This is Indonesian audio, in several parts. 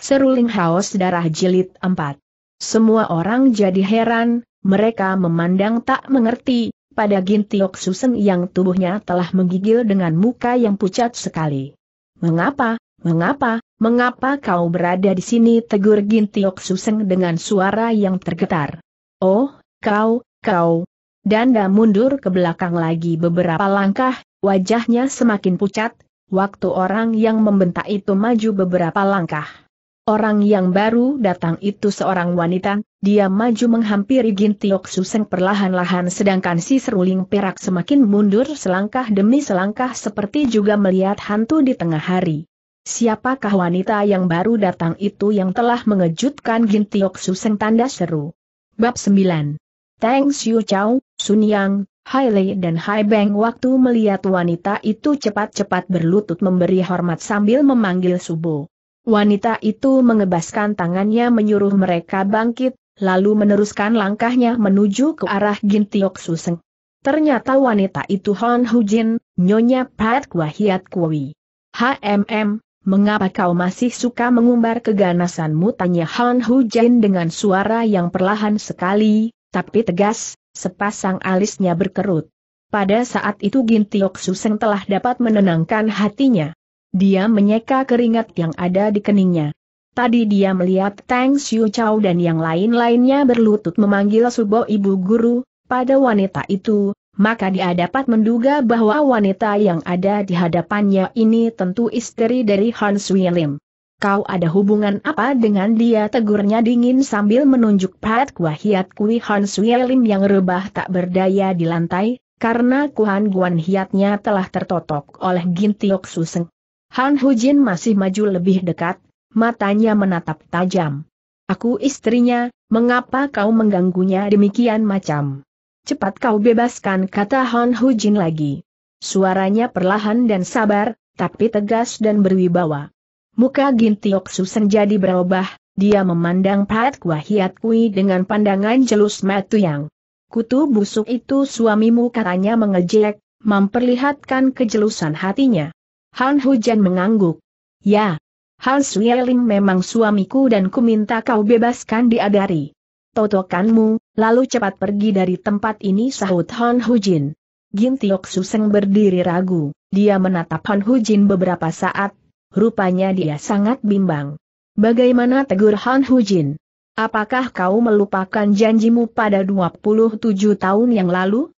Seruling Haus Darah Jilid 4. Semua orang jadi heran, mereka memandang tak mengerti, pada Gintiok Susen yang tubuhnya telah menggigil dengan muka yang pucat sekali. Mengapa, mengapa, mengapa kau berada di sini tegur Gintiok Susen dengan suara yang tergetar. Oh, kau, kau. Danda mundur ke belakang lagi beberapa langkah, wajahnya semakin pucat, waktu orang yang membentak itu maju beberapa langkah. Orang yang baru datang itu seorang wanita, dia maju menghampiri Gintiok Suseng perlahan-lahan sedangkan si seruling perak semakin mundur selangkah demi selangkah seperti juga melihat hantu di tengah hari. Siapakah wanita yang baru datang itu yang telah mengejutkan Gintiok Suseng tanda seru? Bab 9 Teng Xiu Chow, Sun Yang, Hai Lei dan Hai Beng waktu melihat wanita itu cepat-cepat berlutut memberi hormat sambil memanggil subuh. Wanita itu mengebaskan tangannya menyuruh mereka bangkit, lalu meneruskan langkahnya menuju ke arah Gintiok Suseng. Ternyata wanita itu Hon Hujin, Nyonya Pat Kwahiat Kui. HMM, mengapa kau masih suka mengumbar keganasanmu? Tanya Hon Hujin dengan suara yang perlahan sekali, tapi tegas, sepasang alisnya berkerut. Pada saat itu Gintiok Suseng telah dapat menenangkan hatinya. Dia menyeka keringat yang ada di keningnya. Tadi dia melihat Tang Xiu Chow dan yang lain-lainnya berlutut memanggil Subo Ibu Guru, pada wanita itu, maka dia dapat menduga bahwa wanita yang ada di hadapannya ini tentu istri dari Hans William. Kau ada hubungan apa dengan dia? Tegurnya dingin sambil menunjuk Pat Kuahiat Kui Hans William yang rebah tak berdaya di lantai, karena Kuhan Guan Hiatnya telah tertotok oleh Gintiok Suseng. Han Hujin masih maju lebih dekat, matanya menatap tajam. Aku istrinya, mengapa kau mengganggunya demikian macam? Cepat kau bebaskan kata Han Hujin lagi. Suaranya perlahan dan sabar, tapi tegas dan berwibawa. Muka Gintiok Susen jadi berubah, dia memandang Pat Kwahiat Kui dengan pandangan jelus matu yang kutu busuk itu suamimu katanya mengejek, memperlihatkan kejelusan hatinya. Han Hujan mengangguk. Ya. Hans Suyeling memang suamiku dan ku minta kau bebaskan dia dari totokanmu, lalu cepat pergi dari tempat ini sahut Han Hujin. Gintiok Suseng berdiri ragu, dia menatap Han Hujin beberapa saat, rupanya dia sangat bimbang. Bagaimana tegur Han Hujin? Apakah kau melupakan janjimu pada 27 tahun yang lalu?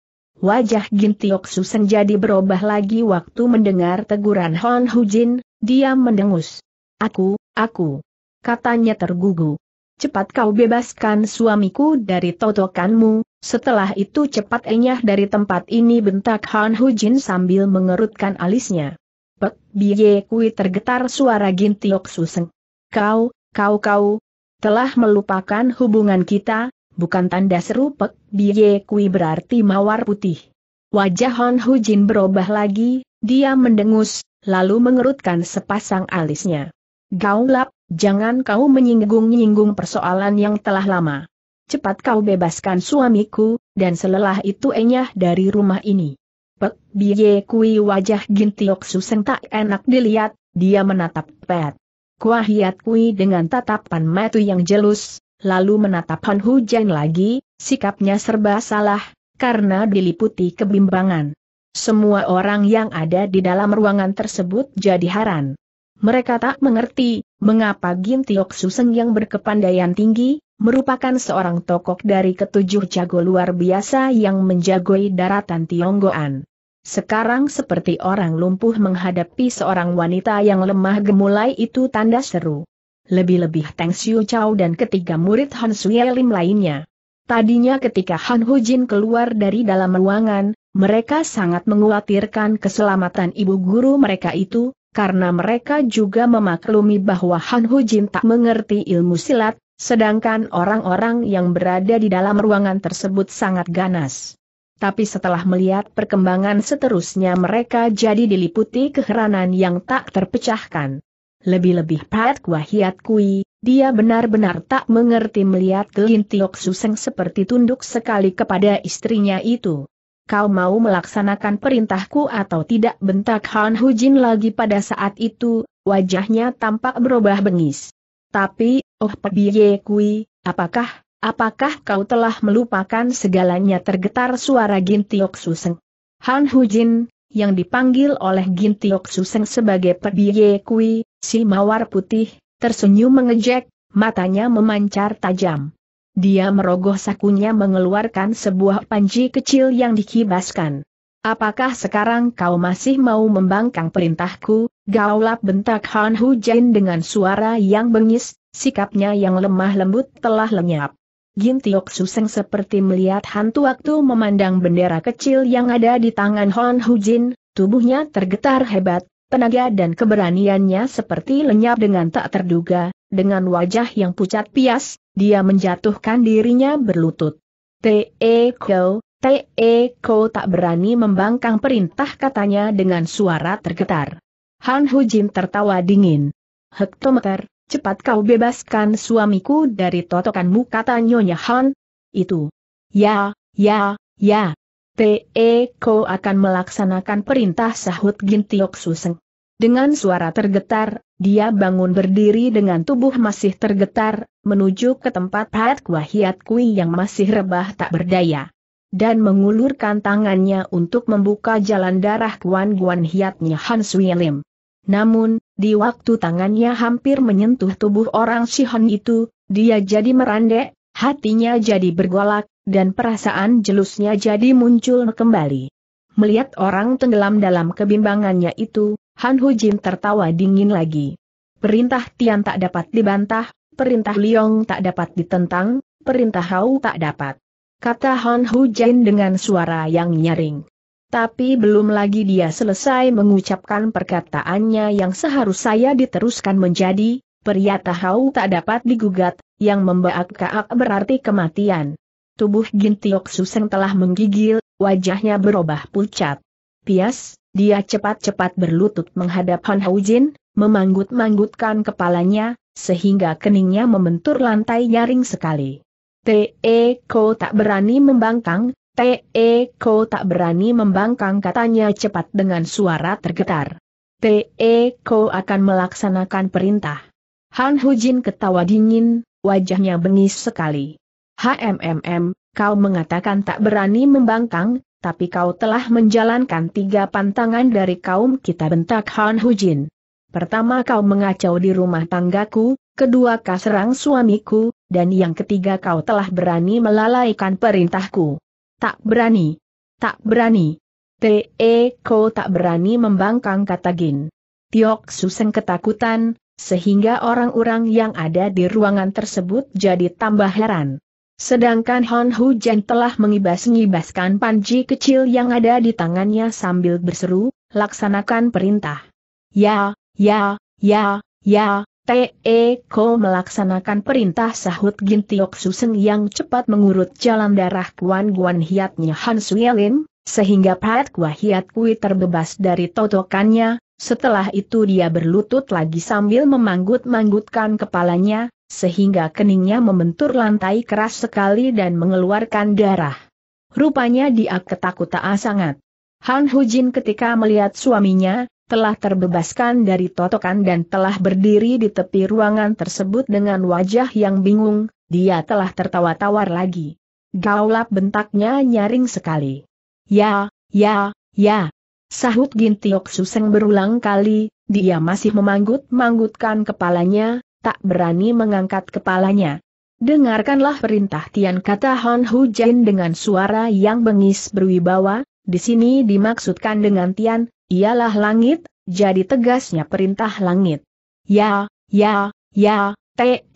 Wajah Gintiok Susen jadi berubah lagi waktu mendengar teguran Hon Hujin, dia mendengus. Aku, aku. Katanya tergugu. Cepat kau bebaskan suamiku dari totokanmu, setelah itu cepat enyah dari tempat ini bentak Han Hujin sambil mengerutkan alisnya. Pek, biye kui tergetar suara Gintiok Suseng. Kau, kau kau, telah melupakan hubungan kita, bukan tanda seru Pek biye kui berarti mawar putih. Wajah Han Jin berubah lagi, dia mendengus, lalu mengerutkan sepasang alisnya. Lap, jangan kau menyinggung-nyinggung persoalan yang telah lama. Cepat kau bebaskan suamiku, dan selelah itu enyah dari rumah ini. Pek, biye kui wajah Gintiok Suseng tak enak dilihat, dia menatap Pet. Kuahiat kui dengan tatapan metu yang jelus, lalu menatap Hu Jeng lagi, sikapnya serba salah, karena diliputi kebimbangan. Semua orang yang ada di dalam ruangan tersebut jadi heran. Mereka tak mengerti, mengapa Gintiok Suseng yang berkepandaian tinggi, merupakan seorang tokoh dari ketujuh jago luar biasa yang menjagoi daratan Tionggoan. Sekarang seperti orang lumpuh menghadapi seorang wanita yang lemah gemulai itu tanda seru lebih-lebih Teng Xiu Chao dan ketiga murid Han Sui Lim lainnya. Tadinya ketika Han Hu Jin keluar dari dalam ruangan, mereka sangat mengkhawatirkan keselamatan ibu guru mereka itu, karena mereka juga memaklumi bahwa Han Hu Jin tak mengerti ilmu silat, sedangkan orang-orang yang berada di dalam ruangan tersebut sangat ganas. Tapi setelah melihat perkembangan seterusnya mereka jadi diliputi keheranan yang tak terpecahkan. Lebih-lebih Pat Kwahiat Kui, dia benar-benar tak mengerti melihat Tiok Suseng seperti tunduk sekali kepada istrinya itu. Kau mau melaksanakan perintahku atau tidak bentak Han Hujin lagi pada saat itu, wajahnya tampak berubah bengis. Tapi, oh pebiye kui, apakah, apakah kau telah melupakan segalanya tergetar suara Gintiok Suseng? Han Hujin, yang dipanggil oleh Gintiok Suseng sebagai pebiye kui, Si mawar putih, tersenyum mengejek, matanya memancar tajam. Dia merogoh sakunya mengeluarkan sebuah panji kecil yang dikibaskan. Apakah sekarang kau masih mau membangkang perintahku? Gaulap bentak Han Hu Jin dengan suara yang bengis, sikapnya yang lemah lembut telah lenyap. Gin Tiok Suseng seperti melihat hantu waktu memandang bendera kecil yang ada di tangan Han Hu Jin, tubuhnya tergetar hebat, Tenaga dan keberaniannya seperti lenyap dengan tak terduga, dengan wajah yang pucat pias, dia menjatuhkan dirinya berlutut. T.E. Ko, T.E. Ko tak berani membangkang perintah katanya dengan suara tergetar. Han Hujin tertawa dingin. Hektometer, cepat kau bebaskan suamiku dari totokanmu kata Nyonya Han. Itu. Ya, ya, ya. T.E. Ko akan melaksanakan perintah sahut Gintiok Suseng. Dengan suara tergetar, dia bangun berdiri dengan tubuh masih tergetar, menuju ke tempat Pat Kwahiat Kui yang masih rebah tak berdaya. Dan mengulurkan tangannya untuk membuka jalan darah Kuan Guan Hiatnya Hans William. Namun, di waktu tangannya hampir menyentuh tubuh orang Sihon itu, dia jadi merandek, hatinya jadi bergolak, dan perasaan jelusnya jadi muncul kembali. Melihat orang tenggelam dalam kebimbangannya itu, Han Hu Jin tertawa dingin lagi. Perintah Tian tak dapat dibantah, perintah Liong tak dapat ditentang, perintah Hau tak dapat. Kata Han Hu Jin dengan suara yang nyaring. Tapi belum lagi dia selesai mengucapkan perkataannya yang seharus saya diteruskan menjadi, perintah Hau tak dapat digugat, yang membaak-kaak berarti kematian. Tubuh Gintiok Suseng telah menggigil, wajahnya berubah pucat. Pias, dia cepat-cepat berlutut menghadap Han Haujin, memanggut-manggutkan kepalanya, sehingga keningnya membentur lantai nyaring sekali. T.E. Ko tak berani membangkang, T.E. Ko tak berani membangkang katanya cepat dengan suara tergetar. T.E. Ko akan melaksanakan perintah. Han Hujin ketawa dingin, wajahnya bengis sekali. HMMM, kau mengatakan tak berani membangkang, tapi kau telah menjalankan tiga pantangan dari kaum kita bentak Han Hujin. Pertama kau mengacau di rumah tanggaku, kedua kau serang suamiku, dan yang ketiga kau telah berani melalaikan perintahku. Tak berani. Tak berani. T.E. E ko tak berani membangkang kata Gin. Tiok Suseng ketakutan, sehingga orang-orang yang ada di ruangan tersebut jadi tambah heran. Sedangkan Hon Hu Jen telah mengibas-ngibaskan panji kecil yang ada di tangannya sambil berseru, laksanakan perintah. Ya, ya, ya, ya, T.E. Ko melaksanakan perintah sahut Gintiok Suseng yang cepat mengurut jalan darah Kuan Guan Hiatnya Han Suyelin, sehingga Pat Kua Hiat Kui terbebas dari totokannya, setelah itu dia berlutut lagi sambil memanggut-manggutkan kepalanya, sehingga keningnya membentur lantai keras sekali dan mengeluarkan darah. Rupanya dia ketakutan sangat. Han Hujin ketika melihat suaminya, telah terbebaskan dari totokan dan telah berdiri di tepi ruangan tersebut dengan wajah yang bingung, dia telah tertawa-tawar lagi. Gaulap bentaknya nyaring sekali. Ya, ya, ya. Sahut Gintiok Suseng berulang kali, dia masih memanggut-manggutkan kepalanya, tak berani mengangkat kepalanya. Dengarkanlah perintah Tian kata Hon Jin dengan suara yang bengis berwibawa, di sini dimaksudkan dengan Tian, ialah langit, jadi tegasnya perintah langit. Ya, ya, ya, Te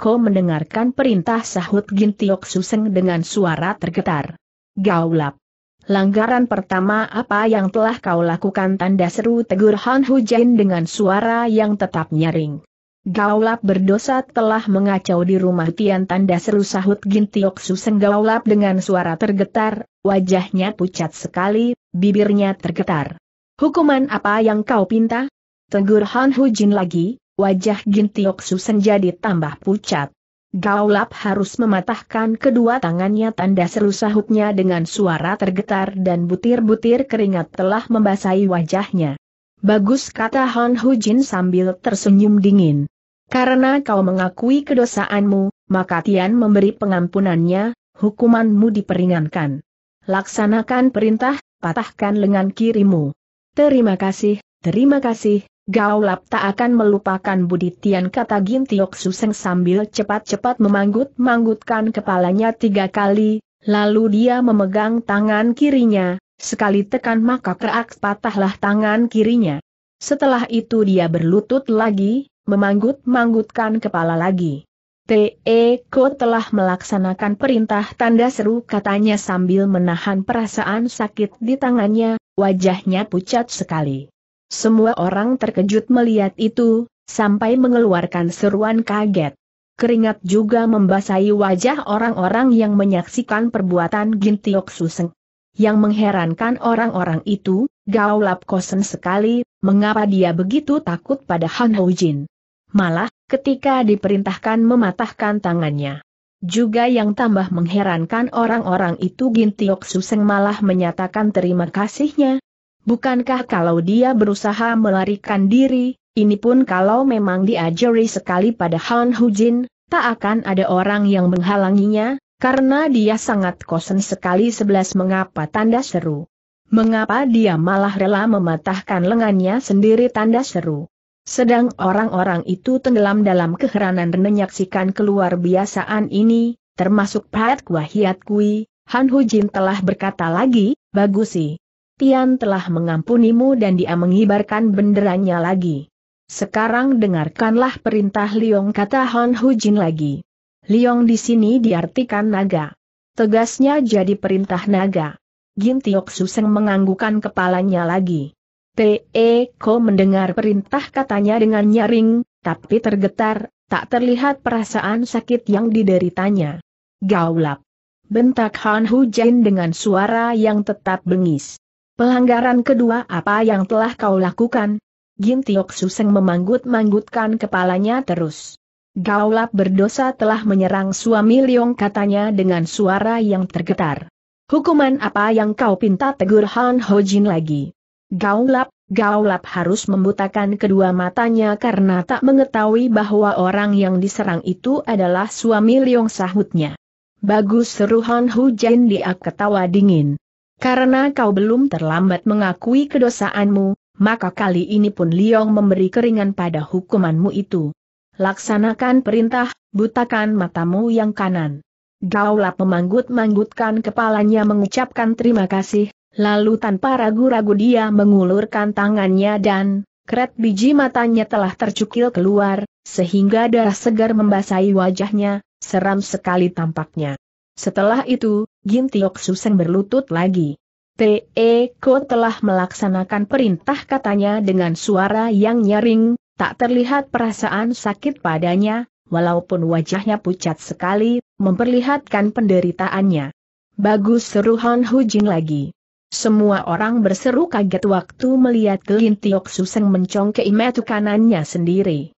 Ko mendengarkan perintah sahut Gintiok Suseng dengan suara tergetar. Gaulap. Langgaran pertama apa yang telah kau lakukan tanda seru tegur Han Jin dengan suara yang tetap nyaring. Gaulap berdosa telah mengacau di rumah Tian tanda seru sahut Gintiok Suseng Gaulap dengan suara tergetar, wajahnya pucat sekali, bibirnya tergetar. Hukuman apa yang kau pinta? Tegur Han Hujin lagi, wajah Gintiok Suseng jadi tambah pucat. Gaulap harus mematahkan kedua tangannya tanda seru sahutnya dengan suara tergetar dan butir-butir keringat telah membasahi wajahnya. Bagus kata Han Hujin sambil tersenyum dingin. Karena kau mengakui kedosaanmu, maka Tian memberi pengampunannya, hukumanmu diperingankan. Laksanakan perintah, patahkan lengan kirimu. Terima kasih, terima kasih, Gaulap tak akan melupakan budi Tian kata Gintiok Suseng sambil cepat-cepat memanggut-manggutkan kepalanya tiga kali, lalu dia memegang tangan kirinya, Sekali tekan maka kerak patahlah tangan kirinya. Setelah itu dia berlutut lagi, memanggut-manggutkan kepala lagi. T.E. Ko telah melaksanakan perintah tanda seru katanya sambil menahan perasaan sakit di tangannya, wajahnya pucat sekali. Semua orang terkejut melihat itu, sampai mengeluarkan seruan kaget. Keringat juga membasahi wajah orang-orang yang menyaksikan perbuatan Gintiok Suseng. Yang mengherankan orang-orang itu, Gao Lap Kosen sekali, mengapa dia begitu takut pada Han Hujin? Jin. Malah, ketika diperintahkan mematahkan tangannya. Juga yang tambah mengherankan orang-orang itu Gintiok Suseng malah menyatakan terima kasihnya. Bukankah kalau dia berusaha melarikan diri, ini pun kalau memang diajari sekali pada Han Hujin, tak akan ada orang yang menghalanginya, karena dia sangat kosen sekali sebelas mengapa tanda seru. Mengapa dia malah rela mematahkan lengannya sendiri tanda seru. Sedang orang-orang itu tenggelam dalam keheranan dan menyaksikan keluar biasaan ini, termasuk Pat Hiat Kui, Han Hu Jin telah berkata lagi, bagus sih, Tian telah mengampunimu dan dia mengibarkan benderanya lagi. Sekarang dengarkanlah perintah Liong kata Han Hu Jin lagi. Liong di sini diartikan naga. Tegasnya jadi perintah naga. Gintiok Suseng menganggukan kepalanya lagi. T.E. E Ko mendengar perintah katanya dengan nyaring, tapi tergetar, tak terlihat perasaan sakit yang dideritanya. Gaulap. Bentak Han Hu Jin dengan suara yang tetap bengis. Pelanggaran kedua apa yang telah kau lakukan? Gintiok Suseng memanggut-manggutkan kepalanya terus. Gaulap berdosa telah menyerang suami Liong katanya dengan suara yang tergetar. Hukuman apa yang kau pinta tegur Han Ho Jin lagi? Gaulap, Gaulap harus membutakan kedua matanya karena tak mengetahui bahwa orang yang diserang itu adalah suami Liong sahutnya. Bagus seru Han Ho Jin dia ketawa dingin. Karena kau belum terlambat mengakui kedosaanmu, maka kali ini pun Liong memberi keringan pada hukumanmu itu. Laksanakan perintah, butakan matamu yang kanan. Gaula memanggut-manggutkan kepalanya mengucapkan terima kasih, lalu tanpa ragu-ragu dia mengulurkan tangannya dan, kret biji matanya telah tercukil keluar, sehingga darah segar membasahi wajahnya, seram sekali tampaknya. Setelah itu, Gintiok Suseng berlutut lagi. T.E. Ko telah melaksanakan perintah katanya dengan suara yang nyaring, tak terlihat perasaan sakit padanya, walaupun wajahnya pucat sekali, memperlihatkan penderitaannya. Bagus seru Han Hujin lagi. Semua orang berseru kaget waktu melihat Lin Tiok Suseng mencongkei metu kanannya sendiri.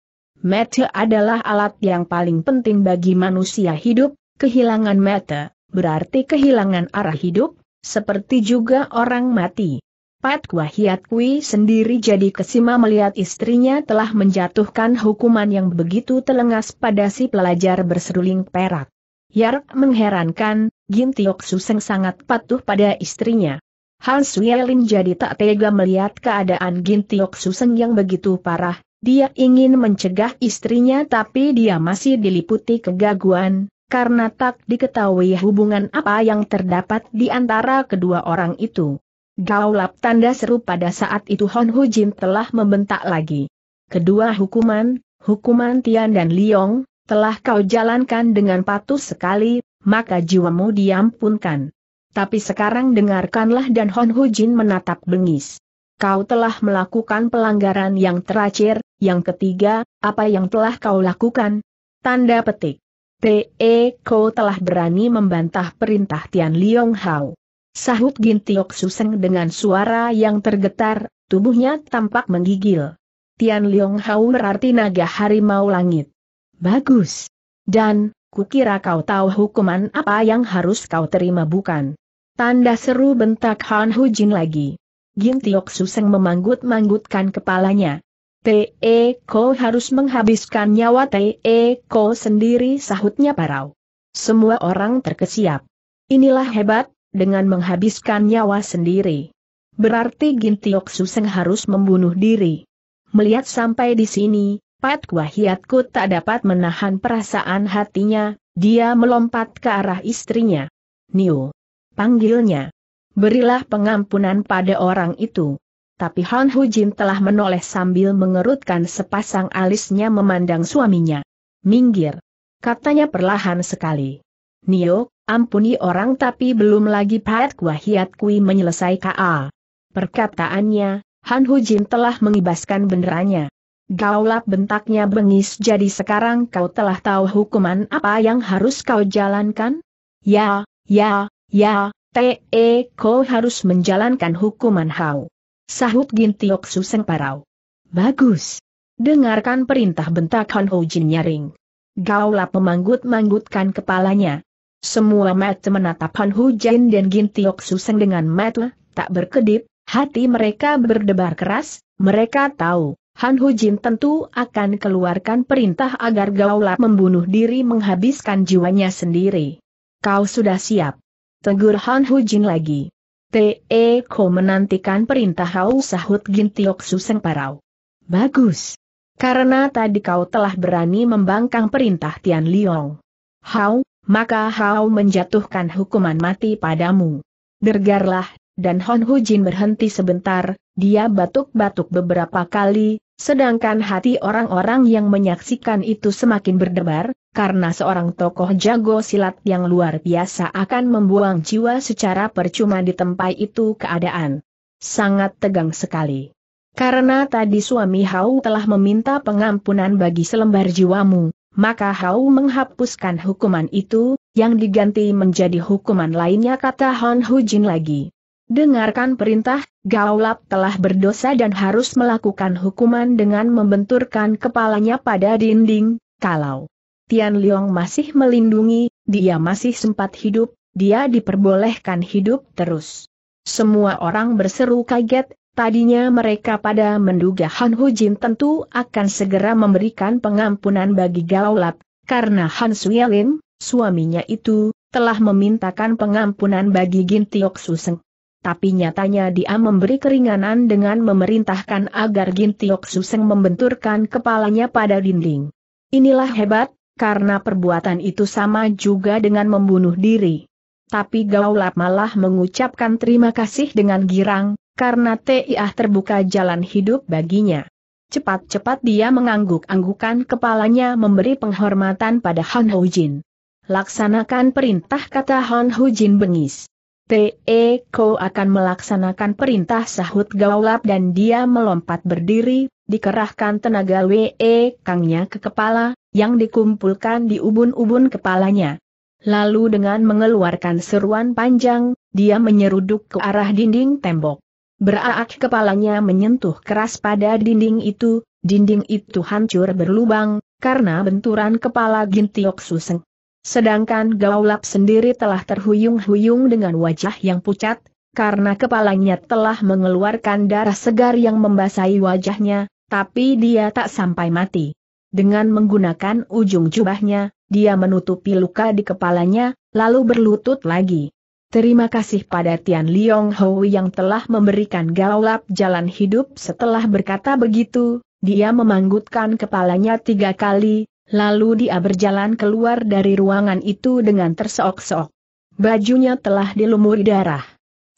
Mata adalah alat yang paling penting bagi manusia hidup, kehilangan mete, berarti kehilangan arah hidup, seperti juga orang mati. Pat Kwahiat Kui sendiri jadi kesima melihat istrinya telah menjatuhkan hukuman yang begitu telengas pada si pelajar berseruling perak. Yark mengherankan, Gin Tiok Suseng sangat patuh pada istrinya. Han Suyelin jadi tak tega melihat keadaan Gin Tiok Suseng yang begitu parah, dia ingin mencegah istrinya tapi dia masih diliputi kegaguan, karena tak diketahui hubungan apa yang terdapat di antara kedua orang itu. Gaulap tanda seru pada saat itu Hon Hu Jin telah membentak lagi. Kedua hukuman, hukuman Tian dan Liong, telah kau jalankan dengan patuh sekali, maka jiwamu diampunkan. Tapi sekarang dengarkanlah dan Hon Hu Jin menatap bengis. Kau telah melakukan pelanggaran yang terakhir, yang ketiga, apa yang telah kau lakukan? Tanda petik. T.E. Ko telah berani membantah perintah Tian Liong Hao. Sahut Gintiok Suseng dengan suara yang tergetar, tubuhnya tampak menggigil. Tian Liong Hao berarti naga harimau langit. Bagus. Dan, kukira kau tahu hukuman apa yang harus kau terima bukan? Tanda seru bentak Han Hu Jin lagi. Gintiok Suseng memanggut-manggutkan kepalanya. Te e Ko harus menghabiskan nyawa Te e Ko sendiri sahutnya parau. Semua orang terkesiap. Inilah hebat, dengan menghabiskan nyawa sendiri. Berarti Gintiok Suseng harus membunuh diri. Melihat sampai di sini, Pat Kwahiatku tak dapat menahan perasaan hatinya, dia melompat ke arah istrinya. Niu. Panggilnya. Berilah pengampunan pada orang itu. Tapi Han Hu Jin telah menoleh sambil mengerutkan sepasang alisnya memandang suaminya. Minggir. Katanya perlahan sekali. Nio, ampuni orang tapi belum lagi Pat Kwahiat Kui menyelesai KA. Perkataannya, Han Hujin telah mengibaskan benderanya. Gaulap bentaknya bengis jadi sekarang kau telah tahu hukuman apa yang harus kau jalankan? Ya, ya, ya, T.E. E kau harus menjalankan hukuman hau. Sahut Gintiok Suseng Parau. Bagus. Dengarkan perintah bentak Han Hujin nyaring. Gaulap memanggut-manggutkan kepalanya. Semua mata menatap Han Jin dan Gin Suseng dengan mata, tak berkedip, hati mereka berdebar keras, mereka tahu, Han Hujin tentu akan keluarkan perintah agar Gaulat membunuh diri menghabiskan jiwanya sendiri. Kau sudah siap. Tegur Han Hujin lagi. T.E. Ko menantikan perintah Hau sahut Gin Tiok Suseng Parau. Bagus. Karena tadi kau telah berani membangkang perintah Tian Liong. Hau, maka Hao menjatuhkan hukuman mati padamu. Dergarlah, dan Hon Hujin berhenti sebentar, dia batuk-batuk beberapa kali, sedangkan hati orang-orang yang menyaksikan itu semakin berdebar, karena seorang tokoh jago silat yang luar biasa akan membuang jiwa secara percuma di tempat itu keadaan. Sangat tegang sekali. Karena tadi suami Hau telah meminta pengampunan bagi selembar jiwamu, maka Hau menghapuskan hukuman itu, yang diganti menjadi hukuman lainnya kata Hon Hujin lagi. Dengarkan perintah, Gaulap telah berdosa dan harus melakukan hukuman dengan membenturkan kepalanya pada dinding, kalau Tian Liong masih melindungi, dia masih sempat hidup, dia diperbolehkan hidup terus. Semua orang berseru kaget, Tadinya mereka pada menduga Han Hujin tentu akan segera memberikan pengampunan bagi Gaulat, karena Han Suyelin, suaminya itu, telah memintakan pengampunan bagi Gintiok Suseng. Tapi nyatanya dia memberi keringanan dengan memerintahkan agar Gintiok Suseng membenturkan kepalanya pada dinding. Inilah hebat, karena perbuatan itu sama juga dengan membunuh diri. Tapi Gaulat malah mengucapkan terima kasih dengan girang, karena TIah terbuka jalan hidup baginya. Cepat-cepat dia mengangguk-anggukan kepalanya memberi penghormatan pada Han Ho Jin. Laksanakan perintah kata Han Ho Jin bengis. T.E. Ko akan melaksanakan perintah sahut gaulap dan dia melompat berdiri, dikerahkan tenaga W.E. Kangnya ke kepala, yang dikumpulkan di ubun-ubun kepalanya. Lalu dengan mengeluarkan seruan panjang, dia menyeruduk ke arah dinding tembok. Beraak kepalanya menyentuh keras pada dinding itu, dinding itu hancur berlubang, karena benturan kepala Gintiok Suseng. Sedangkan Gaulap sendiri telah terhuyung-huyung dengan wajah yang pucat, karena kepalanya telah mengeluarkan darah segar yang membasahi wajahnya, tapi dia tak sampai mati. Dengan menggunakan ujung jubahnya, dia menutupi luka di kepalanya, lalu berlutut lagi. Terima kasih pada Tian Liong Hou yang telah memberikan gaulap jalan hidup setelah berkata begitu, dia memanggutkan kepalanya tiga kali, lalu dia berjalan keluar dari ruangan itu dengan terseok-seok. Bajunya telah dilumuri darah.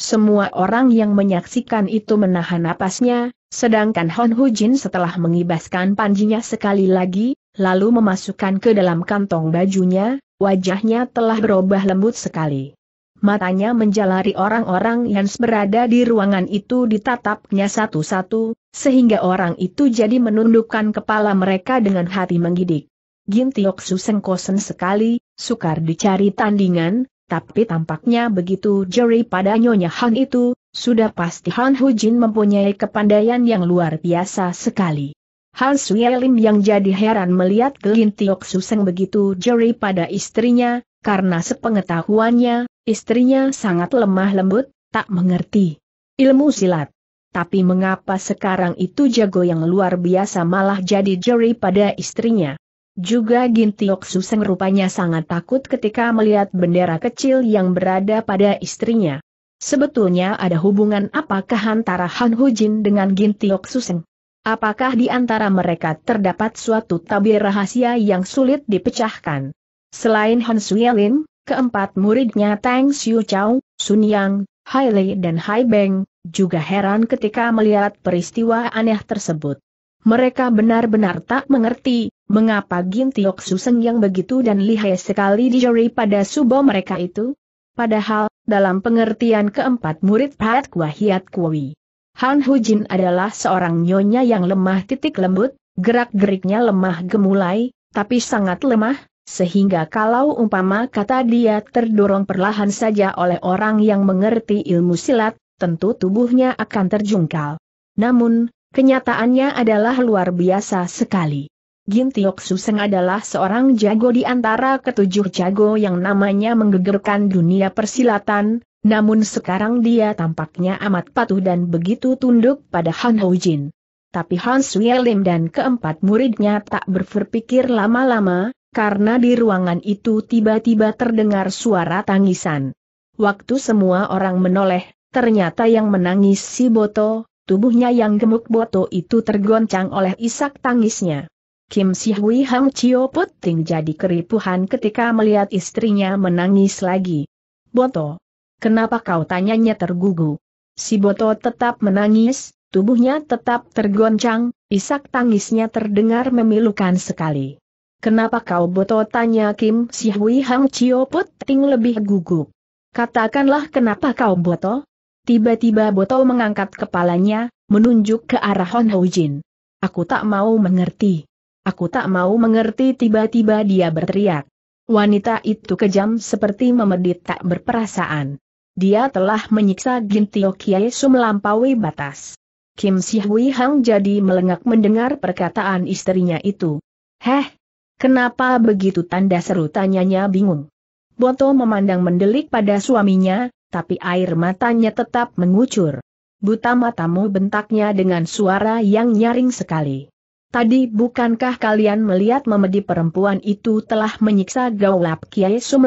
Semua orang yang menyaksikan itu menahan napasnya, sedangkan Hon Jin setelah mengibaskan panjinya sekali lagi, lalu memasukkan ke dalam kantong bajunya, wajahnya telah berubah lembut sekali matanya menjalari orang-orang yang berada di ruangan itu ditatapnya satu-satu, sehingga orang itu jadi menundukkan kepala mereka dengan hati menggidik. Gintiok Susengkosen sekali, sukar dicari tandingan, tapi tampaknya begitu jeri pada Nyonya Han itu, sudah pasti Han Hujin mempunyai kepandaian yang luar biasa sekali. Han Suyelim yang jadi heran melihat Gintiok Suseng begitu jeri pada istrinya, karena sepengetahuannya, istrinya sangat lemah lembut, tak mengerti ilmu silat. Tapi mengapa sekarang itu jago yang luar biasa malah jadi jeri pada istrinya? Juga Gintiok Suseng rupanya sangat takut ketika melihat bendera kecil yang berada pada istrinya. Sebetulnya ada hubungan apakah antara Han Hujin dengan Gintiok Suseng? Apakah di antara mereka terdapat suatu tabir rahasia yang sulit dipecahkan? Selain Han Suyelin, keempat muridnya Tang Xiu Chao, Sun Yang, Hai Lei dan Hai Beng, juga heran ketika melihat peristiwa aneh tersebut. Mereka benar-benar tak mengerti, mengapa Gintiok Suseng yang begitu dan lihai sekali dijori pada subo mereka itu. Padahal, dalam pengertian keempat murid Pat Kua Hiat Kui, Han Hujin adalah seorang nyonya yang lemah titik lembut, gerak-geriknya lemah gemulai, tapi sangat lemah, sehingga kalau umpama kata dia terdorong perlahan saja oleh orang yang mengerti ilmu silat, tentu tubuhnya akan terjungkal. Namun, kenyataannya adalah luar biasa sekali. Gintiok Suseng adalah seorang jago di antara ketujuh jago yang namanya menggegerkan dunia persilatan, namun sekarang dia tampaknya amat patuh dan begitu tunduk pada Han Ho Jin. Tapi Han Sui dan keempat muridnya tak berpikir lama-lama, karena di ruangan itu tiba-tiba terdengar suara tangisan. Waktu semua orang menoleh, ternyata yang menangis si Boto, tubuhnya yang gemuk Boto itu tergoncang oleh isak tangisnya. Kim Si Hui Hang Chio Puting jadi keripuhan ketika melihat istrinya menangis lagi. Boto, kenapa kau tanyanya tergugu? Si Boto tetap menangis, tubuhnya tetap tergoncang, isak tangisnya terdengar memilukan sekali. Kenapa kau botol tanya Kim Si Hui Hang Chio Put Ting lebih gugup. Katakanlah kenapa kau botol. Tiba-tiba botol mengangkat kepalanya, menunjuk ke arah Hon Ho Jin. Aku tak mau mengerti. Aku tak mau mengerti tiba-tiba dia berteriak. Wanita itu kejam seperti memedit tak berperasaan. Dia telah menyiksa Gintio Kiai Su melampaui batas. Kim Si Hui Hang jadi melengak mendengar perkataan istrinya itu. Heh, Kenapa begitu tanda seru tanyanya bingung. Boto memandang mendelik pada suaminya, tapi air matanya tetap mengucur. Buta matamu bentaknya dengan suara yang nyaring sekali. Tadi bukankah kalian melihat memedi perempuan itu telah menyiksa gaulap Kiai Su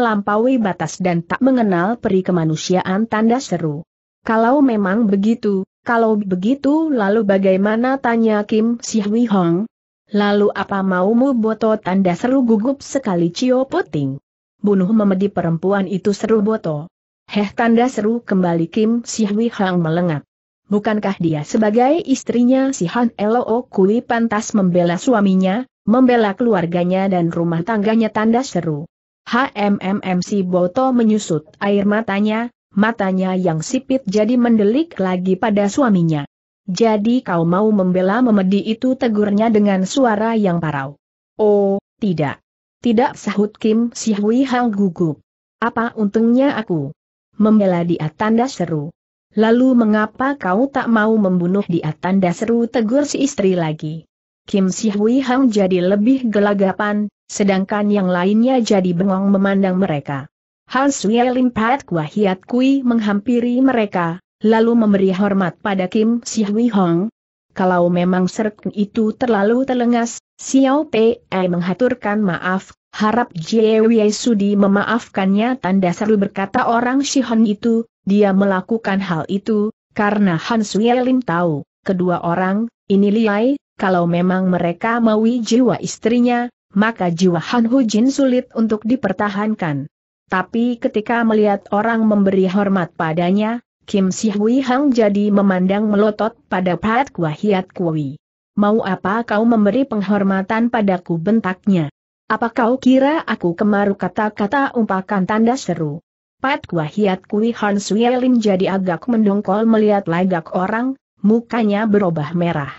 batas dan tak mengenal peri kemanusiaan tanda seru? Kalau memang begitu, kalau begitu lalu bagaimana tanya Kim Si Hui Hong? Lalu apa maumu Boto tanda seru gugup sekali Cio Puting. Bunuh memedi perempuan itu seru Boto. Heh tanda seru kembali Kim Si Hwi Hang melengat. Bukankah dia sebagai istrinya si Han Loo oh, Kui pantas membela suaminya, membela keluarganya dan rumah tangganya tanda seru. Hmmm, si Boto menyusut air matanya, matanya yang sipit jadi mendelik lagi pada suaminya. Jadi kau mau membela memedi itu tegurnya dengan suara yang parau. Oh, tidak. Tidak sahut Kim Si Hui Hang gugup. Apa untungnya aku? Membela dia tanda seru. Lalu mengapa kau tak mau membunuh dia tanda seru tegur si istri lagi? Kim Si Hui Hang jadi lebih gelagapan, sedangkan yang lainnya jadi bengong memandang mereka. Hal Sui Lim Pat Hiat Kui menghampiri mereka, lalu memberi hormat pada Kim Si Hui Hong. Kalau memang serk itu terlalu telengas, Xiao Pei menghaturkan maaf, harap Jie Wei Sudi memaafkannya tanda seru berkata orang Si-hong itu, dia melakukan hal itu, karena Han Sui Lin tahu, kedua orang, ini liai, kalau memang mereka mau jiwa istrinya, maka jiwa Han Hu Jin sulit untuk dipertahankan. Tapi ketika melihat orang memberi hormat padanya, Kim Si Hui Hang jadi memandang melotot pada Pat Hiat Kui. Mau apa kau memberi penghormatan padaku bentaknya? Apa kau kira aku kemaru kata-kata umpakan tanda seru? Pat Hiat Kui Han Lin jadi agak mendongkol melihat lagak orang, mukanya berubah merah.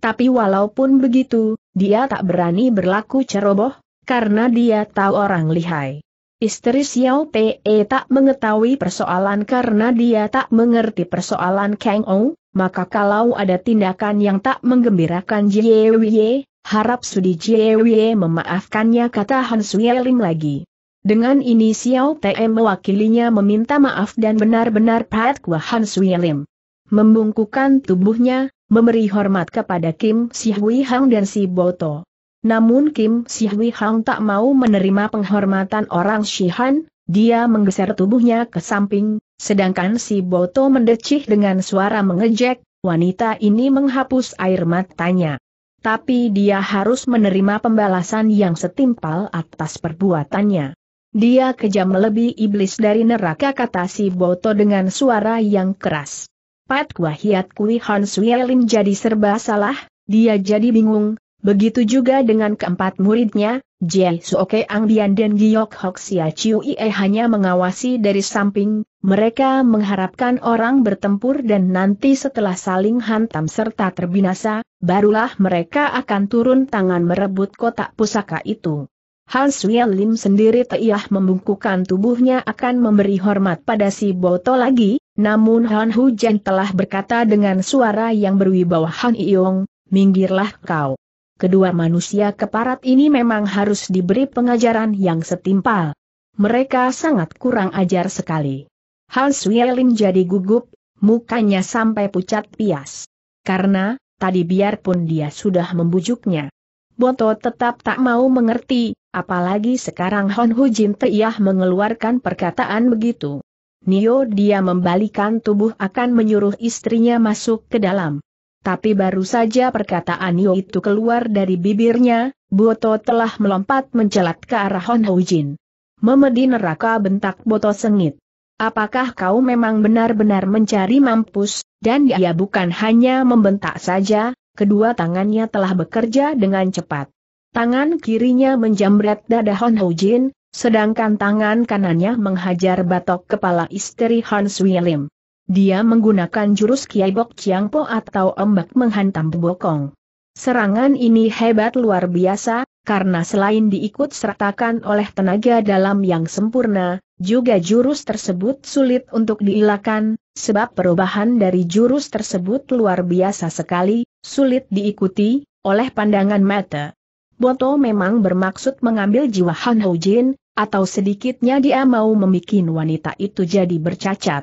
Tapi walaupun begitu, dia tak berani berlaku ceroboh, karena dia tahu orang lihai. Istri Xiao Te tak mengetahui persoalan karena dia tak mengerti persoalan Kang Ou, maka kalau ada tindakan yang tak menggembirakan Jie Wei, harap sudi Jie Wei memaafkannya kata Han Suyeling lagi. Dengan ini Xiao Te mewakilinya meminta maaf dan benar-benar Pat Kua Han Suyeling. Membungkukan tubuhnya, memberi hormat kepada Kim Si Hui Hang dan Si Boto. Namun Kim Hui Hang tak mau menerima penghormatan orang Shihan, dia menggeser tubuhnya ke samping, sedangkan si Boto mendecih dengan suara mengejek, wanita ini menghapus air matanya. Tapi dia harus menerima pembalasan yang setimpal atas perbuatannya. Dia kejam lebih iblis dari neraka kata si Boto dengan suara yang keras. Pat Hiat Kui Han Lin jadi serba salah, dia jadi bingung, Begitu juga dengan keempat muridnya, Jie Suoke Bian dan Giyok Hok Sia Chiu Ie hanya mengawasi dari samping, mereka mengharapkan orang bertempur dan nanti setelah saling hantam serta terbinasa, barulah mereka akan turun tangan merebut kotak pusaka itu. Han Suel Lim sendiri teiah membungkukan tubuhnya akan memberi hormat pada si Boto lagi, namun Han Hu Hujan telah berkata dengan suara yang berwibawa Han Iyong, minggirlah kau kedua manusia keparat ini memang harus diberi pengajaran yang setimpal. Mereka sangat kurang ajar sekali. Hal Suyelim jadi gugup, mukanya sampai pucat pias. Karena, tadi biarpun dia sudah membujuknya. Boto tetap tak mau mengerti, apalagi sekarang Hon Hujin Teiyah mengeluarkan perkataan begitu. Nio dia membalikan tubuh akan menyuruh istrinya masuk ke dalam. Tapi baru saja perkataan Yo itu keluar dari bibirnya, Boto telah melompat mencelat ke arah Hon Jin. Memedi neraka bentak Boto sengit. Apakah kau memang benar-benar mencari mampus, dan dia bukan hanya membentak saja, kedua tangannya telah bekerja dengan cepat. Tangan kirinya menjamret dada Hon Jin, sedangkan tangan kanannya menghajar batok kepala istri Hans William. Dia menggunakan jurus Kiai Bok Chiang Po atau ombak menghantam bokong. Serangan ini hebat luar biasa, karena selain diikut sertakan oleh tenaga dalam yang sempurna, juga jurus tersebut sulit untuk diilakan, sebab perubahan dari jurus tersebut luar biasa sekali, sulit diikuti, oleh pandangan mata. Boto memang bermaksud mengambil jiwa Han Ho Jin, atau sedikitnya dia mau membuat wanita itu jadi bercacat.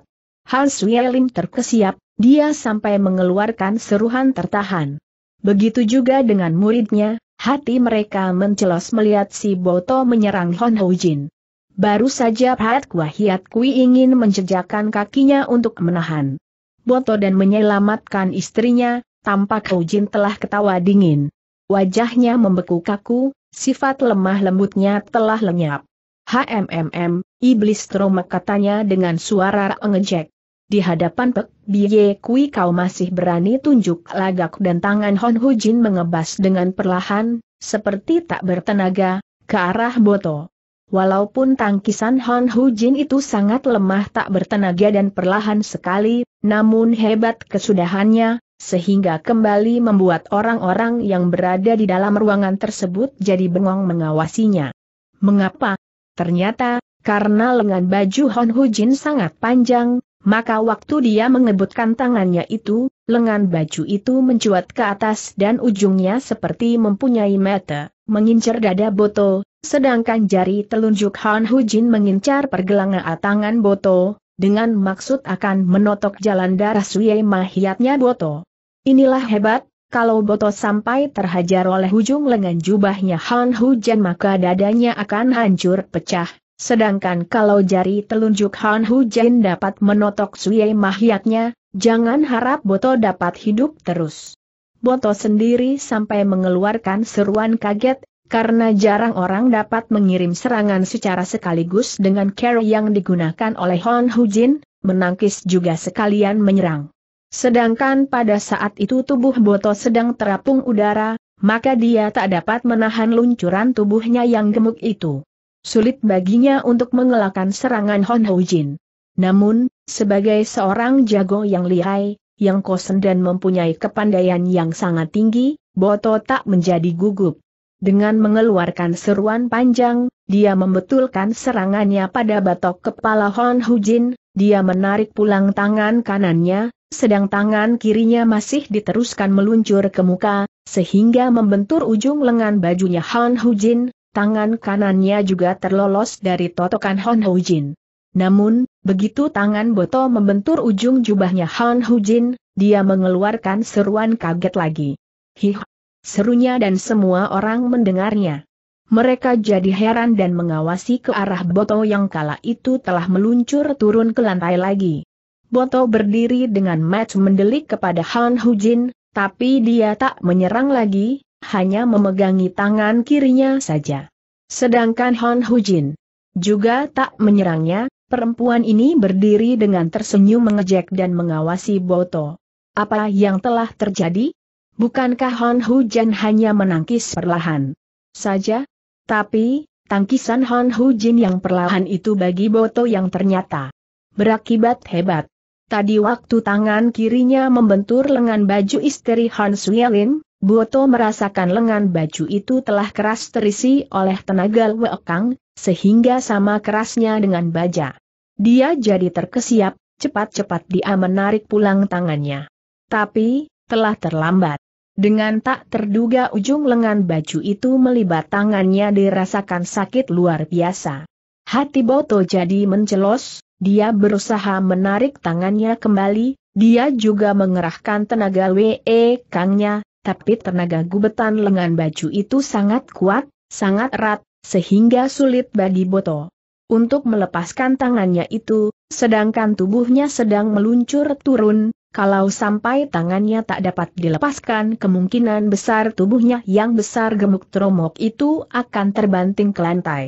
Hans Wielim terkesiap, dia sampai mengeluarkan seruhan tertahan. Begitu juga dengan muridnya, hati mereka mencelos melihat si Boto menyerang Hon Jin. Baru saja Pat Hiat Kui ingin menjejakkan kakinya untuk menahan Boto dan menyelamatkan istrinya, tampak Jin telah ketawa dingin. Wajahnya membeku kaku, sifat lemah lembutnya telah lenyap. HMMM, iblis troma katanya dengan suara mengejek. Di hadapan Pek Biye Kui kau masih berani tunjuk lagak dan tangan Hon Hu Jin mengebas dengan perlahan, seperti tak bertenaga, ke arah Boto. Walaupun tangkisan Hon Hu Jin itu sangat lemah tak bertenaga dan perlahan sekali, namun hebat kesudahannya, sehingga kembali membuat orang-orang yang berada di dalam ruangan tersebut jadi bengong mengawasinya. Mengapa? Ternyata, karena lengan baju Hon Hu Jin sangat panjang, maka waktu dia mengebutkan tangannya itu, lengan baju itu mencuat ke atas dan ujungnya seperti mempunyai mata, mengincar dada Boto, sedangkan jari telunjuk Han Hujin mengincar pergelangan tangan Boto, dengan maksud akan menotok jalan darah suye Mahiatnya Boto. Inilah hebat, kalau Boto sampai terhajar oleh ujung lengan jubahnya Han Hujan maka dadanya akan hancur pecah, Sedangkan kalau jari telunjuk Han Hu Jin dapat menotok Suye Mahyaknya, jangan harap Boto dapat hidup terus. Boto sendiri sampai mengeluarkan seruan kaget, karena jarang orang dapat mengirim serangan secara sekaligus dengan carry yang digunakan oleh Han Hu Jin, menangkis juga sekalian menyerang. Sedangkan pada saat itu tubuh Boto sedang terapung udara, maka dia tak dapat menahan luncuran tubuhnya yang gemuk itu sulit baginya untuk mengelakkan serangan Hon Ho Jin. Namun, sebagai seorang jago yang lihai, yang kosen dan mempunyai kepandaian yang sangat tinggi, Boto tak menjadi gugup. Dengan mengeluarkan seruan panjang, dia membetulkan serangannya pada batok kepala Hon Hujin, dia menarik pulang tangan kanannya, sedang tangan kirinya masih diteruskan meluncur ke muka, sehingga membentur ujung lengan bajunya Han Hujin, tangan kanannya juga terlolos dari totokan Han Hujin. Namun, begitu tangan Boto membentur ujung jubahnya Han Hujin, dia mengeluarkan seruan kaget lagi. Hih, serunya dan semua orang mendengarnya. Mereka jadi heran dan mengawasi ke arah Boto yang kala itu telah meluncur turun ke lantai lagi. Boto berdiri dengan match mendelik kepada Han Hujin, tapi dia tak menyerang lagi, hanya memegangi tangan kirinya saja. Sedangkan Hon Hujin juga tak menyerangnya, perempuan ini berdiri dengan tersenyum mengejek dan mengawasi Boto. Apa yang telah terjadi? Bukankah Hon Jin hanya menangkis perlahan saja? Tapi, tangkisan Hon Hujin yang perlahan itu bagi Boto yang ternyata berakibat hebat. Tadi waktu tangan kirinya membentur lengan baju istri Han Suyelin, Boto merasakan lengan baju itu telah keras terisi oleh tenaga Weekang, sehingga sama kerasnya dengan baja. Dia jadi terkesiap, cepat-cepat dia menarik pulang tangannya. Tapi, telah terlambat. Dengan tak terduga ujung lengan baju itu melibat tangannya dirasakan sakit luar biasa. Hati Boto jadi mencelos, dia berusaha menarik tangannya kembali, dia juga mengerahkan tenaga WE Kangnya, tapi tenaga gubetan lengan baju itu sangat kuat, sangat erat, sehingga sulit bagi Boto untuk melepaskan tangannya itu, sedangkan tubuhnya sedang meluncur turun, kalau sampai tangannya tak dapat dilepaskan kemungkinan besar tubuhnya yang besar gemuk tromok itu akan terbanting ke lantai.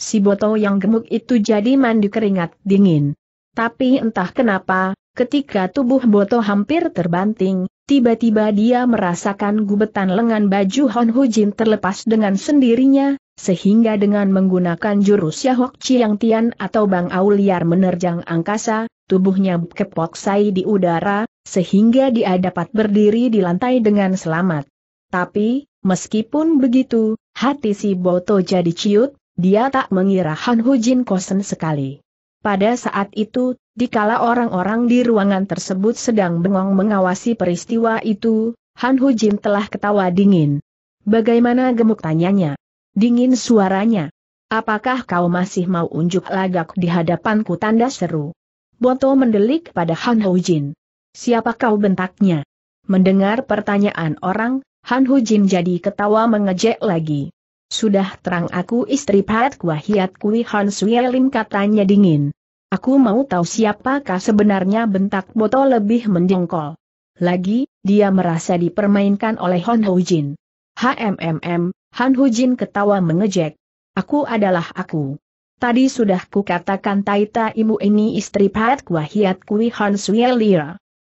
Si Boto yang gemuk itu jadi mandi keringat dingin. Tapi entah kenapa, Ketika tubuh Boto hampir terbanting, tiba-tiba dia merasakan gubetan lengan baju Hon Hujin terlepas dengan sendirinya, sehingga dengan menggunakan jurus Yahok Chiang Tian atau Bang Auliar menerjang angkasa, tubuhnya kepoksai di udara, sehingga dia dapat berdiri di lantai dengan selamat. Tapi, meskipun begitu, hati si Boto jadi ciut, dia tak mengira Han Hujin kosen sekali. Pada saat itu, dikala orang-orang di ruangan tersebut sedang bengong mengawasi peristiwa itu, Han Hu Jin telah ketawa dingin. Bagaimana gemuk tanyanya? Dingin suaranya. Apakah kau masih mau unjuk lagak di hadapanku tanda seru? Boto mendelik pada Han Hu Jin. Siapa kau bentaknya? Mendengar pertanyaan orang, Han Hu Jin jadi ketawa mengejek lagi. Sudah terang aku istri Pat Kwahiat Kui Han Lim katanya dingin. Aku mau tahu siapakah sebenarnya bentak botol lebih menjengkol. Lagi, dia merasa dipermainkan oleh Hon Hujin. HMMM, Han Hujin ketawa mengejek. Aku adalah aku. Tadi sudah ku katakan Taita imu ini istri Pat Kuahiat Kui Han Lira.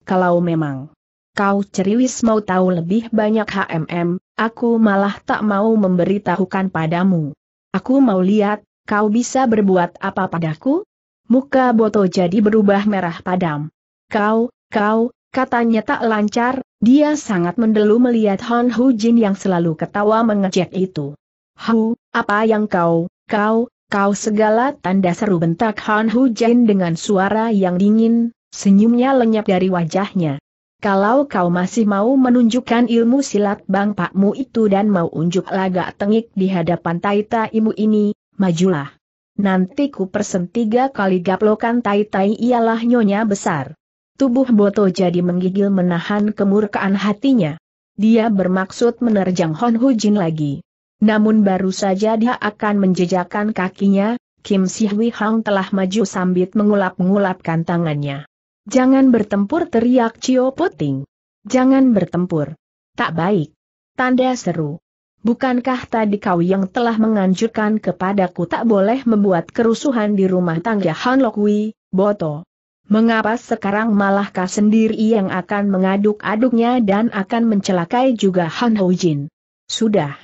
Kalau memang kau ceriwis mau tahu lebih banyak HMM, aku malah tak mau memberitahukan padamu. Aku mau lihat, kau bisa berbuat apa padaku? Muka Boto jadi berubah merah padam. Kau, kau, katanya tak lancar, dia sangat mendelu melihat Han Hu Jin yang selalu ketawa mengejek itu. Hu, apa yang kau, kau, kau segala tanda seru bentak Han Hu Jin dengan suara yang dingin, senyumnya lenyap dari wajahnya. Kalau kau masih mau menunjukkan ilmu silat bang pakmu itu dan mau unjuk laga tengik di hadapan taita ibu ini, majulah. Nanti ku persen tiga kali gaplokan tai-tai ialah nyonya besar. Tubuh Boto jadi menggigil menahan kemurkaan hatinya. Dia bermaksud menerjang Hon Hu lagi. Namun baru saja dia akan menjejakkan kakinya, Kim Si Hui Hang telah maju sambil mengulap-ngulapkan tangannya. Jangan bertempur teriak Cio Puting. Jangan bertempur. Tak baik. Tanda seru bukankah tadi kau yang telah menganjurkan kepadaku tak boleh membuat kerusuhan di rumah tangga Han Lokwi, Boto? Mengapa sekarang malah kau sendiri yang akan mengaduk-aduknya dan akan mencelakai juga Han Jin? Sudah.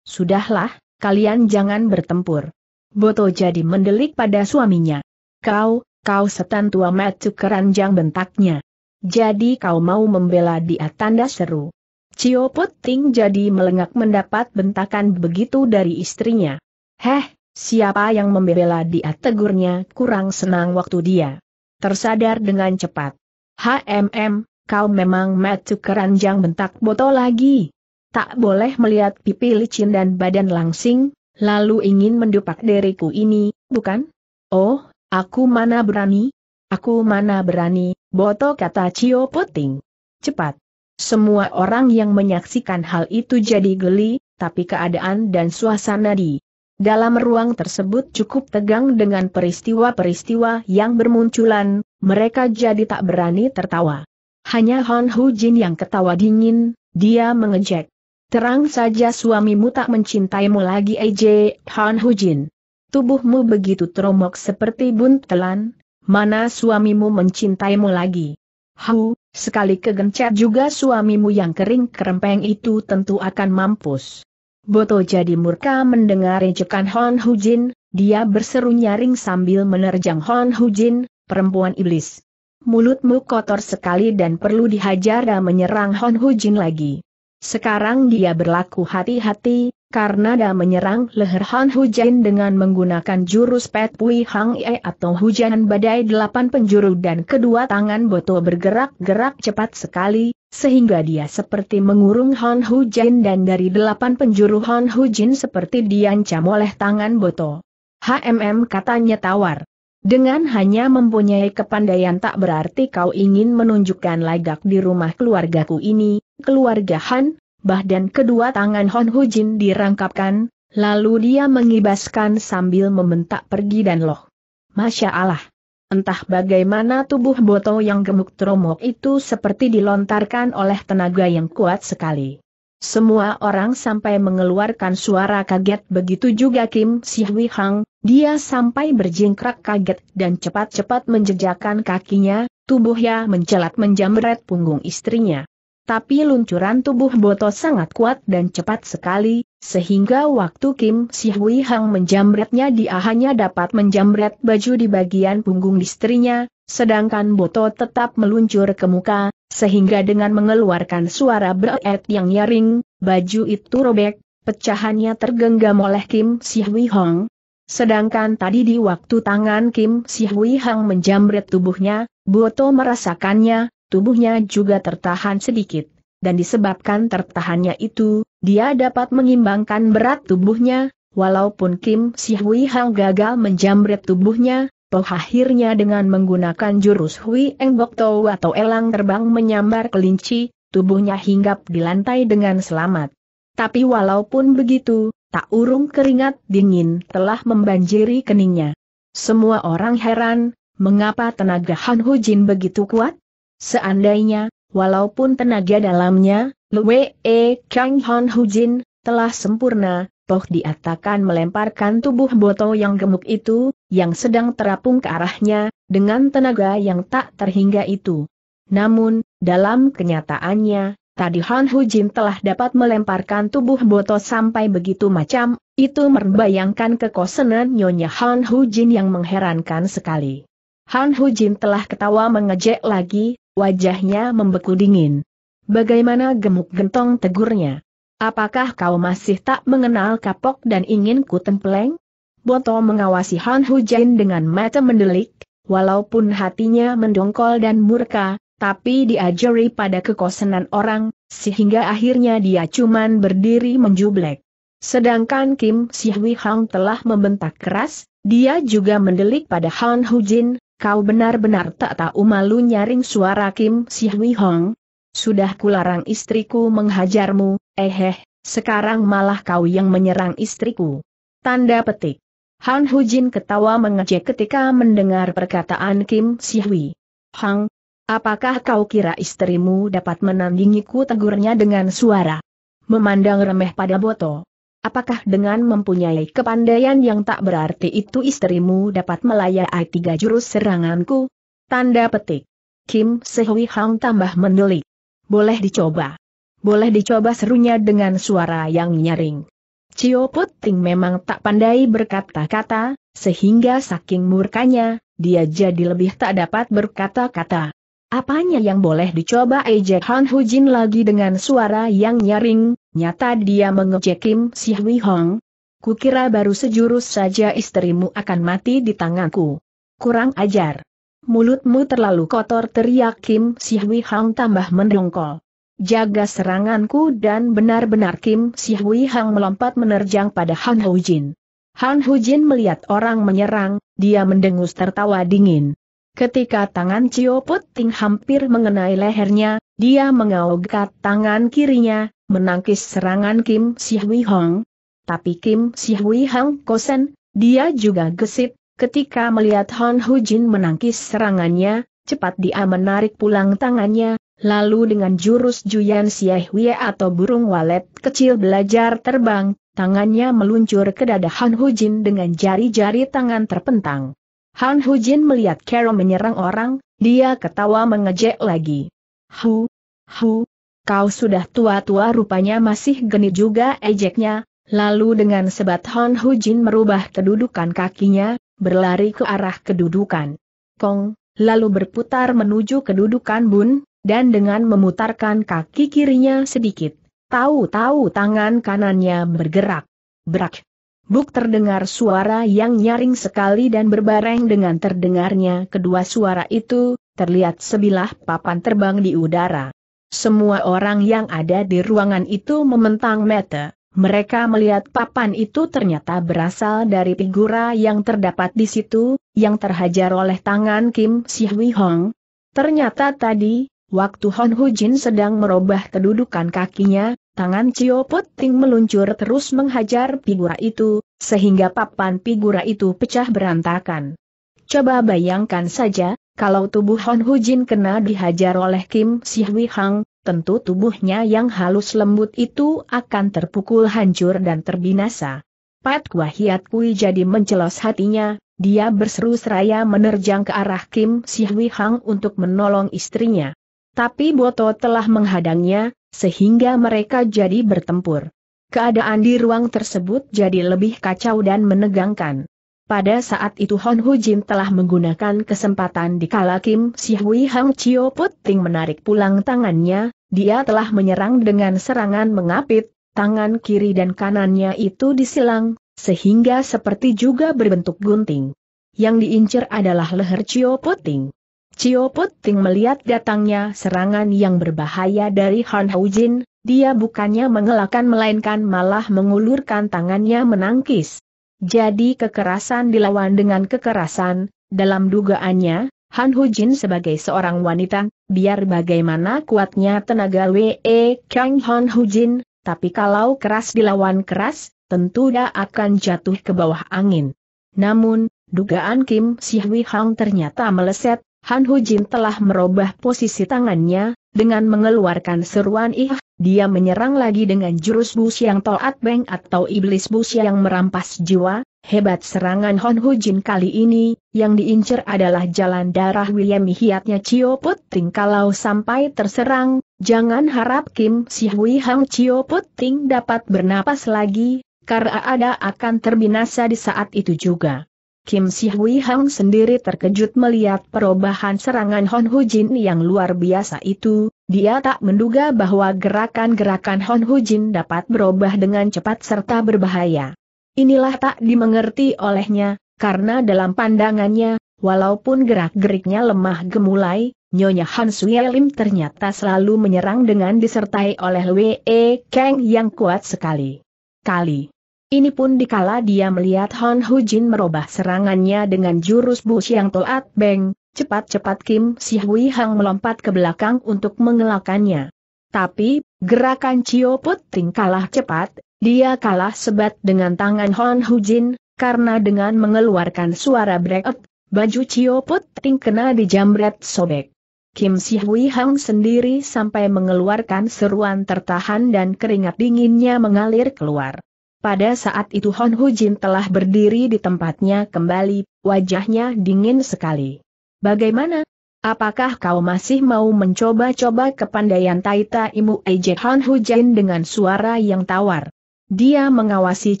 Sudahlah, kalian jangan bertempur. Boto jadi mendelik pada suaminya. Kau, kau setan tua metu keranjang bentaknya. Jadi kau mau membela dia tanda seru. Cio Puting jadi melengak mendapat bentakan begitu dari istrinya. Heh, siapa yang membela dia tegurnya kurang senang waktu dia. Tersadar dengan cepat. HMM, kau memang metu keranjang bentak botol lagi. Tak boleh melihat pipi licin dan badan langsing, lalu ingin mendupak diriku ini, bukan? Oh, aku mana berani? Aku mana berani, botol kata Cio Puting. Cepat, semua orang yang menyaksikan hal itu jadi geli, tapi keadaan dan suasana di dalam ruang tersebut cukup tegang dengan peristiwa-peristiwa yang bermunculan, mereka jadi tak berani tertawa. Hanya Hon Hu Jin yang ketawa dingin, dia mengejek. Terang saja suamimu tak mencintaimu lagi EJ, Han Jin. Tubuhmu begitu teromok seperti buntelan, mana suamimu mencintaimu lagi. Hang, sekali kegencet juga suamimu yang kering kerempeng itu tentu akan mampus. Boto jadi murka mendengar ejekan Hon Hujin, dia berseru nyaring sambil menerjang Hon Hujin, perempuan iblis. Mulutmu kotor sekali dan perlu dihajar dan menyerang Hon Hujin lagi. Sekarang dia berlaku hati-hati, karena dia menyerang leher Han Hujan dengan menggunakan jurus Pet Pui Hang E atau hujanan badai delapan penjuru dan kedua tangan Boto bergerak-gerak cepat sekali, sehingga dia seperti mengurung Han Hujan dan dari delapan penjuru Han Hujan seperti diancam oleh tangan Boto. HMM katanya tawar. Dengan hanya mempunyai kepandaian tak berarti kau ingin menunjukkan lagak di rumah keluargaku ini, keluarga Han, bah dan kedua tangan Hon Hujin dirangkapkan, lalu dia mengibaskan sambil membentak pergi dan loh. Masya Allah. Entah bagaimana tubuh Boto yang gemuk teromok itu seperti dilontarkan oleh tenaga yang kuat sekali. Semua orang sampai mengeluarkan suara kaget begitu juga Kim Si Siwi Hang, dia sampai berjingkrak kaget dan cepat-cepat menjejakkan kakinya, tubuhnya mencelat menjamret punggung istrinya tapi luncuran tubuh Boto sangat kuat dan cepat sekali, sehingga waktu Kim Si Hui Hang menjamretnya dia hanya dapat menjamret baju di bagian punggung istrinya, sedangkan Boto tetap meluncur ke muka, sehingga dengan mengeluarkan suara berat yang nyaring, baju itu robek, pecahannya tergenggam oleh Kim Si Hui Hang. Sedangkan tadi di waktu tangan Kim Si Hui Hang menjamret tubuhnya, Boto merasakannya, tubuhnya juga tertahan sedikit, dan disebabkan tertahannya itu, dia dapat mengimbangkan berat tubuhnya, walaupun Kim Si Hui Hang gagal menjamret tubuhnya, akhirnya dengan menggunakan jurus Hui Eng Bok Tau atau elang terbang menyambar kelinci, tubuhnya hinggap di lantai dengan selamat. Tapi walaupun begitu, tak urung keringat dingin telah membanjiri keningnya. Semua orang heran, mengapa tenaga Han Hu Jin begitu kuat? Seandainya, walaupun tenaga dalamnya, Lue E Kang Hon Hujin, telah sempurna, toh diatakan melemparkan tubuh botol yang gemuk itu, yang sedang terapung ke arahnya, dengan tenaga yang tak terhingga itu. Namun, dalam kenyataannya, tadi Han Hujin telah dapat melemparkan tubuh botol sampai begitu macam, itu membayangkan kekosenan nyonya Han Hujin yang mengherankan sekali. Han Hujin telah ketawa mengejek lagi, Wajahnya membeku dingin. Bagaimana gemuk gentong tegurnya? Apakah kau masih tak mengenal kapok dan ingin ku tempeleng? Boto mengawasi Han Hujain dengan mata mendelik, walaupun hatinya mendongkol dan murka, tapi diajari pada kekosenan orang, sehingga akhirnya dia cuman berdiri menjublek. Sedangkan Kim Siwi Hang telah membentak keras, dia juga mendelik pada Han Hujin, kau benar-benar tak tahu malu nyaring suara Kim Si Hui Hong? Sudah kularang istriku menghajarmu, eheh, sekarang malah kau yang menyerang istriku. Tanda petik. Han Hujin ketawa mengejek ketika mendengar perkataan Kim Si Hui. Hang, apakah kau kira istrimu dapat menandingiku tegurnya dengan suara? Memandang remeh pada botol. Apakah dengan mempunyai kepandaian yang tak berarti itu istrimu dapat melayani tiga jurus seranganku? Tanda petik. Kim Sehui Hang tambah mendelik. Boleh dicoba. Boleh dicoba serunya dengan suara yang nyaring. Cio Puting memang tak pandai berkata-kata, sehingga saking murkanya, dia jadi lebih tak dapat berkata-kata. Apanya yang boleh dicoba ejek Han Hujin lagi dengan suara yang nyaring, nyata dia mengejek Kim Si Hui Hong. Kukira baru sejurus saja istrimu akan mati di tanganku. Kurang ajar. Mulutmu terlalu kotor teriak Kim Si Hui Hong tambah mendongkol. Jaga seranganku dan benar-benar Kim Si Hui Hong melompat menerjang pada Han Hujin. Han Hujin melihat orang menyerang, dia mendengus tertawa dingin. Ketika tangan Cio Puting hampir mengenai lehernya, dia mengaugkat tangan kirinya, menangkis serangan Kim Si Hui Hong. Tapi Kim Si Hui Hong kosen, dia juga gesit, ketika melihat Hon Hujin menangkis serangannya, cepat dia menarik pulang tangannya, lalu dengan jurus Juyan Sihui atau burung walet kecil belajar terbang, tangannya meluncur ke dada Han Hujin dengan jari-jari tangan terpentang. Han Hu Jin melihat Carol menyerang orang, dia ketawa mengejek lagi. Hu, hu, kau sudah tua-tua rupanya masih genit juga ejeknya, lalu dengan sebat Han Hu Jin merubah kedudukan kakinya, berlari ke arah kedudukan. Kong, lalu berputar menuju kedudukan Bun, dan dengan memutarkan kaki kirinya sedikit, tahu-tahu tangan kanannya bergerak. brak. Buk terdengar suara yang nyaring sekali dan berbareng dengan terdengarnya kedua suara itu, terlihat sebilah papan terbang di udara. Semua orang yang ada di ruangan itu mementang mata. Mereka melihat papan itu ternyata berasal dari figura yang terdapat di situ, yang terhajar oleh tangan Kim Si Siwi Hong. Ternyata tadi, waktu Hon Hu Jin sedang merubah kedudukan kakinya, Tangan Cio Puting meluncur terus menghajar figura itu, sehingga papan figura itu pecah berantakan. Coba bayangkan saja, kalau tubuh Hon Hujin kena dihajar oleh Kim Si Hwi Hang, tentu tubuhnya yang halus lembut itu akan terpukul hancur dan terbinasa. Pat Kua Hiat Kui jadi mencelos hatinya, dia berseru seraya menerjang ke arah Kim Si Hwi Hang untuk menolong istrinya. Tapi Boto telah menghadangnya, sehingga mereka jadi bertempur. Keadaan di ruang tersebut jadi lebih kacau dan menegangkan. Pada saat itu Hon Hu Jin telah menggunakan kesempatan di kala Kim Si Hui Hang Chio Puting menarik pulang tangannya, dia telah menyerang dengan serangan mengapit, tangan kiri dan kanannya itu disilang, sehingga seperti juga berbentuk gunting. Yang diincar adalah leher Chio Puting. Cio Puting melihat datangnya serangan yang berbahaya dari Han Haujin, dia bukannya mengelakkan melainkan malah mengulurkan tangannya menangkis. Jadi kekerasan dilawan dengan kekerasan, dalam dugaannya, Han Hujin sebagai seorang wanita, biar bagaimana kuatnya tenaga W.E. Kang Han Hujin, tapi kalau keras dilawan keras, tentu dia akan jatuh ke bawah angin. Namun, dugaan Kim Si Hwi Hang ternyata meleset, Han Hu Jin telah merubah posisi tangannya, dengan mengeluarkan seruan ih, dia menyerang lagi dengan jurus bus yang toat beng atau iblis bus yang merampas jiwa, hebat serangan Han Hu Jin kali ini, yang diincir adalah jalan darah William Hiatnya Cio Puting kalau sampai terserang, jangan harap Kim Si Hui Hang Cio Puting dapat bernapas lagi, karena ada akan terbinasa di saat itu juga. Kim Si Hui Hang sendiri terkejut melihat perubahan serangan Hon Hu Jin yang luar biasa itu, dia tak menduga bahwa gerakan-gerakan Hon Hu Jin dapat berubah dengan cepat serta berbahaya. Inilah tak dimengerti olehnya, karena dalam pandangannya, walaupun gerak-geriknya lemah gemulai, Nyonya Han Sui Lim ternyata selalu menyerang dengan disertai oleh Wei Kang yang kuat sekali. Kali ini pun dikala dia melihat Hon Hujin merubah serangannya dengan jurus Bu yang Toat Beng, cepat-cepat Kim Si Hui Hang melompat ke belakang untuk mengelakannya. Tapi, gerakan Cio Put Ting kalah cepat, dia kalah sebat dengan tangan Hon Hujin, karena dengan mengeluarkan suara break, baju Cio Put Ting kena dijamret sobek. Kim Si Hui Hang sendiri sampai mengeluarkan seruan tertahan dan keringat dinginnya mengalir keluar. Pada saat itu Hon Hu Jin telah berdiri di tempatnya kembali, wajahnya dingin sekali. Bagaimana? Apakah kau masih mau mencoba-coba kepandaian Taita Imu Eje Hon Hu Jin dengan suara yang tawar? Dia mengawasi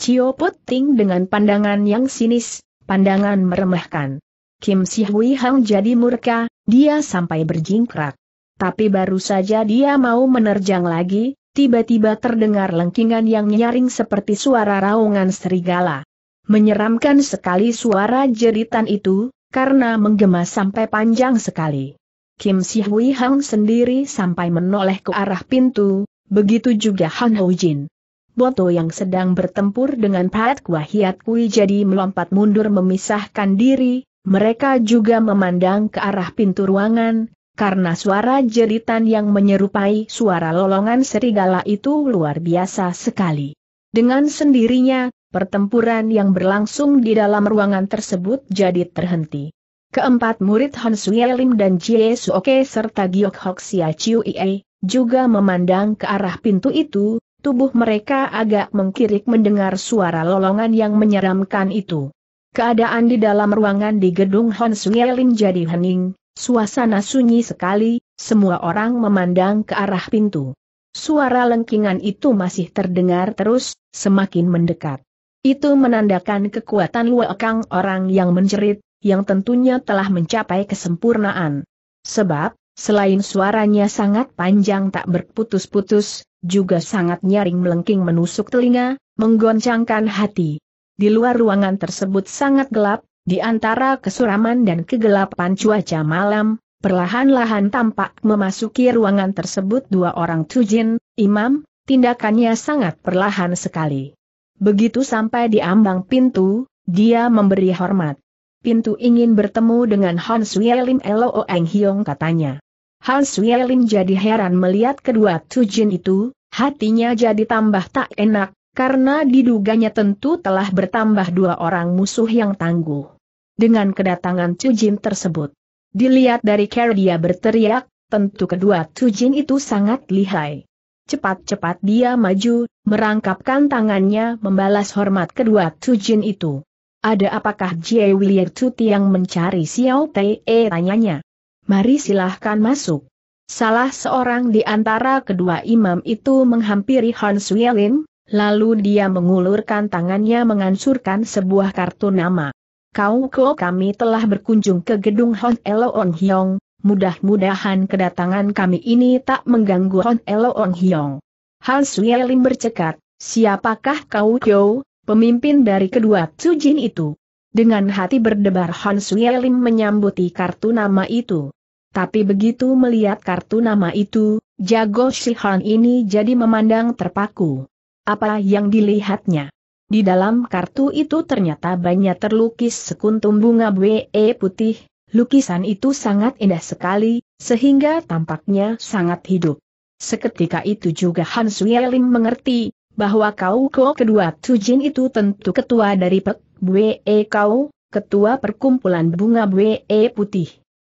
Cio Puting dengan pandangan yang sinis, pandangan meremehkan. Kim Si Hui Hang jadi murka, dia sampai berjingkrak. Tapi baru saja dia mau menerjang lagi, tiba-tiba terdengar lengkingan yang nyaring seperti suara raungan serigala. Menyeramkan sekali suara jeritan itu, karena menggema sampai panjang sekali. Kim Si Hui Hang sendiri sampai menoleh ke arah pintu, begitu juga Han Ho Jin. Boto yang sedang bertempur dengan Pat Kwahiat Kui jadi melompat mundur memisahkan diri, mereka juga memandang ke arah pintu ruangan, karena suara jeritan yang menyerupai suara lolongan serigala itu luar biasa sekali. Dengan sendirinya, pertempuran yang berlangsung di dalam ruangan tersebut jadi terhenti. Keempat murid Han Suyelim dan Jie Suoke serta Giok Hok Sia Chiu Ie, juga memandang ke arah pintu itu, tubuh mereka agak mengkirik mendengar suara lolongan yang menyeramkan itu. Keadaan di dalam ruangan di gedung Hon Lim jadi hening, Suasana sunyi sekali, semua orang memandang ke arah pintu. Suara lengkingan itu masih terdengar terus, semakin mendekat. Itu menandakan kekuatan Kang orang yang menjerit, yang tentunya telah mencapai kesempurnaan. Sebab, selain suaranya sangat panjang tak berputus-putus, juga sangat nyaring melengking menusuk telinga, menggoncangkan hati. Di luar ruangan tersebut sangat gelap, di antara kesuraman dan kegelapan cuaca malam, perlahan-lahan tampak memasuki ruangan tersebut dua orang Tujin, imam, tindakannya sangat perlahan sekali. Begitu sampai di ambang pintu, dia memberi hormat. Pintu ingin bertemu dengan Han Suyelim Elo Oeng Hiong katanya. Han Suyelim jadi heran melihat kedua Tujin itu, hatinya jadi tambah tak enak, karena diduganya tentu telah bertambah dua orang musuh yang tangguh dengan kedatangan Cujin tersebut. Dilihat dari cara dia berteriak, tentu kedua Cujin itu sangat lihai. Cepat-cepat dia maju, merangkapkan tangannya membalas hormat kedua Cujin itu. Ada apakah Jie Wilier Tuti yang mencari Xiao tae? Eh, tanyanya. Mari silahkan masuk. Salah seorang di antara kedua imam itu menghampiri Han Suyelin, lalu dia mengulurkan tangannya mengansurkan sebuah kartu nama. Kau Ko kami telah berkunjung ke gedung Hon On Hyong, mudah-mudahan kedatangan kami ini tak mengganggu Hon On Hyong. Han Sui Lim bercekat, siapakah Kau Ko, pemimpin dari kedua Tsujin itu? Dengan hati berdebar Han Sui Lim menyambuti kartu nama itu. Tapi begitu melihat kartu nama itu, jago Shihan ini jadi memandang terpaku. Apa yang dilihatnya? Di dalam kartu itu ternyata banyak terlukis sekuntum bunga we putih, lukisan itu sangat indah sekali, sehingga tampaknya sangat hidup. Seketika itu juga Han Suyelim mengerti, bahwa kau kau kedua Tujin itu tentu ketua dari Pek we kau, ketua perkumpulan bunga we putih.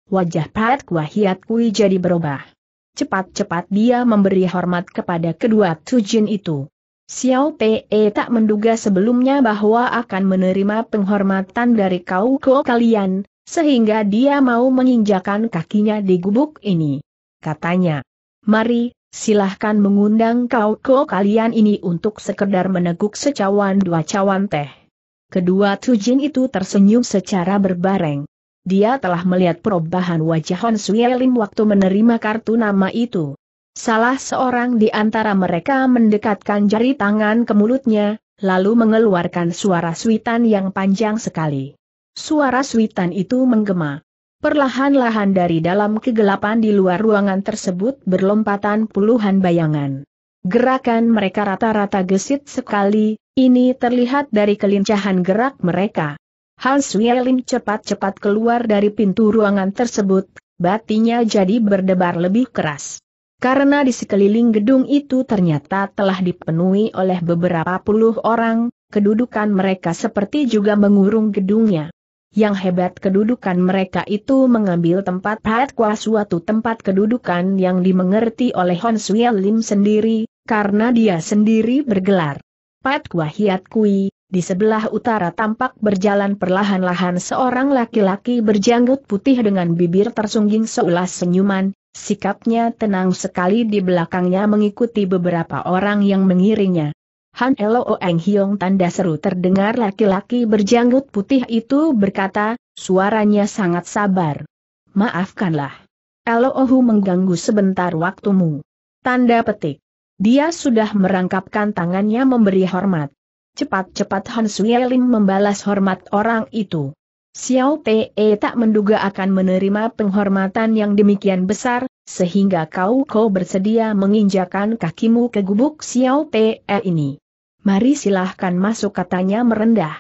Wajah Pat Kwahiat Kui jadi berubah. Cepat-cepat dia memberi hormat kepada kedua Tujin itu. Xiao Pei tak menduga sebelumnya bahwa akan menerima penghormatan dari kau kau kalian, sehingga dia mau menginjakan kakinya di gubuk ini. Katanya, mari, silahkan mengundang kau kau kalian ini untuk sekedar meneguk secawan dua cawan teh. Kedua Tujin itu tersenyum secara berbareng. Dia telah melihat perubahan wajah Hon Sui Lim waktu menerima kartu nama itu. Salah seorang di antara mereka mendekatkan jari tangan ke mulutnya, lalu mengeluarkan suara suitan yang panjang sekali. Suara suitan itu menggema. Perlahan-lahan dari dalam kegelapan di luar ruangan tersebut berlompatan puluhan bayangan. Gerakan mereka rata-rata gesit sekali, ini terlihat dari kelincahan gerak mereka. Hans Suyelim cepat-cepat keluar dari pintu ruangan tersebut, batinya jadi berdebar lebih keras karena di sekeliling gedung itu ternyata telah dipenuhi oleh beberapa puluh orang, kedudukan mereka seperti juga mengurung gedungnya. Yang hebat kedudukan mereka itu mengambil tempat Patkwa suatu tempat kedudukan yang dimengerti oleh Hon Sui Lim sendiri, karena dia sendiri bergelar. Kuah Hiat Kui, di sebelah utara tampak berjalan perlahan-lahan seorang laki-laki berjanggut putih dengan bibir tersungging seulas senyuman, Sikapnya tenang sekali di belakangnya mengikuti beberapa orang yang mengiringnya. Han Elo Oeng Hiong tanda seru terdengar laki-laki berjanggut putih itu berkata, suaranya sangat sabar. Maafkanlah. Elo Ohu mengganggu sebentar waktumu. Tanda petik. Dia sudah merangkapkan tangannya memberi hormat. Cepat-cepat Han Sui membalas hormat orang itu. Xiao Pei eh, tak menduga akan menerima penghormatan yang demikian besar, sehingga kau kau bersedia menginjakan kakimu ke gubuk Xiao Pei eh, ini. Mari silahkan masuk katanya merendah.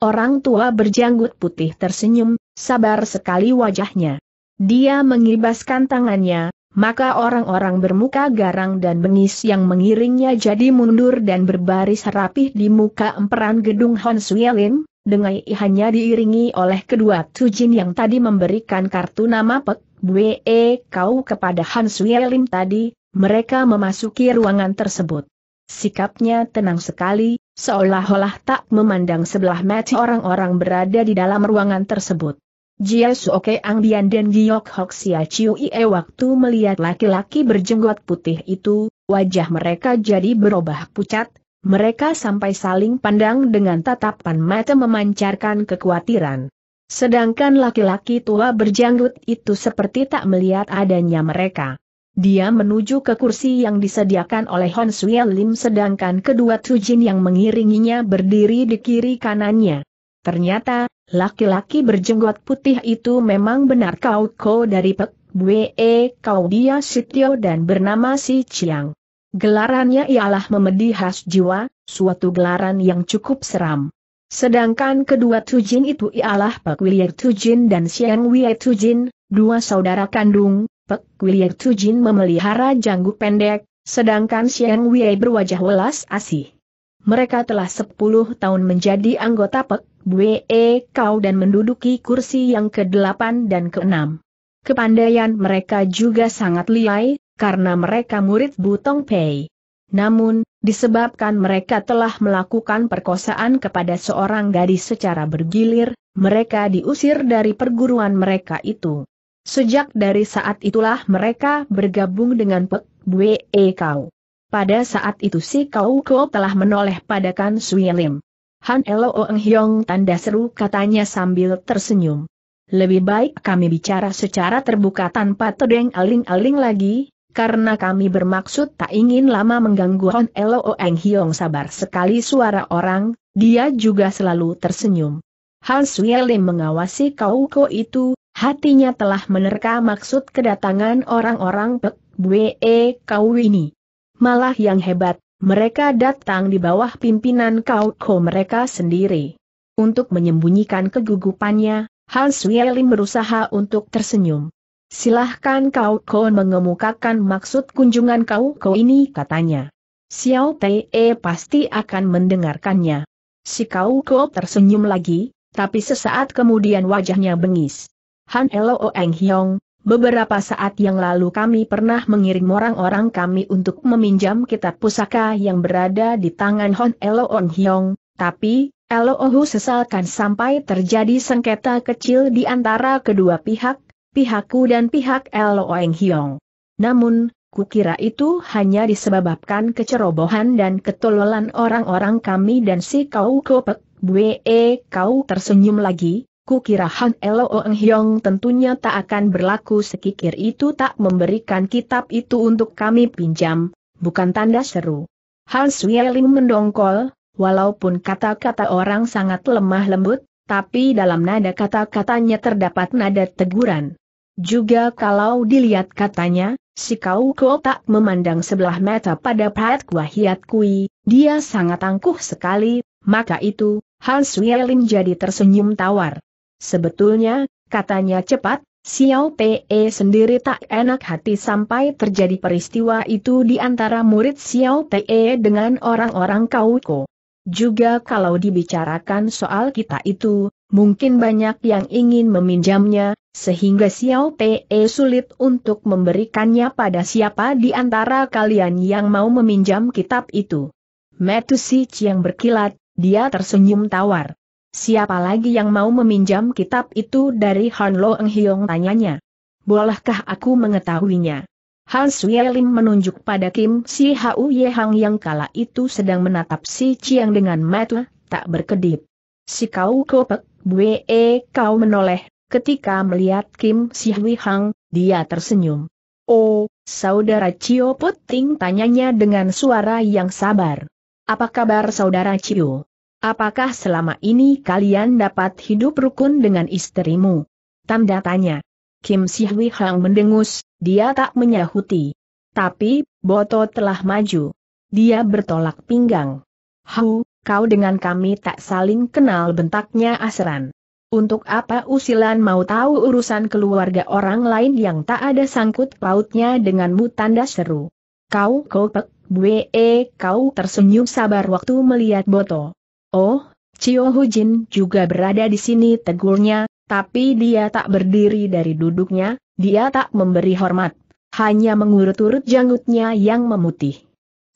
Orang tua berjanggut putih tersenyum, sabar sekali wajahnya. Dia mengibaskan tangannya, maka orang-orang bermuka garang dan bengis yang mengiringnya jadi mundur dan berbaris rapih di muka emperan gedung Hon Suyelin, Dengai hanya diiringi oleh kedua Tujin yang tadi memberikan kartu nama Pek Bwe e, Kau kepada Han Suyelim tadi, mereka memasuki ruangan tersebut. Sikapnya tenang sekali, seolah-olah tak memandang sebelah mata orang-orang berada di dalam ruangan tersebut. Jia Suoke Bian dan Giok Hok Sia Chiu Ie waktu melihat laki-laki berjenggot putih itu, wajah mereka jadi berubah pucat, mereka sampai saling pandang dengan tatapan mata memancarkan kekhawatiran. Sedangkan laki-laki tua berjanggut itu seperti tak melihat adanya mereka. Dia menuju ke kursi yang disediakan oleh Hon Suel Lim sedangkan kedua Tujin yang mengiringinya berdiri di kiri kanannya. Ternyata, laki-laki berjenggot putih itu memang benar kau ko dari Pek Bue Kau Dia Sityo dan bernama Si Chiang. Gelarannya ialah memedi khas jiwa, suatu gelaran yang cukup seram. Sedangkan kedua Tujin itu ialah Pek Wilier Tujin dan Siang Wei Tujin, dua saudara kandung, Pek Wilier Tujin memelihara janggut pendek, sedangkan Siang Wei berwajah welas asih. Mereka telah 10 tahun menjadi anggota Pek Bue Kau dan menduduki kursi yang ke-8 dan ke-6. Kepandaian mereka juga sangat liai, karena mereka murid Butong Pei. Namun, disebabkan mereka telah melakukan perkosaan kepada seorang gadis secara bergilir, mereka diusir dari perguruan mereka itu. Sejak dari saat itulah mereka bergabung dengan Pek Bue e Kau. Pada saat itu si Kau Kau telah menoleh pada Kan Sui Lim. Han Elo Oeng Hyong tanda seru katanya sambil tersenyum. Lebih baik kami bicara secara terbuka tanpa tedeng aling-aling lagi, karena kami bermaksud tak ingin lama mengganggu Hon Elo Eng Hiong sabar sekali suara orang, dia juga selalu tersenyum. Han Suyelim mengawasi Kauko itu, hatinya telah menerka maksud kedatangan orang-orang Pek Bwe Kau ini. Malah yang hebat, mereka datang di bawah pimpinan Kauko mereka sendiri. Untuk menyembunyikan kegugupannya, Han Suyelim berusaha untuk tersenyum. Silahkan kau kau mengemukakan maksud kunjungan kau kau ini katanya. Xiao Te pasti akan mendengarkannya. Si kau kau tersenyum lagi, tapi sesaat kemudian wajahnya bengis. Han Elo Eng Hiong, beberapa saat yang lalu kami pernah mengirim orang-orang kami untuk meminjam kitab pusaka yang berada di tangan Han Elo Eng Hiong, tapi, Elo Ohu sesalkan sampai terjadi sengketa kecil di antara kedua pihak, pihakku dan pihak Loeng Hiong. Namun, kukira itu hanya disebabkan kecerobohan dan ketololan orang-orang kami dan si Kau Kopek, Bwe Kau tersenyum lagi, kukira Han Loeng Hiong tentunya tak akan berlaku sekikir itu tak memberikan kitab itu untuk kami pinjam, bukan tanda seru. Han Sui mendongkol, walaupun kata-kata orang sangat lemah lembut, tapi dalam nada kata-katanya terdapat nada teguran. Juga kalau dilihat katanya, si kau kau tak memandang sebelah mata pada Pat Hiat Kui, dia sangat angkuh sekali, maka itu, Han Suelin jadi tersenyum tawar. Sebetulnya, katanya cepat, Xiao Pe sendiri tak enak hati sampai terjadi peristiwa itu di antara murid Xiao Pe dengan orang-orang Kauko. Juga kalau dibicarakan soal kita itu, Mungkin banyak yang ingin meminjamnya, sehingga Xiao Pe sulit untuk memberikannya pada siapa di antara kalian yang mau meminjam kitab itu. Metu Si yang berkilat, dia tersenyum tawar. Siapa lagi yang mau meminjam kitab itu dari Han Lo Eng Hiong tanyanya. Bolehkah aku mengetahuinya? Han Lim menunjuk pada Kim Si Hau Ye Hang yang kala itu sedang menatap si Chiang dengan mata tak berkedip. Si Kau Kopek Bwe kau menoleh, ketika melihat Kim Siwi Hang, dia tersenyum. Oh, saudara Cio Puting tanyanya dengan suara yang sabar. Apa kabar saudara Cio? Apakah selama ini kalian dapat hidup rukun dengan istrimu? Tanda tanya. Kim Siwi Hang mendengus, dia tak menyahuti. Tapi, Boto telah maju. Dia bertolak pinggang. Hau, kau dengan kami tak saling kenal bentaknya Asran. Untuk apa usilan mau tahu urusan keluarga orang lain yang tak ada sangkut pautnya denganmu tanda seru. Kau kopek, gue e, kau tersenyum sabar waktu melihat Boto. Oh, Cio Hujin juga berada di sini tegurnya, tapi dia tak berdiri dari duduknya, dia tak memberi hormat, hanya mengurut-urut janggutnya yang memutih.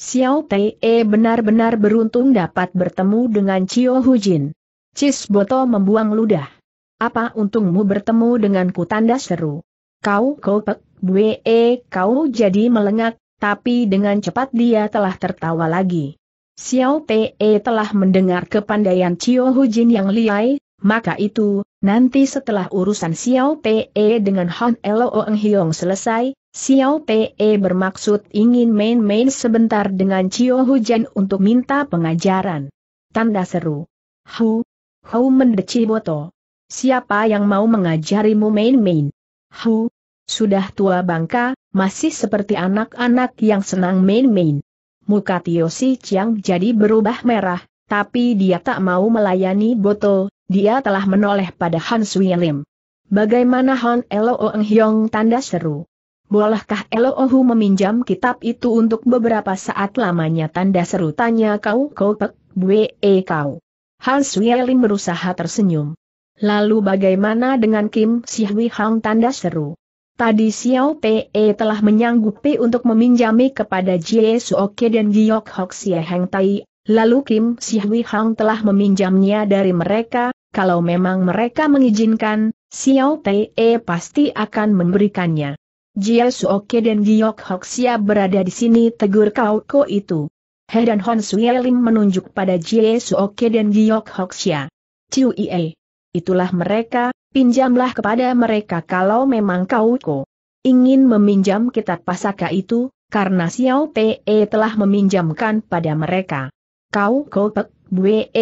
Xiao Tei e benar-benar beruntung dapat bertemu dengan Chio Hujin. Cis Boto membuang ludah. Apa untungmu bertemu denganku tanda seru. Kau kopek, bue e, kau jadi melengak, tapi dengan cepat dia telah tertawa lagi. Xiao Te e telah mendengar kepandaian Hu Jin yang liai, maka itu, nanti setelah urusan Xiao E dengan Han Eloo Eng Hiong selesai, Xiao Pe bermaksud ingin main-main sebentar dengan Cio Hujan untuk minta pengajaran. Tanda seru. Hu, Hu mendeci boto. Siapa yang mau mengajarimu main-main? Hu, sudah tua bangka, masih seperti anak-anak yang senang main-main. Muka Tio Si Chiang jadi berubah merah, tapi dia tak mau melayani boto, dia telah menoleh pada Han Sui Lim. Bagaimana Han Elo Eng Hyong tanda seru? bolehkah Elohu meminjam kitab itu untuk beberapa saat lamanya tanda seru tanya kau kau pek, bue e, kau. Hans Wielim berusaha tersenyum. Lalu bagaimana dengan Kim Sihui Hang tanda seru? Tadi Xiao Pe telah menyanggupi untuk meminjami kepada Jie Suoke dan Giok Hok Xie Heng Tai, lalu Kim Sihui Hang telah meminjamnya dari mereka, kalau memang mereka mengizinkan, Xiao Pe pasti akan memberikannya. Jia Suoke dan Giok Hoxia berada di sini tegur kau ko itu. He dan Hon Suyelim menunjuk pada Jie Suoke dan Giok Hoxia. Ciu Ie. Itulah mereka, pinjamlah kepada mereka kalau memang kau ko. Ingin meminjam kitab pasaka itu, karena Xiao Pe telah meminjamkan pada mereka. Kau ko pek, bue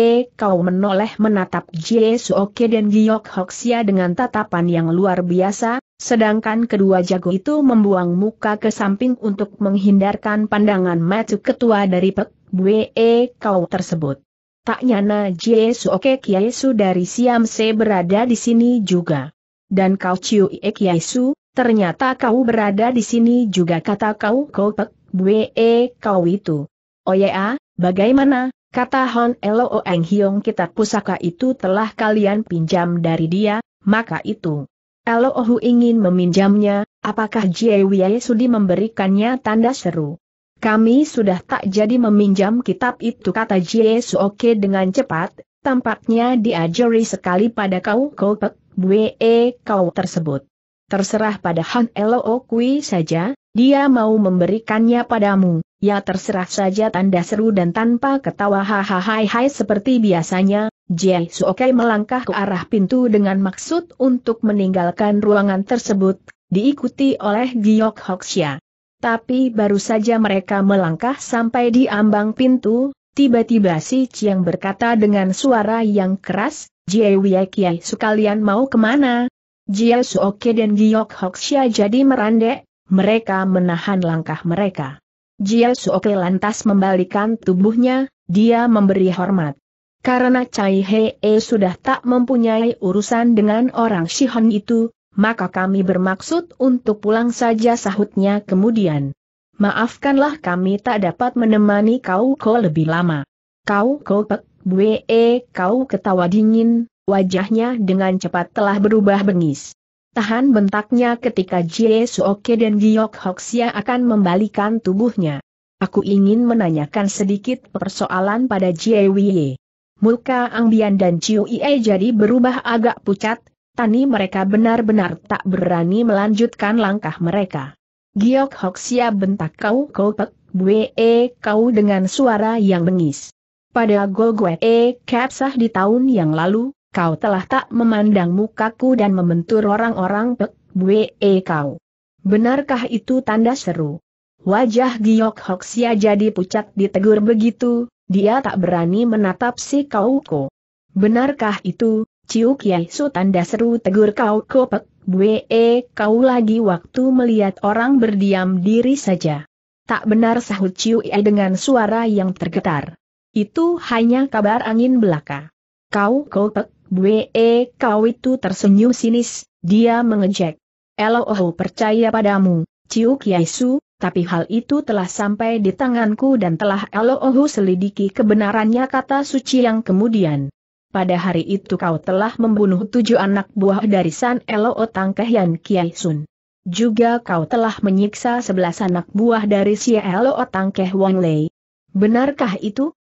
kau menoleh menatap Jie Suoke dan Giok Hoxia dengan tatapan yang luar biasa, Sedangkan kedua jago itu membuang muka ke samping untuk menghindarkan pandangan mata ketua dari Pek Bwe e Kau tersebut. Tak nyana Jesu Oke Kiai Su dari Siam Se berada di sini juga. Dan kau Ciu Ie Kiai Su, ternyata kau berada di sini juga kata kau kau Pek Bwe e Kau itu. Oh ya, bagaimana, Kata Hon Elo Eng Hiong kitab pusaka itu telah kalian pinjam dari dia, maka itu. Kalau Ohu ingin meminjamnya, apakah Jiewie Sudi memberikannya tanda seru? Kami sudah tak jadi meminjam kitab itu kata Jie Oke dengan cepat, tampaknya diajari sekali pada kau kopek, bue kau tersebut. Terserah pada Han Elo Okui saja, dia mau memberikannya padamu, ya terserah saja tanda seru dan tanpa ketawa hahaha hai hai seperti biasanya, Jie Suokai melangkah ke arah pintu dengan maksud untuk meninggalkan ruangan tersebut, diikuti oleh Giok Hoxia. Tapi baru saja mereka melangkah sampai di ambang pintu, tiba-tiba si Chiang berkata dengan suara yang keras, Jie Wei Kiai sekalian mau kemana? Jie Suoke dan Giok Hoxia jadi merandek, mereka menahan langkah mereka. Jie Suoke lantas membalikan tubuhnya, dia memberi hormat. Karena Cai Hee sudah tak mempunyai urusan dengan orang Shihon itu, maka kami bermaksud untuk pulang saja sahutnya kemudian. Maafkanlah kami tak dapat menemani kau kau lebih lama. Kau kau pek, bue kau ketawa dingin, wajahnya dengan cepat telah berubah bengis. Tahan bentaknya ketika Jie Suoke dan Giyok Hoxia akan membalikan tubuhnya. Aku ingin menanyakan sedikit persoalan pada Jie Wei. Muka Ang Bian dan Ciu Ie jadi berubah agak pucat, tani mereka benar-benar tak berani melanjutkan langkah mereka. Giok Hoxia bentak kau kau pek, bue e kau dengan suara yang bengis. Pada Golgwe e kapsah di tahun yang lalu, kau telah tak memandang mukaku dan membentur orang-orang pek, bue e kau. Benarkah itu tanda seru? Wajah Giok Hoksia jadi pucat ditegur begitu, dia tak berani menatap si Kauko. Benarkah itu, Ciu Kiai Su tanda seru tegur Kauko Pek, Bue eh, kau lagi waktu melihat orang berdiam diri saja. Tak benar sahut Ciu Kiai dengan suara yang tergetar. Itu hanya kabar angin belaka. Kau Pek, Bue eh, kau itu tersenyum sinis, dia mengejek. oh percaya padamu, Ciu Kiai Su, tapi hal itu telah sampai di tanganku dan telah Elohu selidiki kebenarannya kata suci yang kemudian. Pada hari itu kau telah membunuh tujuh anak buah dari San Tangkeh Yan Kiai Sun. Juga kau telah menyiksa sebelas anak buah dari Si Eloh Tangkeh Wang Lei. Benarkah itu?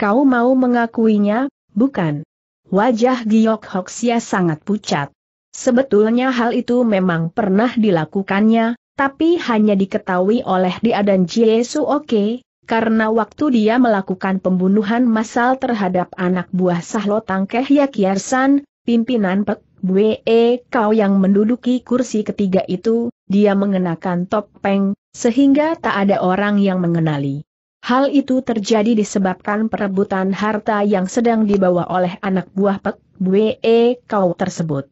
Kau mau mengakuinya, bukan? Wajah Giok Hoksia sangat pucat. Sebetulnya hal itu memang pernah dilakukannya, tapi hanya diketahui oleh dia dan Jesu Oke, karena waktu dia melakukan pembunuhan massal terhadap anak buah Sahlo Tangkeh Yakiarsan, pimpinan Pek Bwe Kau yang menduduki kursi ketiga itu, dia mengenakan topeng, sehingga tak ada orang yang mengenali. Hal itu terjadi disebabkan perebutan harta yang sedang dibawa oleh anak buah Pek Bwe Kau tersebut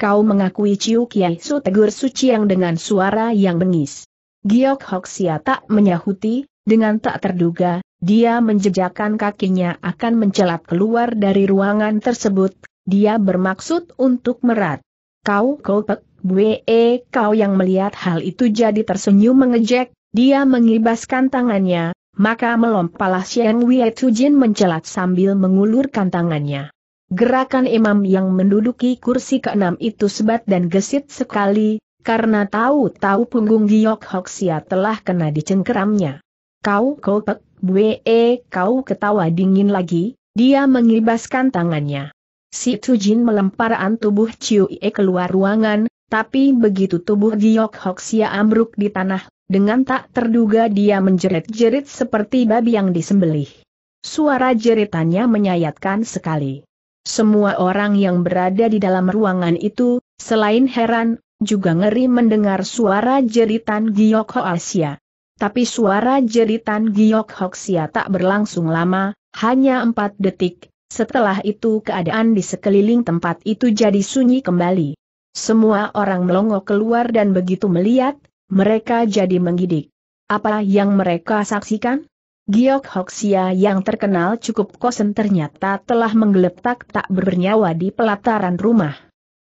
kau mengakui Ciu Kiai Su tegur Suciang dengan suara yang bengis. Giok sia tak menyahuti, dengan tak terduga, dia menjejakkan kakinya akan mencelat keluar dari ruangan tersebut, dia bermaksud untuk merat. Kau kopek, bue kau yang melihat hal itu jadi tersenyum mengejek, dia mengibaskan tangannya, maka melompalah Xiang Wei Tujin mencelat sambil mengulurkan tangannya. Gerakan imam yang menduduki kursi keenam itu sebat dan gesit sekali, karena tahu-tahu punggung Giok Sia telah kena dicengkeramnya. Kau kopek, bue, e, kau ketawa dingin lagi, dia mengibaskan tangannya. Si Tujin melemparkan tubuh Ciu Ie keluar ruangan, tapi begitu tubuh Giok Sia ambruk di tanah, dengan tak terduga dia menjerit-jerit seperti babi yang disembelih. Suara jeritannya menyayatkan sekali. Semua orang yang berada di dalam ruangan itu, selain heran, juga ngeri mendengar suara jeritan Giok Hoaxia. Tapi suara jeritan Giok Hoaxia tak berlangsung lama, hanya empat detik, setelah itu keadaan di sekeliling tempat itu jadi sunyi kembali. Semua orang melongo keluar dan begitu melihat, mereka jadi menggidik. Apa yang mereka saksikan? Giok Hoxia yang terkenal cukup kosen ternyata telah menggeletak tak bernyawa di pelataran rumah.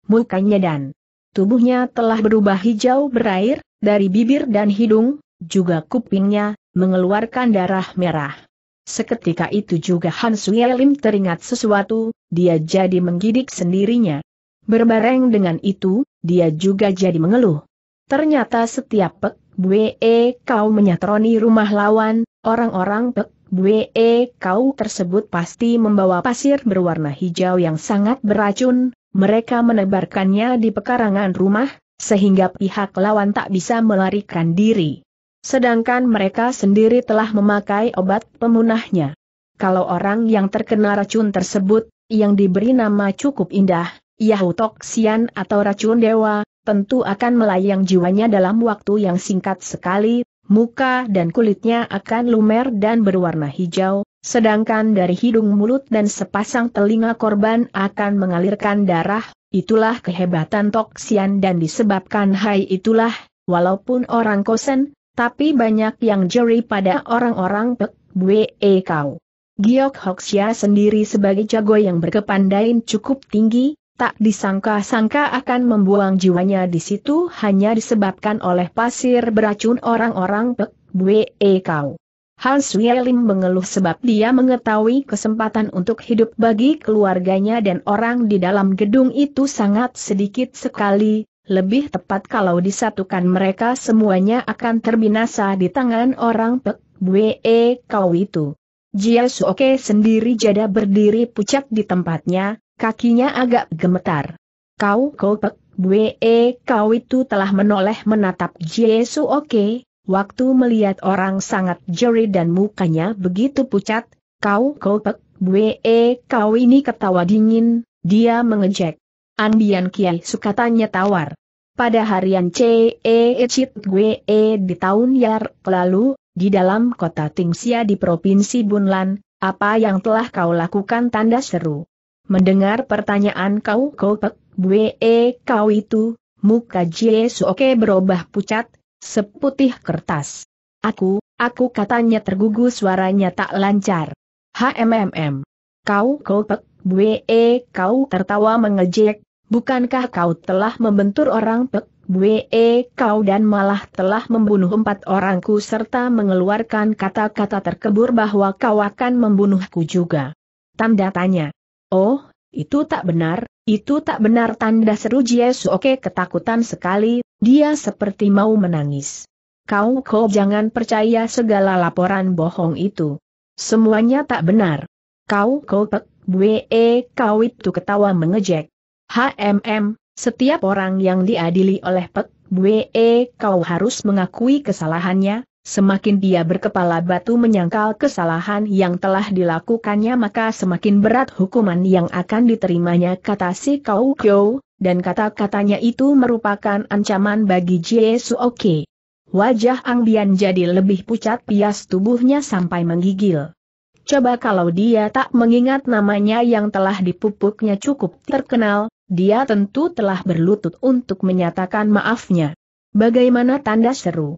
Mukanya dan tubuhnya telah berubah hijau berair, dari bibir dan hidung, juga kupingnya, mengeluarkan darah merah. Seketika itu juga Han Suyelim teringat sesuatu, dia jadi menggidik sendirinya. Berbareng dengan itu, dia juga jadi mengeluh. Ternyata setiap Pek Bue e, kau menyatroni rumah lawan, orang-orang Pek Bue e, kau tersebut pasti membawa pasir berwarna hijau yang sangat beracun, mereka menebarkannya di pekarangan rumah, sehingga pihak lawan tak bisa melarikan diri. Sedangkan mereka sendiri telah memakai obat pemunahnya. Kalau orang yang terkena racun tersebut, yang diberi nama cukup indah, Yahutok Sian atau racun dewa, tentu akan melayang jiwanya dalam waktu yang singkat sekali, muka dan kulitnya akan lumer dan berwarna hijau, sedangkan dari hidung mulut dan sepasang telinga korban akan mengalirkan darah, itulah kehebatan toksian dan disebabkan hai itulah, walaupun orang kosen, tapi banyak yang jeri pada orang-orang pek bue e kau. Giok Hoxia sendiri sebagai jago yang berkepandaian cukup tinggi, tak disangka-sangka akan membuang jiwanya di situ hanya disebabkan oleh pasir beracun orang-orang Pek Bwe Kau. Hans Wielim mengeluh sebab dia mengetahui kesempatan untuk hidup bagi keluarganya dan orang di dalam gedung itu sangat sedikit sekali, lebih tepat kalau disatukan mereka semuanya akan terbinasa di tangan orang Pek Bwe Kau itu. Jia Suoke sendiri jada berdiri pucat di tempatnya, kakinya agak gemetar. Kau kopek, bue eh, kau itu telah menoleh menatap Jesu oke, waktu melihat orang sangat jeri dan mukanya begitu pucat, kau kopek, bue eh, kau ini ketawa dingin, dia mengejek. Andian Kiai Sukatanya tawar. Pada harian CE Cit Gue e, di tahun Yar lalu, di dalam kota Tingsia di Provinsi Bunlan, apa yang telah kau lakukan tanda seru. Mendengar pertanyaan kau kau kopek, bue e, kau itu, muka Jie Suoke berubah pucat, seputih kertas. Aku, aku katanya tergugu suaranya tak lancar. HMMM. Kau kau kopek, bue e, kau tertawa mengejek, bukankah kau telah membentur orang pek, bue e, kau dan malah telah membunuh empat orangku serta mengeluarkan kata-kata terkebur bahwa kau akan membunuhku juga. Tanda tanya. Oh, itu tak benar, itu tak benar tanda seru Jiesu Oke ketakutan sekali, dia seperti mau menangis. Kau kau jangan percaya segala laporan bohong itu. Semuanya tak benar. Kau kau pek, bwe e, kau itu ketawa mengejek. HMM, setiap orang yang diadili oleh pek, bwe e, kau harus mengakui kesalahannya, Semakin dia berkepala batu menyangkal kesalahan yang telah dilakukannya maka semakin berat hukuman yang akan diterimanya kata si Kau Kyo, dan kata-katanya itu merupakan ancaman bagi Jie Oke. Wajah Ang Bian jadi lebih pucat pias tubuhnya sampai menggigil. Coba kalau dia tak mengingat namanya yang telah dipupuknya cukup terkenal, dia tentu telah berlutut untuk menyatakan maafnya. Bagaimana tanda seru?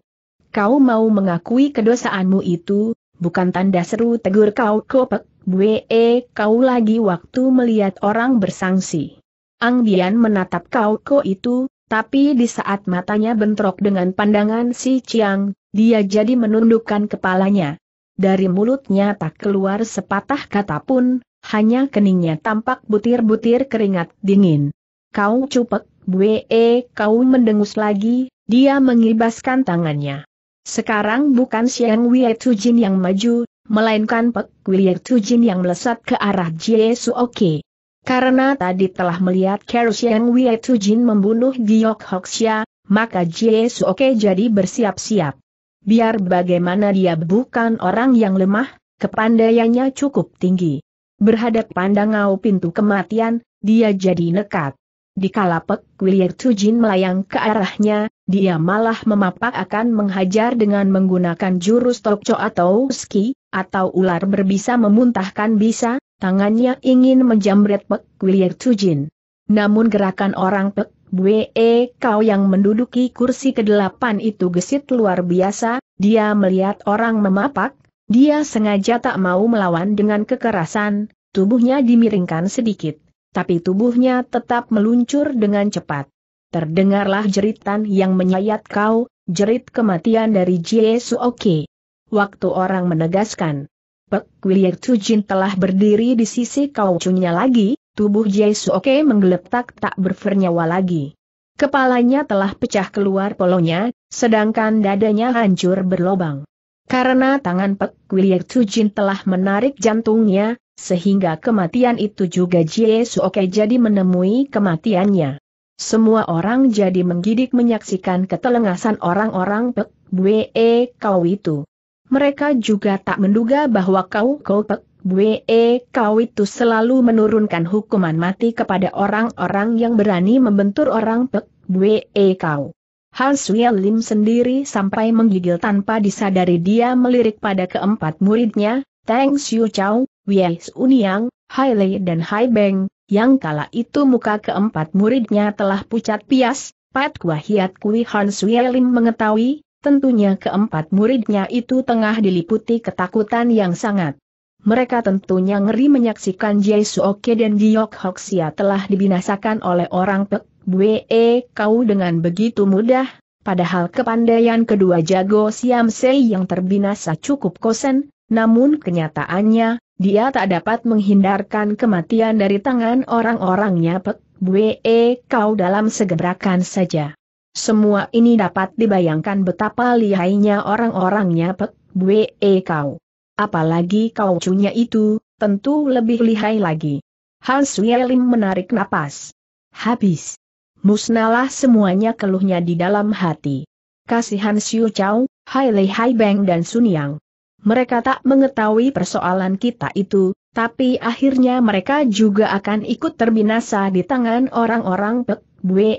kau mau mengakui kedosaanmu itu, bukan tanda seru tegur kau kopek, bue e, kau lagi waktu melihat orang bersangsi. Ang Bian menatap kau ko itu, tapi di saat matanya bentrok dengan pandangan si Chiang, dia jadi menundukkan kepalanya. Dari mulutnya tak keluar sepatah kata pun, hanya keningnya tampak butir-butir keringat dingin. Kau cupek, bue e, kau mendengus lagi, dia mengibaskan tangannya. Sekarang bukan Xiang Wei Jin yang maju, melainkan Pek Wei Jin yang melesat ke arah Jie Suoke. Karena tadi telah melihat Kero Xiang Wei Tujin membunuh Giok Hoxia, maka Jie Suoke jadi bersiap-siap. Biar bagaimana dia bukan orang yang lemah, kepandaiannya cukup tinggi. Berhadap pandangau pintu kematian, dia jadi nekat. Di kalapek Wilier Tujin melayang ke arahnya, dia malah memapak akan menghajar dengan menggunakan jurus tokco atau ski, atau ular berbisa memuntahkan bisa, tangannya ingin menjamret Pek Wilier Tujin. Namun gerakan orang Pek Bwe Kau yang menduduki kursi kedelapan itu gesit luar biasa, dia melihat orang memapak, dia sengaja tak mau melawan dengan kekerasan, tubuhnya dimiringkan sedikit tapi tubuhnya tetap meluncur dengan cepat. Terdengarlah jeritan yang menyayat kau, jerit kematian dari Jie Suoke. Waktu orang menegaskan, Pek Wiliek Tujin telah berdiri di sisi kau kaucunya lagi, tubuh Jie Suoke menggeletak tak bernyawa lagi. Kepalanya telah pecah keluar polonya, sedangkan dadanya hancur berlobang. Karena tangan Pek Wiliek Tujin telah menarik jantungnya, sehingga kematian itu juga Jie Suoke jadi menemui kematiannya. Semua orang jadi menggidik menyaksikan ketelengasan orang-orang Pek Bue e Kau itu. Mereka juga tak menduga bahwa kau kau Pek Bue e Kau itu selalu menurunkan hukuman mati kepada orang-orang yang berani membentur orang Pek Bue e Kau. Han Suya Lim sendiri sampai menggigil tanpa disadari dia melirik pada keempat muridnya, Tang you Chow, Wei Suniang, Hai Lei dan Hai Beng, yang kala itu muka keempat muridnya telah pucat pias, Pat Kua Hiat Kui Han Suielim mengetahui, tentunya keempat muridnya itu tengah diliputi ketakutan yang sangat. Mereka tentunya ngeri menyaksikan Jai Suoke dan Jiok Hoxia telah dibinasakan oleh orang Pek Bwe e kau dengan begitu mudah, padahal kepandaian kedua jago Siam Sei yang terbinasa cukup kosen, namun kenyataannya, dia tak dapat menghindarkan kematian dari tangan orang-orangnya Pek Bue eh, kau dalam segebrakan saja. Semua ini dapat dibayangkan betapa lihainya orang-orangnya Pek Bue eh, kau. Apalagi kau cunya itu, tentu lebih lihai lagi. Hans Wielim menarik napas. Habis. Musnahlah semuanya keluhnya di dalam hati. Kasihan Siu Chau, Hai Lei Hai Beng dan Sun Yang mereka tak mengetahui persoalan kita itu, tapi akhirnya mereka juga akan ikut terbinasa di tangan orang-orang Pek Bue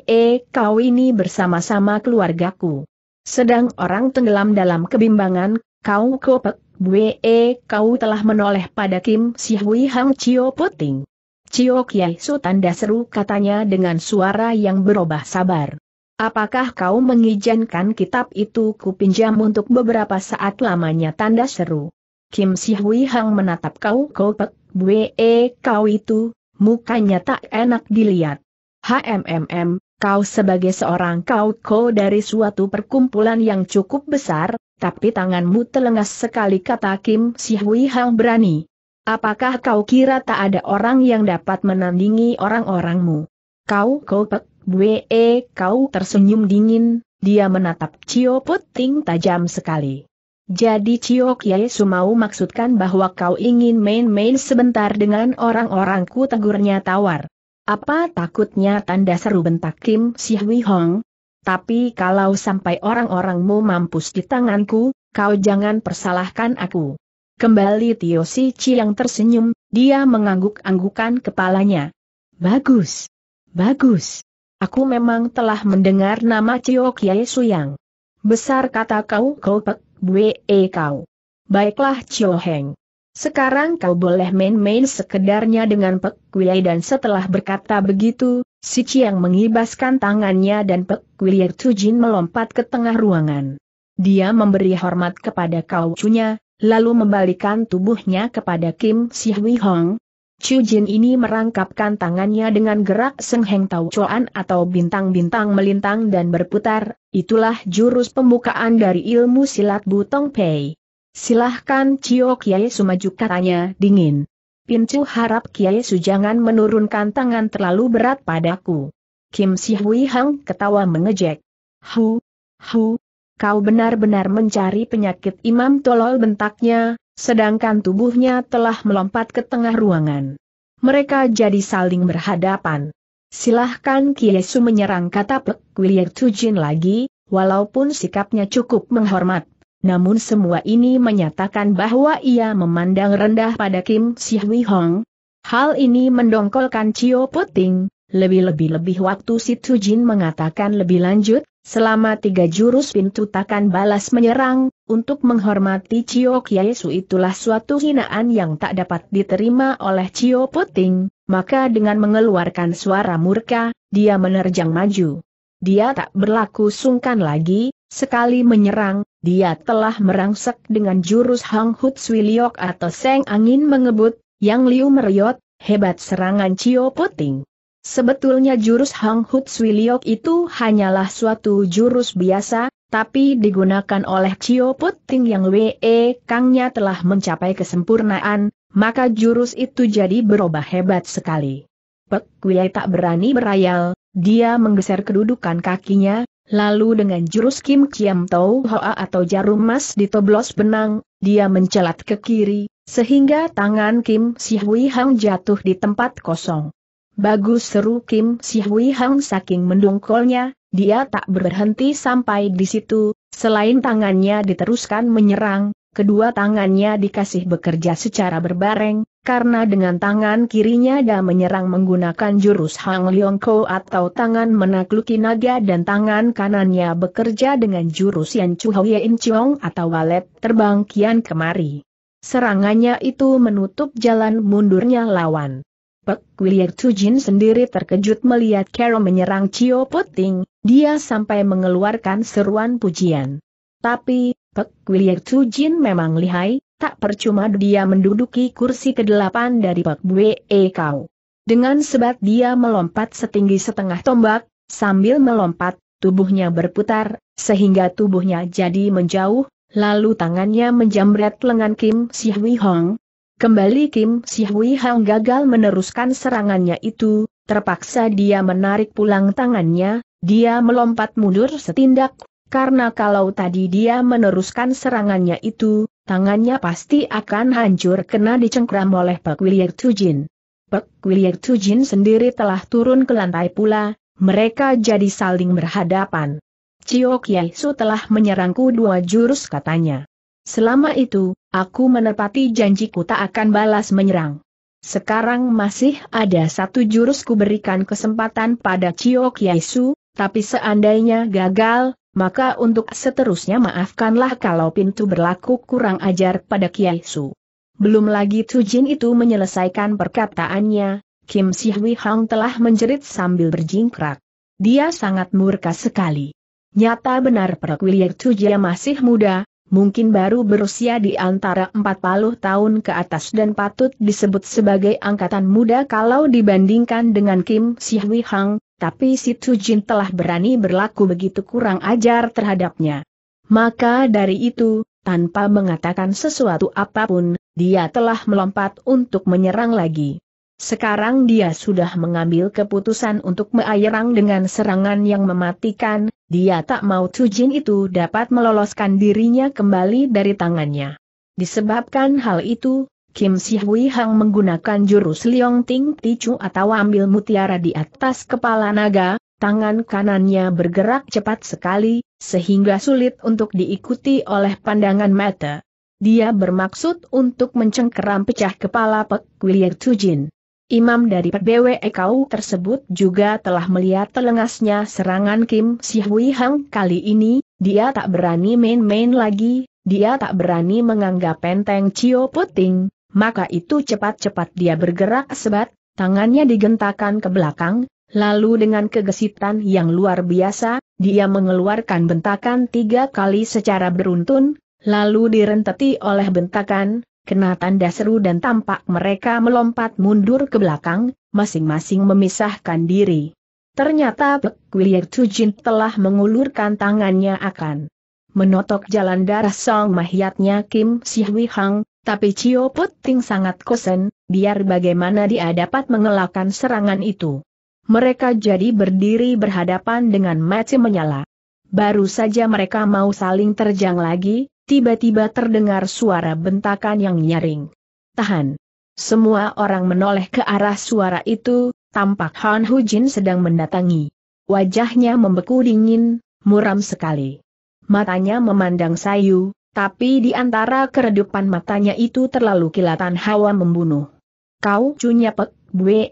kau ini bersama-sama keluargaku. Sedang orang tenggelam dalam kebimbangan, kau Pek Bue kau telah menoleh pada Kim Sihui Hang Chio Puting. Chio Kiai Su seru katanya dengan suara yang berubah sabar. Apakah kau mengizinkan kitab itu kupinjam untuk beberapa saat lamanya tanda seru? Kim Si Hui Hang menatap kau kopek, bwe eh, kau itu, mukanya tak enak dilihat. HMMM, kau sebagai seorang kau ko dari suatu perkumpulan yang cukup besar, tapi tanganmu telengas sekali kata Kim Si Hui Hang berani. Apakah kau kira tak ada orang yang dapat menandingi orang-orangmu? Kau kopek, Bwe kau tersenyum dingin, dia menatap Cio Puting tajam sekali. Jadi Cio Kiai Sumau maksudkan bahwa kau ingin main-main sebentar dengan orang-orangku tegurnya tawar. Apa takutnya tanda seru bentak Kim Siwi Hong? Tapi kalau sampai orang-orangmu mampus di tanganku, kau jangan persalahkan aku. Kembali Tio Si Chi yang tersenyum, dia mengangguk-anggukan kepalanya. Bagus. Bagus. Aku memang telah mendengar nama Cio Kiai Suyang. Besar kata kau kau pek, bue e kau. Baiklah Cio Heng. Sekarang kau boleh main-main sekedarnya dengan Pek Kuliah dan setelah berkata begitu, si Chiang mengibaskan tangannya dan Pek Kuliah Tujin melompat ke tengah ruangan. Dia memberi hormat kepada kau cunya, lalu membalikan tubuhnya kepada Kim Si Hui Hong, Chu Jin ini merangkapkan tangannya dengan gerak sengheng tau atau bintang-bintang melintang dan berputar, itulah jurus pembukaan dari ilmu silat Butong Pei. Silahkan Cio Kiai Sumaju katanya dingin. Pincu harap Kiai Jangan menurunkan tangan terlalu berat padaku. Kim Si Hui Hang ketawa mengejek. Hu, hu, kau benar-benar mencari penyakit imam tolol bentaknya, sedangkan tubuhnya telah melompat ke tengah ruangan. Mereka jadi saling berhadapan. Silahkan Kiesu menyerang kata Pek Wilier Tujin lagi, walaupun sikapnya cukup menghormat. Namun semua ini menyatakan bahwa ia memandang rendah pada Kim Si Hwi Hong. Hal ini mendongkolkan Cio Puting, lebih-lebih-lebih waktu si Tujin mengatakan lebih lanjut, Selama tiga jurus pintu takkan balas menyerang, untuk menghormati Cio Kiesu itulah suatu hinaan yang tak dapat diterima oleh Cio Puting, maka dengan mengeluarkan suara murka, dia menerjang maju. Dia tak berlaku sungkan lagi, sekali menyerang, dia telah merangsek dengan jurus Hang Hut Swiliok atau Seng Angin mengebut, yang Liu Meriot, hebat serangan Cio Puting. Sebetulnya jurus Hang Hut Swiliok itu hanyalah suatu jurus biasa, tapi digunakan oleh Cio Puting yang Wee Kangnya telah mencapai kesempurnaan, maka jurus itu jadi berubah hebat sekali. Pek Wei tak berani berayal, dia menggeser kedudukan kakinya, lalu dengan jurus Kim Kiam Tau Hoa atau jarum Emas di Toblos benang, dia mencelat ke kiri, sehingga tangan Kim Si Hui Hang jatuh di tempat kosong. Bagus seru Kim Si Hui Hang saking mendongkolnya, dia tak berhenti sampai di situ, selain tangannya diteruskan menyerang, kedua tangannya dikasih bekerja secara berbareng, karena dengan tangan kirinya dia menyerang menggunakan jurus Hang Leong Ko atau tangan menakluki naga dan tangan kanannya bekerja dengan jurus Yan Chu Ye In Chong atau walet terbang kian kemari. Serangannya itu menutup jalan mundurnya lawan. Pek Guier Tujin sendiri terkejut melihat Carol menyerang Cio Puting, dia sampai mengeluarkan seruan pujian. Tapi, Pek Guier Tujin memang lihai, tak percuma dia menduduki kursi ke-8 dari Pek Bwe Kau. Dengan sebat dia melompat setinggi setengah tombak, sambil melompat, tubuhnya berputar, sehingga tubuhnya jadi menjauh, lalu tangannya menjamret lengan Kim Si Hui Hong, Kembali Kim Si Hui Hang gagal meneruskan serangannya itu, terpaksa dia menarik pulang tangannya, dia melompat mundur setindak, karena kalau tadi dia meneruskan serangannya itu, tangannya pasti akan hancur kena dicengkram oleh Pek Wilier Tujin. Pek Wilier Tujin sendiri telah turun ke lantai pula, mereka jadi saling berhadapan. Chiyok Yaisu telah menyerangku dua jurus katanya. Selama itu, aku menepati janjiku tak akan balas menyerang. Sekarang masih ada satu jurus ku berikan kesempatan pada Cio Kiaisu, tapi seandainya gagal, maka untuk seterusnya maafkanlah kalau pintu berlaku kurang ajar pada Kiaisu. Belum lagi Tujin itu menyelesaikan perkataannya, Kim Sihui Hang telah menjerit sambil berjingkrak. Dia sangat murka sekali. Nyata benar perwilier Tujia masih muda, mungkin baru berusia di antara 40 tahun ke atas dan patut disebut sebagai angkatan muda kalau dibandingkan dengan Kim Si-hwi Hang, tapi si Jin telah berani berlaku begitu kurang ajar terhadapnya. Maka dari itu, tanpa mengatakan sesuatu apapun, dia telah melompat untuk menyerang lagi. Sekarang dia sudah mengambil keputusan untuk meayerang dengan serangan yang mematikan, dia tak mau Tujin itu dapat meloloskan dirinya kembali dari tangannya. Disebabkan hal itu, Kim Si Hui Hang menggunakan jurus Liong Ting Tichu atau ambil mutiara di atas kepala naga, tangan kanannya bergerak cepat sekali, sehingga sulit untuk diikuti oleh pandangan mata. Dia bermaksud untuk mencengkeram pecah kepala Pek Wilir Tujin. Imam dari e kau tersebut juga telah melihat telengasnya serangan Kim Si Hui Hang kali ini, dia tak berani main-main lagi, dia tak berani menganggap penteng Cio Puting, maka itu cepat-cepat dia bergerak sebat, tangannya digentakan ke belakang, lalu dengan kegesitan yang luar biasa, dia mengeluarkan bentakan tiga kali secara beruntun, lalu direnteti oleh bentakan, Kena tanda seru dan tampak mereka melompat mundur ke belakang, masing-masing memisahkan diri. Ternyata Pek Wilir Tujin telah mengulurkan tangannya akan menotok jalan darah song mahiatnya Kim Siwi Hang, tapi Cio Puting sangat kosen, biar bagaimana dia dapat mengelakkan serangan itu. Mereka jadi berdiri berhadapan dengan mati menyala. Baru saja mereka mau saling terjang lagi, tiba-tiba terdengar suara bentakan yang nyaring. Tahan. Semua orang menoleh ke arah suara itu, tampak Han Hujin sedang mendatangi. Wajahnya membeku dingin, muram sekali. Matanya memandang sayu, tapi di antara keredupan matanya itu terlalu kilatan hawa membunuh. Kau cunya pek, bwe,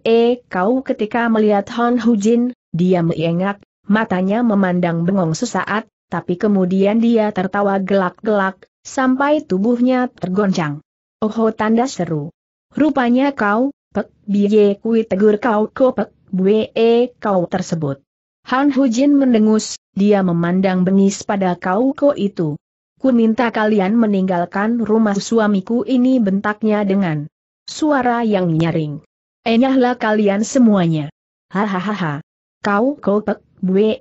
kau ketika melihat Han Hujin, dia mengengak, matanya memandang bengong sesaat, tapi kemudian dia tertawa gelak-gelak, sampai tubuhnya tergoncang. Oho tanda seru. Rupanya kau, pek biye kui tegur kau ko pek bue kau tersebut. Han Hujin mendengus, dia memandang bengis pada kau ko itu. Ku minta kalian meninggalkan rumah suamiku ini bentaknya dengan suara yang nyaring. Enyahlah kalian semuanya. Hahaha. Kau kopek Bwe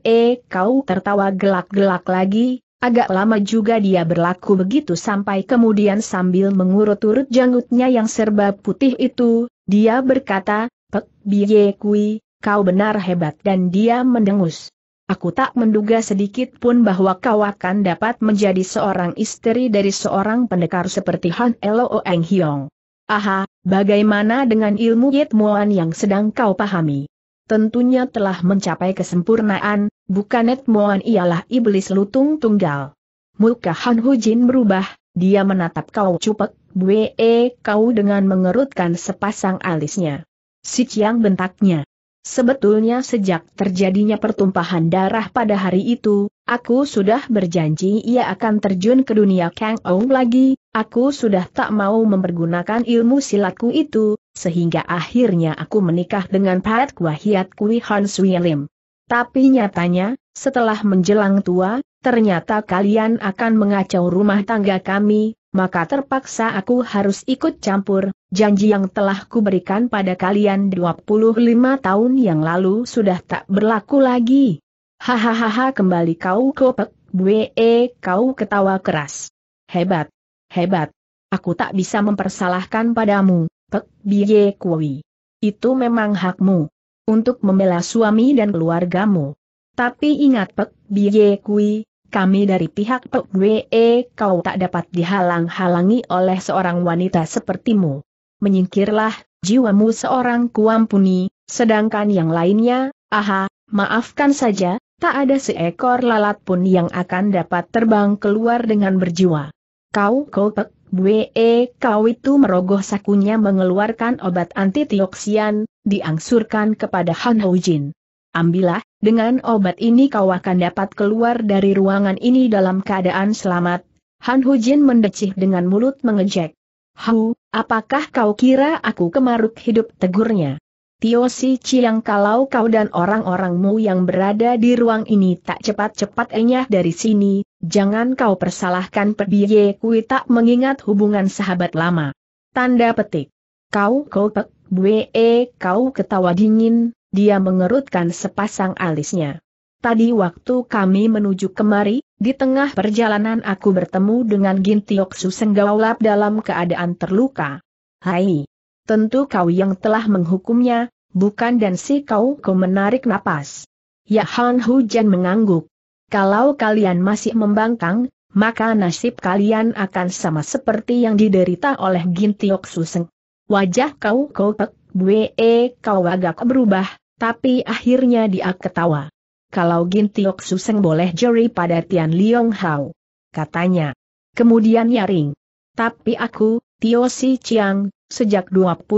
kau tertawa gelak-gelak lagi, agak lama juga dia berlaku begitu sampai kemudian sambil mengurut-urut janggutnya yang serba putih itu, dia berkata, Pek Bie Kui, kau benar hebat dan dia mendengus. Aku tak menduga sedikit pun bahwa kau akan dapat menjadi seorang istri dari seorang pendekar seperti Han Elo Eng Hiong. Aha, bagaimana dengan ilmu Yit Muan yang sedang kau pahami? tentunya telah mencapai kesempurnaan, bukan Moan ialah iblis lutung tunggal. Muka Han Hujin berubah, dia menatap kau cupek, bue kau dengan mengerutkan sepasang alisnya. Si Chiang bentaknya. Sebetulnya sejak terjadinya pertumpahan darah pada hari itu, aku sudah berjanji ia akan terjun ke dunia Kang Ong lagi, aku sudah tak mau mempergunakan ilmu silatku itu, sehingga akhirnya aku menikah dengan Pat Kwahiat Kui Han Sui Lim. Tapi nyatanya, setelah menjelang tua, ternyata kalian akan mengacau rumah tangga kami, maka terpaksa aku harus ikut campur, janji yang telah kuberikan pada kalian 25 tahun yang lalu sudah tak berlaku lagi. Hahaha kembali kau kopek, bwe kau ketawa keras. Hebat, hebat. Aku tak bisa mempersalahkan padamu, Pek Biye Kui. Itu memang hakmu. Untuk membela suami dan keluargamu. Tapi ingat Pek Biye Kui, kami dari pihak Pek Wee kau tak dapat dihalang-halangi oleh seorang wanita sepertimu. Menyingkirlah, jiwamu seorang kuampuni, sedangkan yang lainnya, aha, maafkan saja, tak ada seekor lalat pun yang akan dapat terbang keluar dengan berjiwa. Kau kau Pek Bue kau itu merogoh sakunya mengeluarkan obat tioksian, diangsurkan kepada Han Hujin. Ambillah, dengan obat ini kau akan dapat keluar dari ruangan ini dalam keadaan selamat. Han Hujin mendecih dengan mulut mengejek. Hu, apakah kau kira aku kemaruk hidup tegurnya? Tio Si Chiang kalau kau dan orang-orangmu yang berada di ruang ini tak cepat-cepat enyah dari sini, jangan kau persalahkan Pediye Kui tak mengingat hubungan sahabat lama. Tanda petik. Kau kau pek, bue e, kau ketawa dingin, dia mengerutkan sepasang alisnya. Tadi waktu kami menuju kemari, di tengah perjalanan aku bertemu dengan Gintiok Susenggaulap dalam keadaan terluka. Hai! Tentu kau yang telah menghukumnya, bukan dan si kau kau menarik napas. Ya Han Hujan mengangguk. Kalau kalian masih membangkang, maka nasib kalian akan sama seperti yang diderita oleh Gintiok Suseng. Wajah kau kopek, bue e, kau agak berubah, tapi akhirnya dia ketawa. Kalau Gintiok Suseng boleh jeri pada Tian Liong Hao. Katanya. Kemudian nyaring. Tapi aku, Tio Si Chiang, sejak 25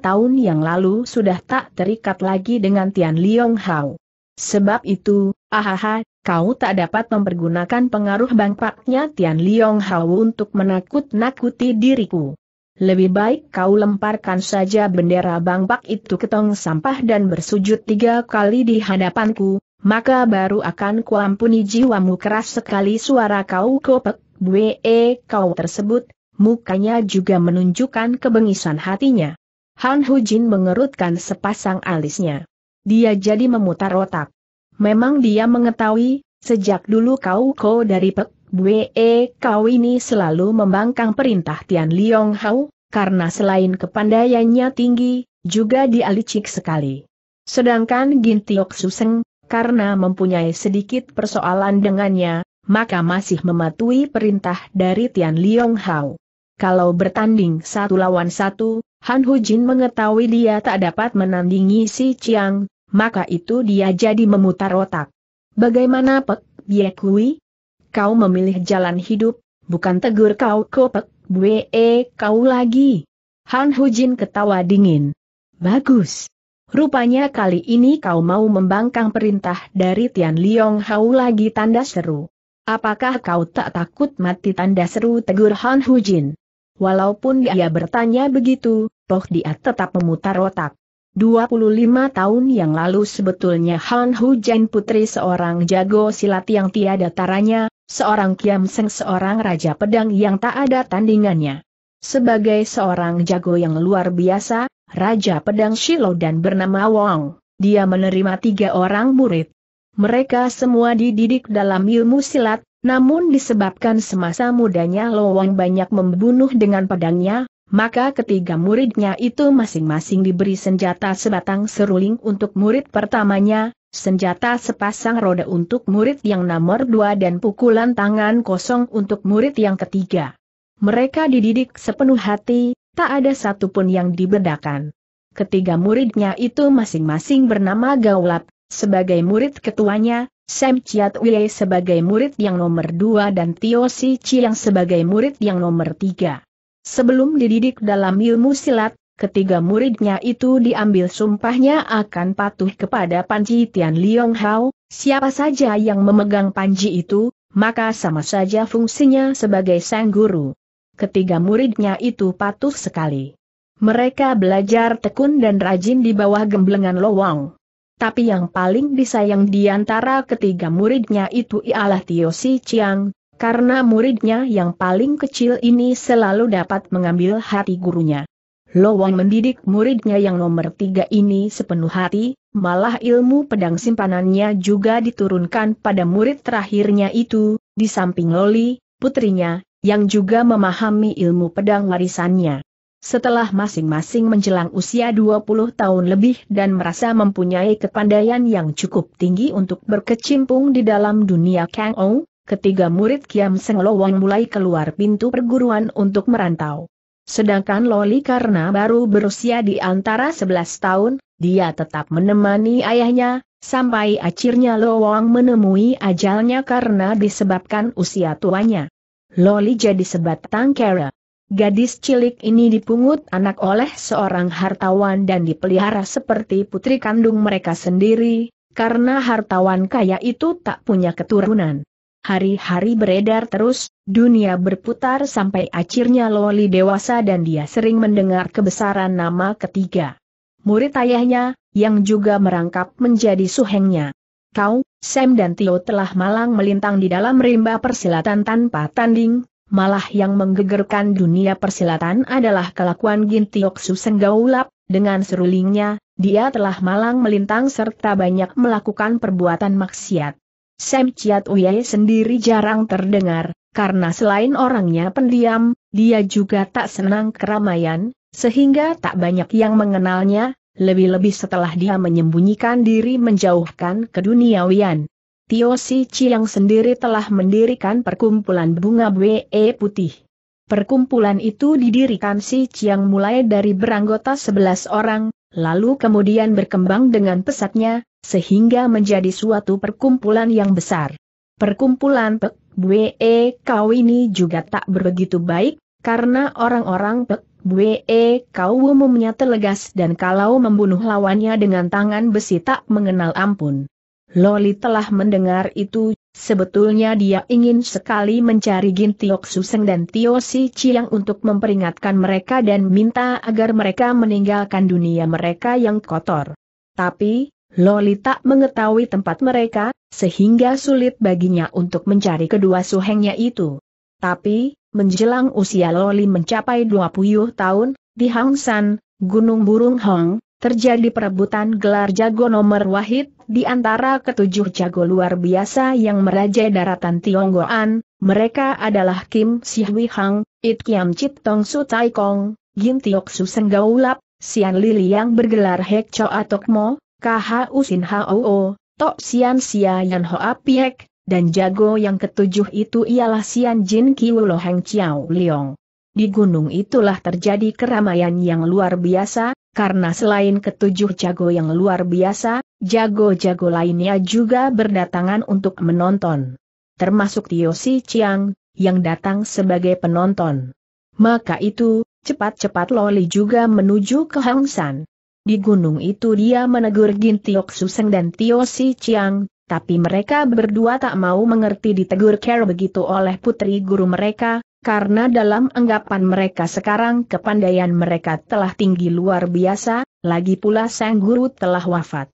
tahun yang lalu sudah tak terikat lagi dengan Tian Liong Hao. Sebab itu, ahaha, kau tak dapat mempergunakan pengaruh bangpaknya Tian Liong Hao untuk menakut-nakuti diriku. Lebih baik kau lemparkan saja bendera bangpak itu ke tong sampah dan bersujud tiga kali di hadapanku, maka baru akan kuampuni jiwamu keras sekali suara kau kopek, bue kau tersebut, mukanya juga menunjukkan kebengisan hatinya. Han Hu Jin mengerutkan sepasang alisnya. Dia jadi memutar otak. Memang dia mengetahui, sejak dulu kau ko dari Pek Bwe kau ini selalu membangkang perintah Tian Liong Hao, karena selain kepandaiannya tinggi, juga dialicik sekali. Sedangkan Gintiok Suseng, karena mempunyai sedikit persoalan dengannya, maka masih mematuhi perintah dari Tian Liong Hao. Kalau bertanding satu lawan satu, Han Hu Jin mengetahui dia tak dapat menandingi si Chiang, maka itu dia jadi memutar otak. Bagaimana Pek, Bie Kau memilih jalan hidup, bukan tegur kau Pek Bue e, kau lagi. Han Hujin ketawa dingin. Bagus. Rupanya kali ini kau mau membangkang perintah dari Tian Liong Hao lagi tanda seru. Apakah kau tak takut mati tanda seru tegur Han Hujin? Walaupun dia bertanya begitu, toh dia tetap memutar otak. 25 tahun yang lalu sebetulnya Han Hujan putri seorang jago silat yang tiada taranya, seorang Kiam Seng seorang raja pedang yang tak ada tandingannya. Sebagai seorang jago yang luar biasa, Raja Pedang Shilo dan bernama Wong, dia menerima tiga orang murid. Mereka semua dididik dalam ilmu silat, namun disebabkan semasa mudanya Lo Wong banyak membunuh dengan pedangnya, maka ketiga muridnya itu masing-masing diberi senjata sebatang seruling untuk murid pertamanya, senjata sepasang roda untuk murid yang nomor dua dan pukulan tangan kosong untuk murid yang ketiga. Mereka dididik sepenuh hati, tak ada satupun yang dibedakan. Ketiga muridnya itu masing-masing bernama Gaulap, sebagai murid ketuanya, Sam Chiat Wei sebagai murid yang nomor dua dan Tio Si Chiang sebagai murid yang nomor tiga. Sebelum dididik dalam ilmu silat, ketiga muridnya itu diambil sumpahnya akan patuh kepada Panji Tian Liong Hao, siapa saja yang memegang Panji itu, maka sama saja fungsinya sebagai sang guru. Ketiga muridnya itu patuh sekali. Mereka belajar tekun dan rajin di bawah gemblengan Lowong. Tapi yang paling disayang di antara ketiga muridnya itu ialah Tio Si Chiang, karena muridnya yang paling kecil ini selalu dapat mengambil hati gurunya. Lowong mendidik muridnya yang nomor tiga ini sepenuh hati, malah ilmu pedang simpanannya juga diturunkan pada murid terakhirnya itu, di samping Loli, putrinya, yang juga memahami ilmu pedang warisannya. Setelah masing-masing menjelang usia 20 tahun lebih dan merasa mempunyai kepandaian yang cukup tinggi untuk berkecimpung di dalam dunia Kang Ong, ketiga murid Kiam Seng Lowong mulai keluar pintu perguruan untuk merantau. Sedangkan Loli karena baru berusia di antara 11 tahun, dia tetap menemani ayahnya, sampai akhirnya Lowong menemui ajalnya karena disebabkan usia tuanya. Loli jadi sebatang kera. Gadis cilik ini dipungut anak oleh seorang hartawan dan dipelihara seperti putri kandung mereka sendiri, karena hartawan kaya itu tak punya keturunan. Hari-hari beredar terus, dunia berputar sampai akhirnya Loli dewasa dan dia sering mendengar kebesaran nama ketiga. Murid ayahnya, yang juga merangkap menjadi suhengnya. Kau, Sam dan Tio telah malang melintang di dalam rimba persilatan tanpa tanding, malah yang menggegerkan dunia persilatan adalah kelakuan Gintiok Susenggaulap, dengan serulingnya, dia telah malang melintang serta banyak melakukan perbuatan maksiat. Sam Chiat Uye sendiri jarang terdengar, karena selain orangnya pendiam, dia juga tak senang keramaian, sehingga tak banyak yang mengenalnya, lebih-lebih setelah dia menyembunyikan diri menjauhkan ke dunia Wian. Tio Si Chiang sendiri telah mendirikan perkumpulan bunga BE putih. Perkumpulan itu didirikan Si Chiang mulai dari beranggota 11 orang, lalu kemudian berkembang dengan pesatnya, sehingga menjadi suatu perkumpulan yang besar. Perkumpulan Pek Bwe Kau ini juga tak begitu baik, karena orang-orang Pek Bwe Kau umumnya telegas dan kalau membunuh lawannya dengan tangan besi tak mengenal ampun. Loli telah mendengar itu Sebetulnya dia ingin sekali mencari Gin Tiok Suseng dan Tio Si Chiang untuk memperingatkan mereka dan minta agar mereka meninggalkan dunia mereka yang kotor. Tapi, Loli tak mengetahui tempat mereka, sehingga sulit baginya untuk mencari kedua suhengnya itu. Tapi, menjelang usia Loli mencapai 20 tahun, di Hang San, Gunung Burung Hong, terjadi perebutan gelar jago nomor wahid, di antara ketujuh jago luar biasa yang merajai daratan Tionggoan, mereka adalah Kim Sihui Hang, It Kiam Chit Tong Su Tai Kong, Gin Tiok Su Seng Gaulap, Sian Lili yang bergelar Hek Cho Atok Mo, KH Usin Hao, Tok Sian Sia Yan Hoa Piek, dan jago yang ketujuh itu ialah Sian Jin Kiu Lo Heng Chiao Leong. Di gunung itulah terjadi keramaian yang luar biasa, karena selain ketujuh jago yang luar biasa, jago-jago lainnya juga berdatangan untuk menonton. Termasuk Tio Si Chiang, yang datang sebagai penonton. Maka itu, cepat-cepat Loli juga menuju ke Hang San. Di gunung itu dia menegur Gin Tiok Suseng dan Tio Si Chiang, tapi mereka berdua tak mau mengerti ditegur care begitu oleh putri guru mereka, karena dalam anggapan mereka sekarang kepandaian mereka telah tinggi luar biasa, lagi pula sang guru telah wafat.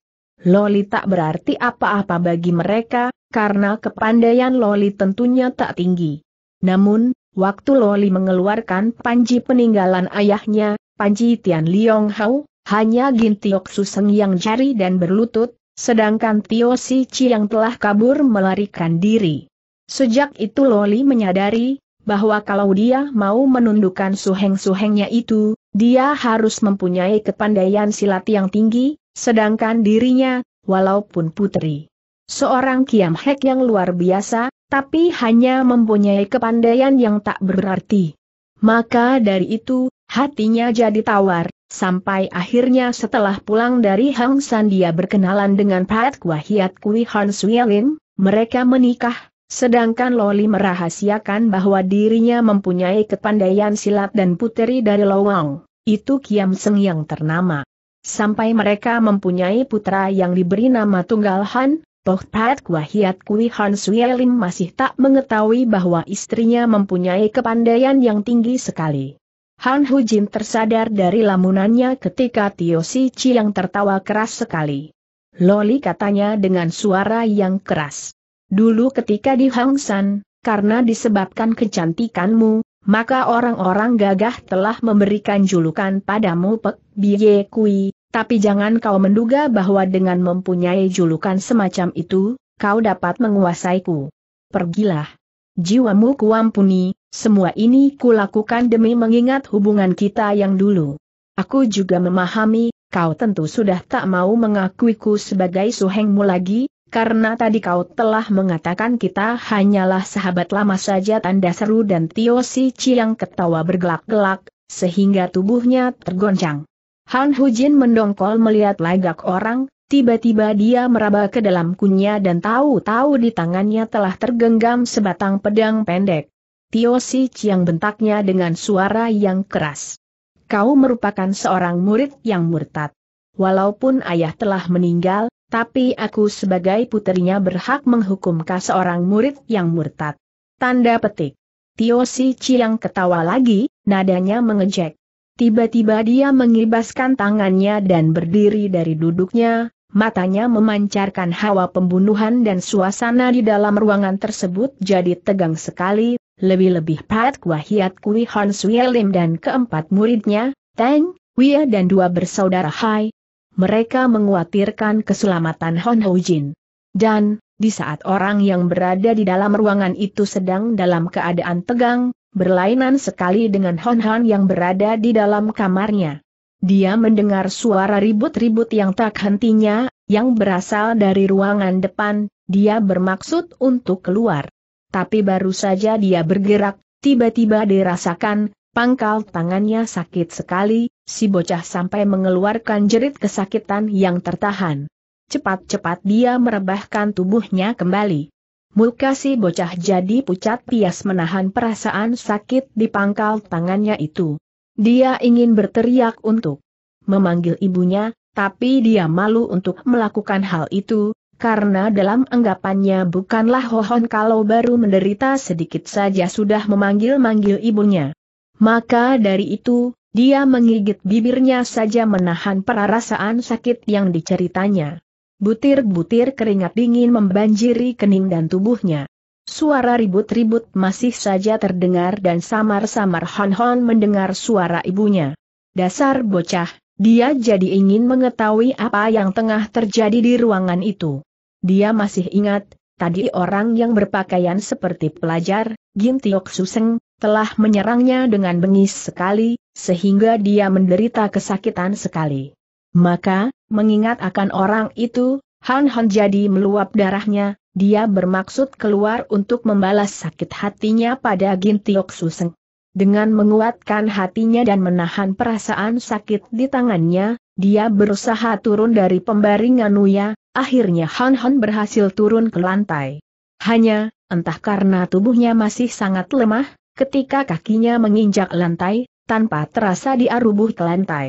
Loli tak berarti apa-apa bagi mereka, karena kepandaian Loli tentunya tak tinggi. Namun, waktu Loli mengeluarkan panji peninggalan ayahnya, panji Tian Liong Hao, hanya Tiok Suseng yang jari dan berlutut, sedangkan Tio Si Chi yang telah kabur melarikan diri. Sejak itu Loli menyadari, bahwa kalau dia mau menundukkan suheng-suhengnya itu, dia harus mempunyai kepandaian silat yang tinggi, sedangkan dirinya, walaupun putri. Seorang Kiam Hek yang luar biasa, tapi hanya mempunyai kepandaian yang tak berarti. Maka dari itu, hatinya jadi tawar, sampai akhirnya setelah pulang dari Hang San dia berkenalan dengan Pat Hiat Kui Han Suyalin, mereka menikah, Sedangkan Loli merahasiakan bahwa dirinya mempunyai kepandaian silat dan puteri dari Lowang, itu Kiam Seng yang ternama. Sampai mereka mempunyai putra yang diberi nama Tunggal Han, Toh Pohat Wahiat Kui Han Suyelim masih tak mengetahui bahwa istrinya mempunyai kepandaian yang tinggi sekali. Han Hujin tersadar dari lamunannya ketika Tio Si Chi yang tertawa keras sekali. Loli katanya dengan suara yang keras. Dulu ketika di Hangsan, karena disebabkan kecantikanmu, maka orang-orang gagah telah memberikan julukan padamu Pek Biye Kui, tapi jangan kau menduga bahwa dengan mempunyai julukan semacam itu, kau dapat menguasaiku. Pergilah. Jiwamu kuampuni, semua ini kulakukan demi mengingat hubungan kita yang dulu. Aku juga memahami, kau tentu sudah tak mau mengakuiku sebagai suhengmu lagi, karena tadi kau telah mengatakan kita hanyalah sahabat lama saja tanda seru dan Tio Si Chiang ketawa bergelak-gelak, sehingga tubuhnya tergoncang. Han Hujin mendongkol melihat lagak orang, tiba-tiba dia meraba ke dalam kunya dan tahu-tahu di tangannya telah tergenggam sebatang pedang pendek. Tio Si Chiang bentaknya dengan suara yang keras. Kau merupakan seorang murid yang murtad. Walaupun ayah telah meninggal, tapi aku sebagai putrinya berhak menghukumkah seorang murid yang murtad. Tanda petik. Tio Si Chiang ketawa lagi, nadanya mengejek. Tiba-tiba dia mengibaskan tangannya dan berdiri dari duduknya, matanya memancarkan hawa pembunuhan dan suasana di dalam ruangan tersebut jadi tegang sekali, lebih-lebih Pat Kwahiat Kui Hon Sui dan keempat muridnya, Teng, Wia dan dua bersaudara Hai, mereka menguatirkan keselamatan Hon Ho Jin. Dan, di saat orang yang berada di dalam ruangan itu sedang dalam keadaan tegang, berlainan sekali dengan Hon Han yang berada di dalam kamarnya. Dia mendengar suara ribut-ribut yang tak hentinya, yang berasal dari ruangan depan, dia bermaksud untuk keluar. Tapi baru saja dia bergerak, tiba-tiba dirasakan, pangkal tangannya sakit sekali, si bocah sampai mengeluarkan jerit kesakitan yang tertahan. Cepat-cepat dia merebahkan tubuhnya kembali. Muka si bocah jadi pucat pias menahan perasaan sakit di pangkal tangannya itu. Dia ingin berteriak untuk memanggil ibunya, tapi dia malu untuk melakukan hal itu, karena dalam anggapannya bukanlah Hohon kalau baru menderita sedikit saja sudah memanggil-manggil ibunya. Maka dari itu, dia menggigit bibirnya saja menahan perasaan sakit yang diceritanya. Butir-butir keringat dingin membanjiri kening dan tubuhnya. Suara ribut-ribut masih saja terdengar dan samar-samar Hon Hon mendengar suara ibunya. Dasar bocah, dia jadi ingin mengetahui apa yang tengah terjadi di ruangan itu. Dia masih ingat, tadi orang yang berpakaian seperti pelajar, Gintiok Suseng, telah menyerangnya dengan bengis sekali, sehingga dia menderita kesakitan sekali. Maka, mengingat akan orang itu, Han Han jadi meluap darahnya, dia bermaksud keluar untuk membalas sakit hatinya pada Gintiok Suseng. Dengan menguatkan hatinya dan menahan perasaan sakit di tangannya, dia berusaha turun dari pembaringan Nuya, akhirnya Han Han berhasil turun ke lantai. Hanya, entah karena tubuhnya masih sangat lemah, ketika kakinya menginjak lantai, tanpa terasa dia rubuh ke lantai.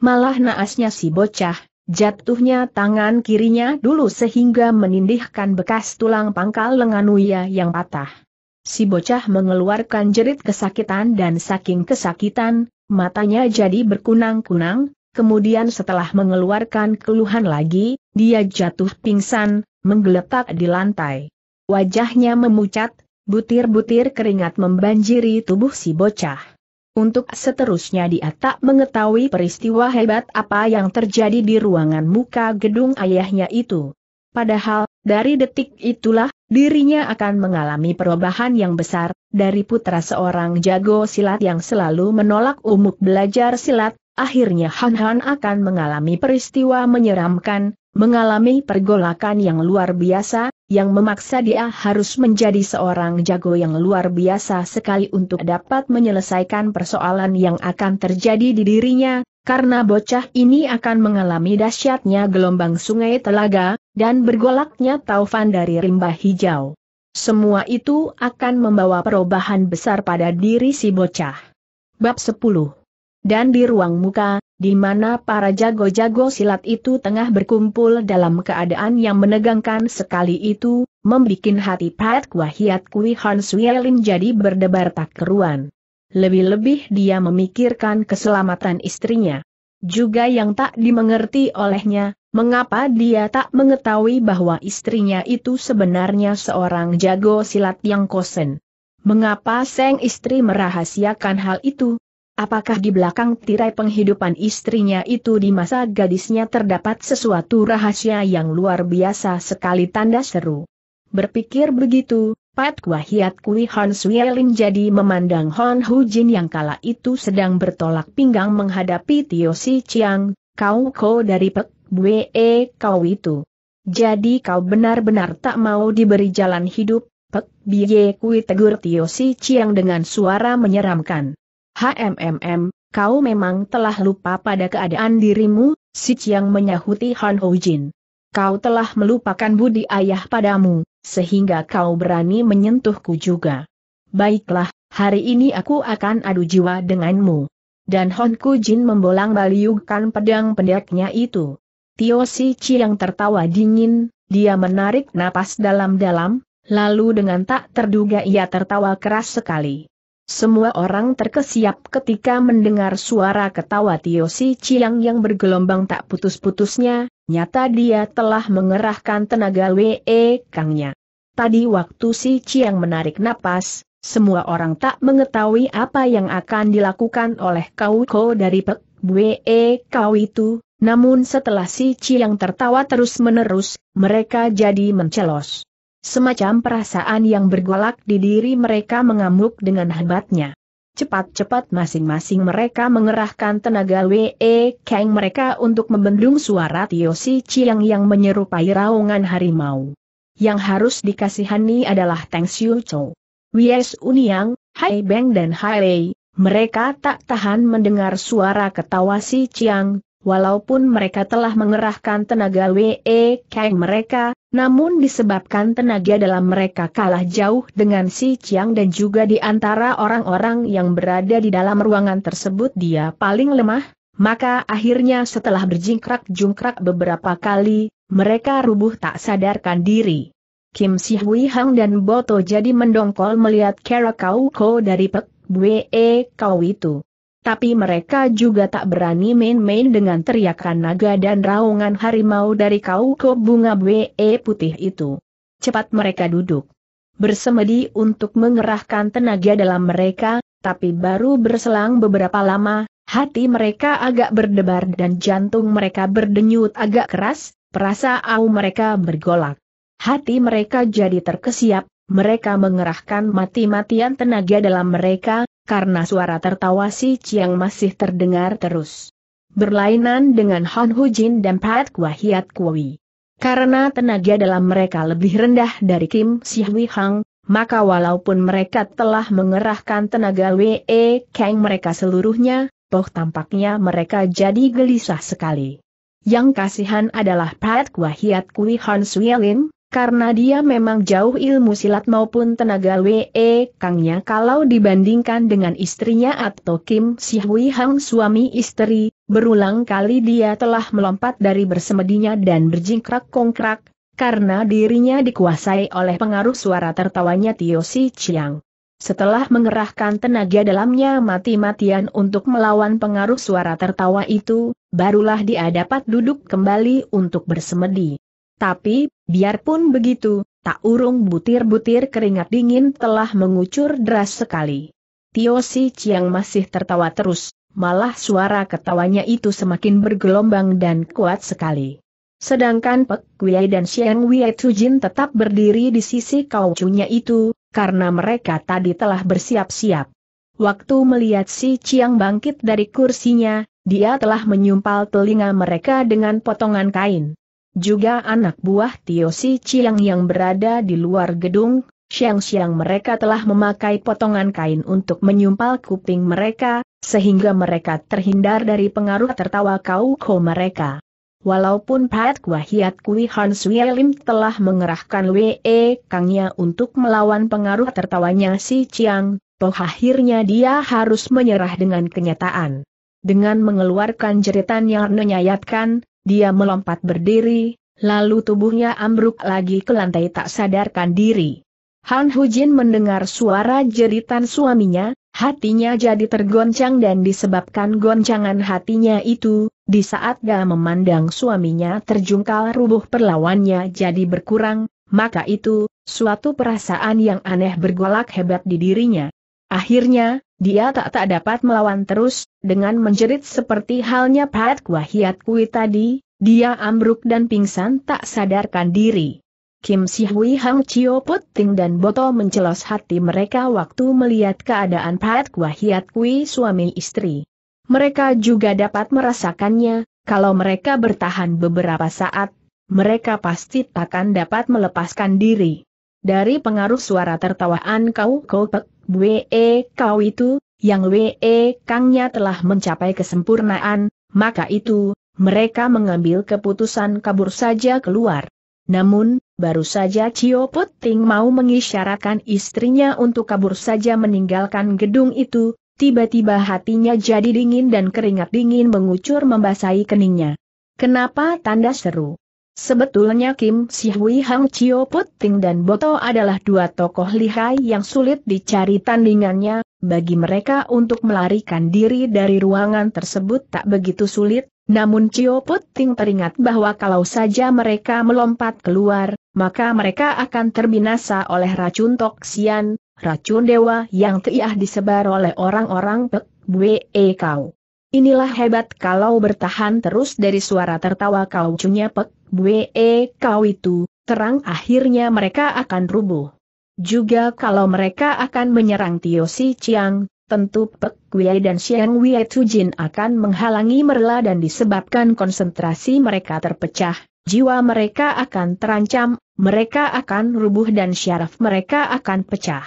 Malah naasnya si bocah, jatuhnya tangan kirinya dulu sehingga menindihkan bekas tulang pangkal lengan Uya yang patah. Si bocah mengeluarkan jerit kesakitan dan saking kesakitan, matanya jadi berkunang-kunang, Kemudian setelah mengeluarkan keluhan lagi, dia jatuh pingsan, menggeletak di lantai. Wajahnya memucat, butir-butir keringat membanjiri tubuh si bocah. Untuk seterusnya dia tak mengetahui peristiwa hebat apa yang terjadi di ruangan muka gedung ayahnya itu. Padahal, dari detik itulah, dirinya akan mengalami perubahan yang besar, dari putra seorang jago silat yang selalu menolak umuk belajar silat, akhirnya Han Han akan mengalami peristiwa menyeramkan, mengalami pergolakan yang luar biasa, yang memaksa dia harus menjadi seorang jago yang luar biasa sekali untuk dapat menyelesaikan persoalan yang akan terjadi di dirinya, karena bocah ini akan mengalami dahsyatnya gelombang sungai telaga, dan bergolaknya taufan dari rimba hijau. Semua itu akan membawa perubahan besar pada diri si bocah. Bab 10 dan di ruang muka, di mana para jago-jago silat itu tengah berkumpul dalam keadaan yang menegangkan sekali itu, membuat hati Pat Kwahiat Kui Han jadi berdebar tak keruan. Lebih-lebih dia memikirkan keselamatan istrinya. Juga yang tak dimengerti olehnya, mengapa dia tak mengetahui bahwa istrinya itu sebenarnya seorang jago silat yang kosen. Mengapa sang istri merahasiakan hal itu, Apakah di belakang tirai penghidupan istrinya itu di masa gadisnya terdapat sesuatu rahasia yang luar biasa sekali tanda seru? Berpikir begitu, Pat Kwahiat Kui Han Suielin jadi memandang Hon Hu Jin yang kala itu sedang bertolak pinggang menghadapi Tio Si Chiang, kau ko dari Pek e kau itu. Jadi kau benar-benar tak mau diberi jalan hidup, Pek Bie Kui tegur Tio Si Chiang dengan suara menyeramkan. HMMM, kau memang telah lupa pada keadaan dirimu, si Chiang menyahuti Han Ho Jin. Kau telah melupakan budi ayah padamu, sehingga kau berani menyentuhku juga. Baiklah, hari ini aku akan adu jiwa denganmu. Dan Hon Ku Jin membolang baliukan pedang pendeknya itu. Tio Si yang tertawa dingin, dia menarik napas dalam-dalam, lalu dengan tak terduga ia tertawa keras sekali. Semua orang terkesiap ketika mendengar suara ketawa Tio Si Chiang yang bergelombang tak putus-putusnya, nyata dia telah mengerahkan tenaga WE Kangnya. Tadi waktu Si Chiang menarik napas, semua orang tak mengetahui apa yang akan dilakukan oleh Kau Ko dari Pek Kau itu, namun setelah si Chiang tertawa terus-menerus, mereka jadi mencelos. Semacam perasaan yang bergolak di diri mereka mengamuk dengan hebatnya. Cepat-cepat masing-masing mereka mengerahkan tenaga W.E. Kang mereka untuk membendung suara Tio Si Chiang yang menyerupai raungan harimau. Yang harus dikasihani adalah Tang Siu Chou. Wies Uniang, Hai Beng dan Hai Lei, mereka tak tahan mendengar suara ketawa Si Chiang, Walaupun mereka telah mengerahkan tenaga WE Kang mereka, namun disebabkan tenaga dalam mereka kalah jauh dengan si Chiang dan juga di antara orang-orang yang berada di dalam ruangan tersebut dia paling lemah, maka akhirnya setelah berjingkrak-jungkrak beberapa kali, mereka rubuh tak sadarkan diri. Kim Si Hui Hang dan Boto jadi mendongkol melihat Kara Kau Ko dari Pek Bue Kau itu tapi mereka juga tak berani main-main dengan teriakan naga dan raungan harimau dari kau ke bunga BE putih itu. Cepat mereka duduk. Bersemedi untuk mengerahkan tenaga dalam mereka, tapi baru berselang beberapa lama, hati mereka agak berdebar dan jantung mereka berdenyut agak keras, perasa au mereka bergolak. Hati mereka jadi terkesiap, mereka mengerahkan mati-matian tenaga dalam mereka, karena suara tertawa si Chiang masih terdengar terus. Berlainan dengan Han Hu Jin dan Pat Hiat Kui. Karena tenaga dalam mereka lebih rendah dari Kim Si Sihui Hang, maka walaupun mereka telah mengerahkan tenaga WE Kang mereka seluruhnya, toh tampaknya mereka jadi gelisah sekali. Yang kasihan adalah Pat Hiat Kui Han Lin, karena dia memang jauh ilmu silat maupun tenaga WE Kangnya kalau dibandingkan dengan istrinya atau Kim Si Hui Hang suami istri, berulang kali dia telah melompat dari bersemedinya dan berjingkrak kongkrak, karena dirinya dikuasai oleh pengaruh suara tertawanya Tio Si Chiang. Setelah mengerahkan tenaga dalamnya mati-matian untuk melawan pengaruh suara tertawa itu, barulah dia dapat duduk kembali untuk bersemedi. Tapi, Biarpun begitu, tak urung butir-butir keringat dingin telah mengucur deras sekali. Tio Si Chiang masih tertawa terus, malah suara ketawanya itu semakin bergelombang dan kuat sekali. Sedangkan Pek Kuei dan Xiang Wei Tujin tetap berdiri di sisi kaucunya itu, karena mereka tadi telah bersiap-siap. Waktu melihat si Chiang bangkit dari kursinya, dia telah menyumpal telinga mereka dengan potongan kain juga anak buah Tio Si Chiang yang berada di luar gedung, siang-siang mereka telah memakai potongan kain untuk menyumpal kuping mereka, sehingga mereka terhindar dari pengaruh tertawa kau ko mereka. Walaupun Pat Kwahiat Kui Han Sui Lim telah mengerahkan W.E. Kangnya untuk melawan pengaruh tertawanya si Chiang, toh akhirnya dia harus menyerah dengan kenyataan. Dengan mengeluarkan jeritan yang menyayatkan, dia melompat berdiri, lalu tubuhnya ambruk lagi ke lantai tak sadarkan diri. Han Hujin mendengar suara jeritan suaminya, hatinya jadi tergoncang dan disebabkan goncangan hatinya itu, di saat dia memandang suaminya terjungkal rubuh perlawannya jadi berkurang, maka itu, suatu perasaan yang aneh bergolak hebat di dirinya. Akhirnya, dia tak tak dapat melawan terus, dengan menjerit seperti halnya Pat Kwahiat Kui tadi, dia ambruk dan pingsan tak sadarkan diri. Kim Si Hui, Hang Chio Puting dan Boto mencelos hati mereka waktu melihat keadaan Pat Kwahiat Kui suami istri. Mereka juga dapat merasakannya, kalau mereka bertahan beberapa saat, mereka pasti takkan dapat melepaskan diri. Dari pengaruh suara tertawaan kau kau pek, we e, kau itu, yang we e, kangnya telah mencapai kesempurnaan, maka itu, mereka mengambil keputusan kabur saja keluar. Namun, baru saja Cio Puting mau mengisyaratkan istrinya untuk kabur saja meninggalkan gedung itu, tiba-tiba hatinya jadi dingin dan keringat dingin mengucur membasahi keningnya. Kenapa tanda seru? Sebetulnya Kim Si Sihui Hang Chio Puting dan Boto adalah dua tokoh lihai yang sulit dicari tandingannya, bagi mereka untuk melarikan diri dari ruangan tersebut tak begitu sulit, namun Chio Puting Ting teringat bahwa kalau saja mereka melompat keluar, maka mereka akan terbinasa oleh racun toksian, racun dewa yang tiah disebar oleh orang-orang Pek Bwe Kau. Inilah hebat kalau bertahan terus dari suara tertawa kau pek, bwe e, kau itu, terang akhirnya mereka akan rubuh. Juga kalau mereka akan menyerang Tio Si Chiang, tentu Pek Wei dan Xiang Wei Tujin akan menghalangi merla dan disebabkan konsentrasi mereka terpecah, jiwa mereka akan terancam, mereka akan rubuh dan syaraf mereka akan pecah.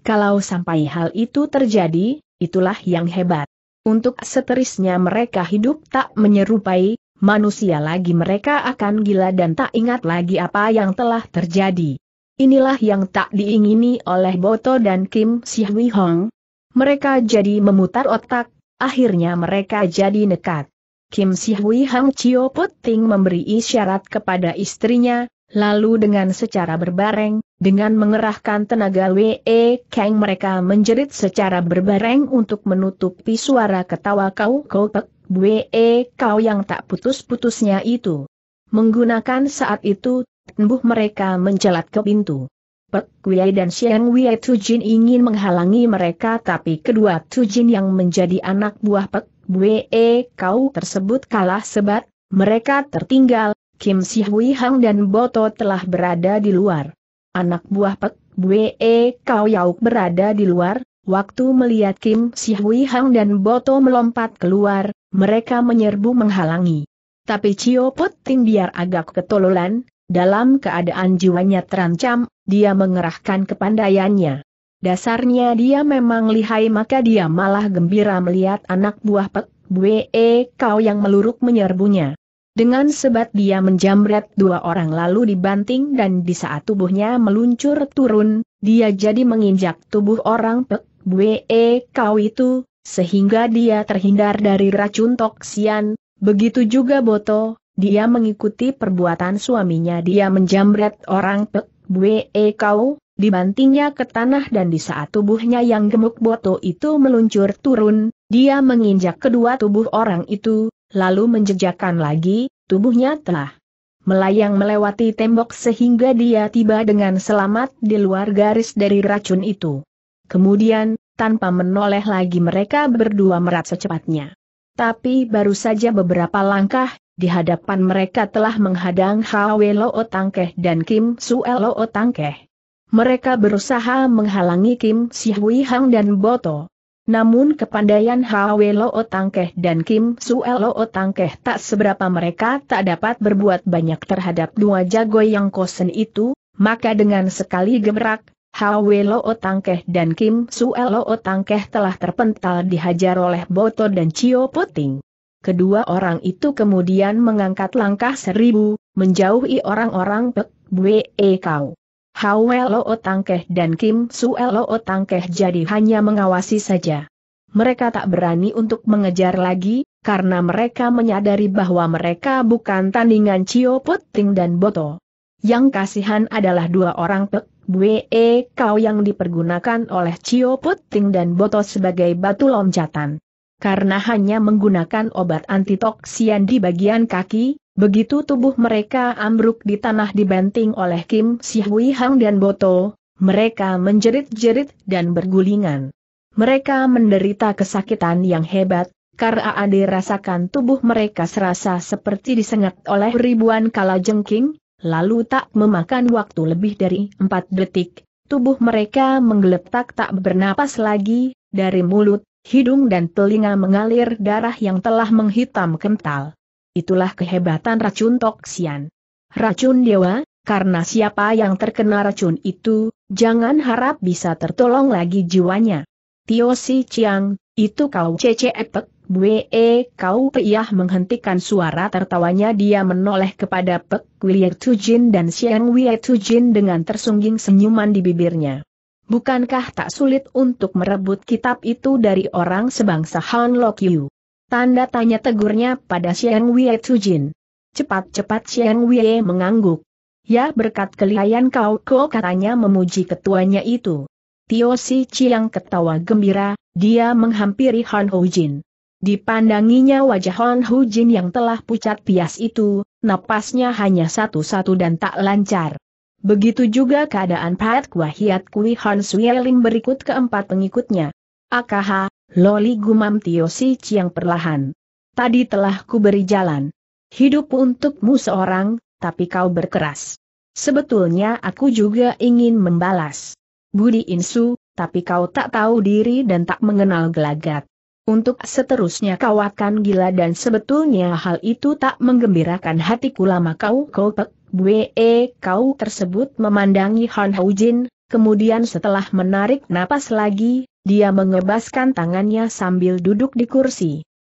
Kalau sampai hal itu terjadi, itulah yang hebat. Untuk seterisnya mereka hidup tak menyerupai, manusia lagi mereka akan gila dan tak ingat lagi apa yang telah terjadi. Inilah yang tak diingini oleh Boto dan Kim Si Siwi Hong. Mereka jadi memutar otak, akhirnya mereka jadi nekat. Kim Si Hui Hong Chio Puting memberi isyarat kepada istrinya, lalu dengan secara berbareng, dengan mengerahkan tenaga W.E. Kang mereka menjerit secara berbareng untuk menutupi suara ketawa kau kopek, W.E. kau yang tak putus-putusnya itu. Menggunakan saat itu, tembuh mereka menjelat ke pintu. Pek Wei dan Xiang Wei Tujin ingin menghalangi mereka tapi kedua Tujin yang menjadi anak buah Pek Wei kau tersebut kalah sebat, mereka tertinggal, Kim Si Hui Hang dan Boto telah berada di luar anak buah Pek Bue e Kau Yauk berada di luar, waktu melihat Kim Si Hui Hang dan Boto melompat keluar, mereka menyerbu menghalangi. Tapi Cio Put Ting biar agak ketololan, dalam keadaan jiwanya terancam, dia mengerahkan kepandaiannya. Dasarnya dia memang lihai maka dia malah gembira melihat anak buah Pek Bue e Kau yang meluruk menyerbunya. Dengan sebat dia menjamret dua orang lalu dibanting dan di saat tubuhnya meluncur turun, dia jadi menginjak tubuh orang Pek Bue e Kau itu, sehingga dia terhindar dari racun toksian, begitu juga Boto, dia mengikuti perbuatan suaminya dia menjamret orang Pek Bue e Kau, dibantingnya ke tanah dan di saat tubuhnya yang gemuk Boto itu meluncur turun, dia menginjak kedua tubuh orang itu, lalu menjejakkan lagi, tubuhnya telah melayang melewati tembok sehingga dia tiba dengan selamat di luar garis dari racun itu. Kemudian, tanpa menoleh lagi mereka berdua merat secepatnya. Tapi baru saja beberapa langkah, di hadapan mereka telah menghadang Hwe Loo Tangkeh dan Kim Sue Loo Tangkeh. Mereka berusaha menghalangi Kim Si Hui Hang dan Boto. Namun kepandaian Hwe Lo Otangkeh dan Kim Sue Lo Otangkeh tak seberapa mereka tak dapat berbuat banyak terhadap dua jago yang kosen itu, maka dengan sekali gemerak, Hwe Lo Otangkeh dan Kim Sue Lo Otangkeh telah terpental dihajar oleh Boto dan Cio Puting. Kedua orang itu kemudian mengangkat langkah seribu, menjauhi orang-orang Pek Bwe Kau. Hwelo Tangkeh dan Kim Suelo Tangkeh jadi hanya mengawasi saja. Mereka tak berani untuk mengejar lagi, karena mereka menyadari bahwa mereka bukan tandingan Cio Puting dan Boto. Yang kasihan adalah dua orang Pek Bue e Kau yang dipergunakan oleh Cio Puting dan Boto sebagai batu loncatan. Karena hanya menggunakan obat antitoksian di bagian kaki, Begitu tubuh mereka ambruk di tanah dibanting oleh Kim Si Hui, Hang dan Boto, mereka menjerit-jerit dan bergulingan. Mereka menderita kesakitan yang hebat, karena ada rasakan tubuh mereka serasa seperti disengat oleh ribuan kala jengking, lalu tak memakan waktu lebih dari empat detik, tubuh mereka menggeletak tak bernapas lagi, dari mulut, hidung dan telinga mengalir darah yang telah menghitam kental. Itulah kehebatan racun toksian. Racun dewa, karena siapa yang terkena racun itu, jangan harap bisa tertolong lagi jiwanya. Tio Si Chiang, itu kau cece epek, bue kau peiah menghentikan suara tertawanya dia menoleh kepada Pek Tu Tujin dan Siang Wei Tujin dengan tersungging senyuman di bibirnya. Bukankah tak sulit untuk merebut kitab itu dari orang sebangsa Han Lok Yu? Tanda tanya tegurnya pada Xiang Wei Jin. Cepat-cepat Xiang Wei mengangguk. Ya berkat kelihayan kau ko katanya memuji ketuanya itu. Tio Si Chiang ketawa gembira, dia menghampiri Han Ho Jin. Dipandanginya wajah Han Ho Jin yang telah pucat pias itu, napasnya hanya satu-satu dan tak lancar. Begitu juga keadaan Pat hiat Kui Han Ling berikut keempat pengikutnya. Akaha, Loli gumam Tio Si Chiang perlahan. Tadi telah ku beri jalan. Hidup untukmu seorang, tapi kau berkeras. Sebetulnya aku juga ingin membalas. Budi Insu, tapi kau tak tahu diri dan tak mengenal gelagat. Untuk seterusnya kau akan gila dan sebetulnya hal itu tak menggembirakan hatiku lama kau kau pek, bwe e, kau tersebut memandangi Han Hao Jin, kemudian setelah menarik napas lagi, dia mengebaskan tangannya sambil duduk di kursi.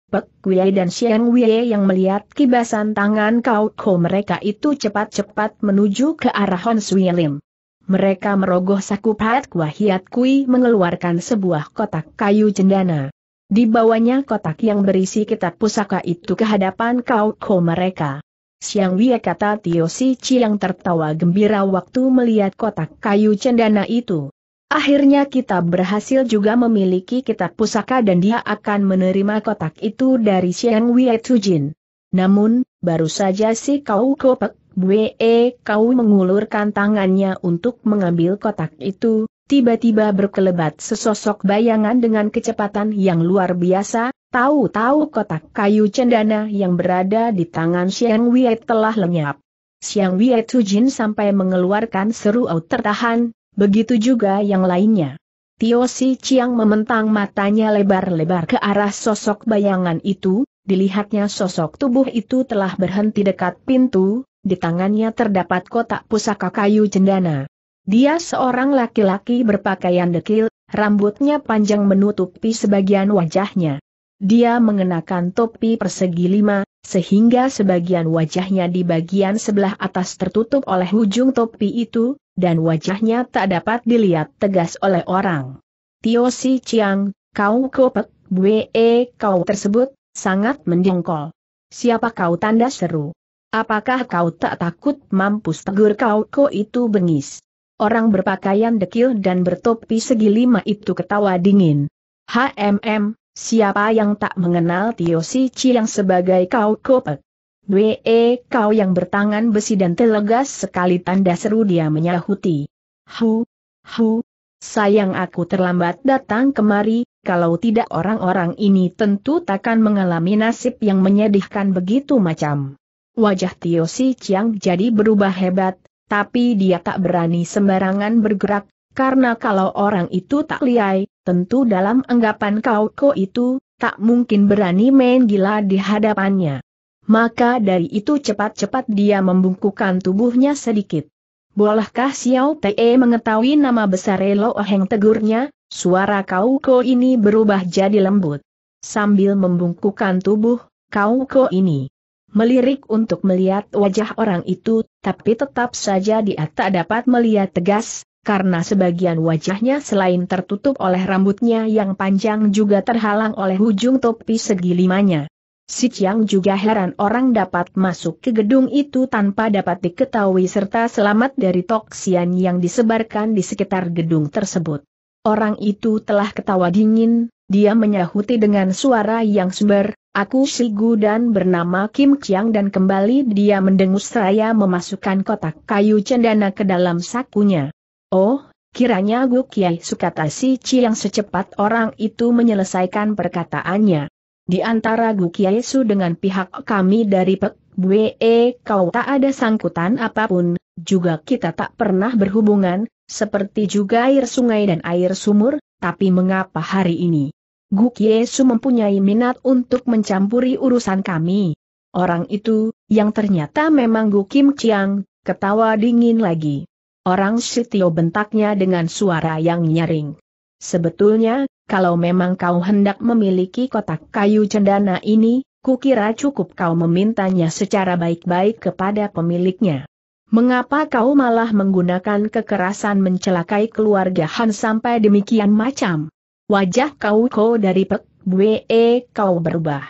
Pek Wei dan Xiang Wei yang melihat kibasan tangan Kau Ko mereka itu cepat-cepat menuju ke arah Hon Sui Lim. Mereka merogoh saku Pat Hiat Kui mengeluarkan sebuah kotak kayu cendana. Di bawahnya kotak yang berisi kitab pusaka itu ke hadapan Kau Ko mereka. Xiang Wei kata Tio Si Chi yang tertawa gembira waktu melihat kotak kayu cendana itu. Akhirnya kita berhasil juga memiliki kitab pusaka dan dia akan menerima kotak itu dari Xiang Wei Tujin. Namun, baru saja si Kau Kopek Bwe Kau mengulurkan tangannya untuk mengambil kotak itu, tiba-tiba berkelebat sesosok bayangan dengan kecepatan yang luar biasa, tahu-tahu kotak kayu cendana yang berada di tangan Xiang Wei telah lenyap. Xiang Wei Tujin sampai mengeluarkan seru tertahan, Begitu juga yang lainnya. Tio Si Chiang mementang matanya lebar-lebar ke arah sosok bayangan itu, dilihatnya sosok tubuh itu telah berhenti dekat pintu, di tangannya terdapat kotak pusaka kayu cendana. Dia seorang laki-laki berpakaian dekil, rambutnya panjang menutupi sebagian wajahnya. Dia mengenakan topi persegi lima, sehingga sebagian wajahnya di bagian sebelah atas tertutup oleh ujung topi itu, dan wajahnya tak dapat dilihat tegas oleh orang. Tio Si Chiang, kau kopek, bue eh, kau tersebut, sangat mendengkol. Siapa kau tanda seru? Apakah kau tak takut mampus tegur kau ko itu bengis? Orang berpakaian dekil dan bertopi segi lima itu ketawa dingin. HMM, siapa yang tak mengenal Tio Si Chiang sebagai kau kopek? We, kau yang bertangan besi dan telegas sekali tanda seru dia menyahuti. Hu, hu, sayang aku terlambat datang kemari, kalau tidak orang-orang ini tentu takkan mengalami nasib yang menyedihkan begitu macam. Wajah Tio Si Chiang jadi berubah hebat, tapi dia tak berani sembarangan bergerak, karena kalau orang itu tak liai, tentu dalam anggapan kau kau itu, tak mungkin berani main gila di hadapannya. Maka dari itu cepat-cepat dia membungkukan tubuhnya sedikit. Bolehkah Xiao Pei mengetahui nama besar Elo Oheng tegurnya? Suara Kau Ko ini berubah jadi lembut. Sambil membungkukan tubuh, Kau Ko ini melirik untuk melihat wajah orang itu, tapi tetap saja dia tak dapat melihat tegas, karena sebagian wajahnya selain tertutup oleh rambutnya yang panjang juga terhalang oleh ujung topi segi limanya. Si Chiang juga heran orang dapat masuk ke gedung itu tanpa dapat diketahui serta selamat dari toksian yang disebarkan di sekitar gedung tersebut. Orang itu telah ketawa dingin, dia menyahuti dengan suara yang sumber, aku Si Gu dan bernama Kim Chiang dan kembali dia mendengus seraya memasukkan kotak kayu cendana ke dalam sakunya. Oh, kiranya Gu Kiai sukatasi Chiang secepat orang itu menyelesaikan perkataannya. Di antara Gu Kiesu dengan pihak kami dari Pek Bue kau tak ada sangkutan apapun, juga kita tak pernah berhubungan, seperti juga air sungai dan air sumur, tapi mengapa hari ini? Gu Kiesu mempunyai minat untuk mencampuri urusan kami. Orang itu, yang ternyata memang Gu Kim Chiang, ketawa dingin lagi. Orang Sitio bentaknya dengan suara yang nyaring. Sebetulnya, kalau memang kau hendak memiliki kotak kayu cendana ini, kukira cukup kau memintanya secara baik-baik kepada pemiliknya. Mengapa kau malah menggunakan kekerasan mencelakai keluarga Han sampai demikian macam? Wajah kau ko dari pek, bwe kau berubah.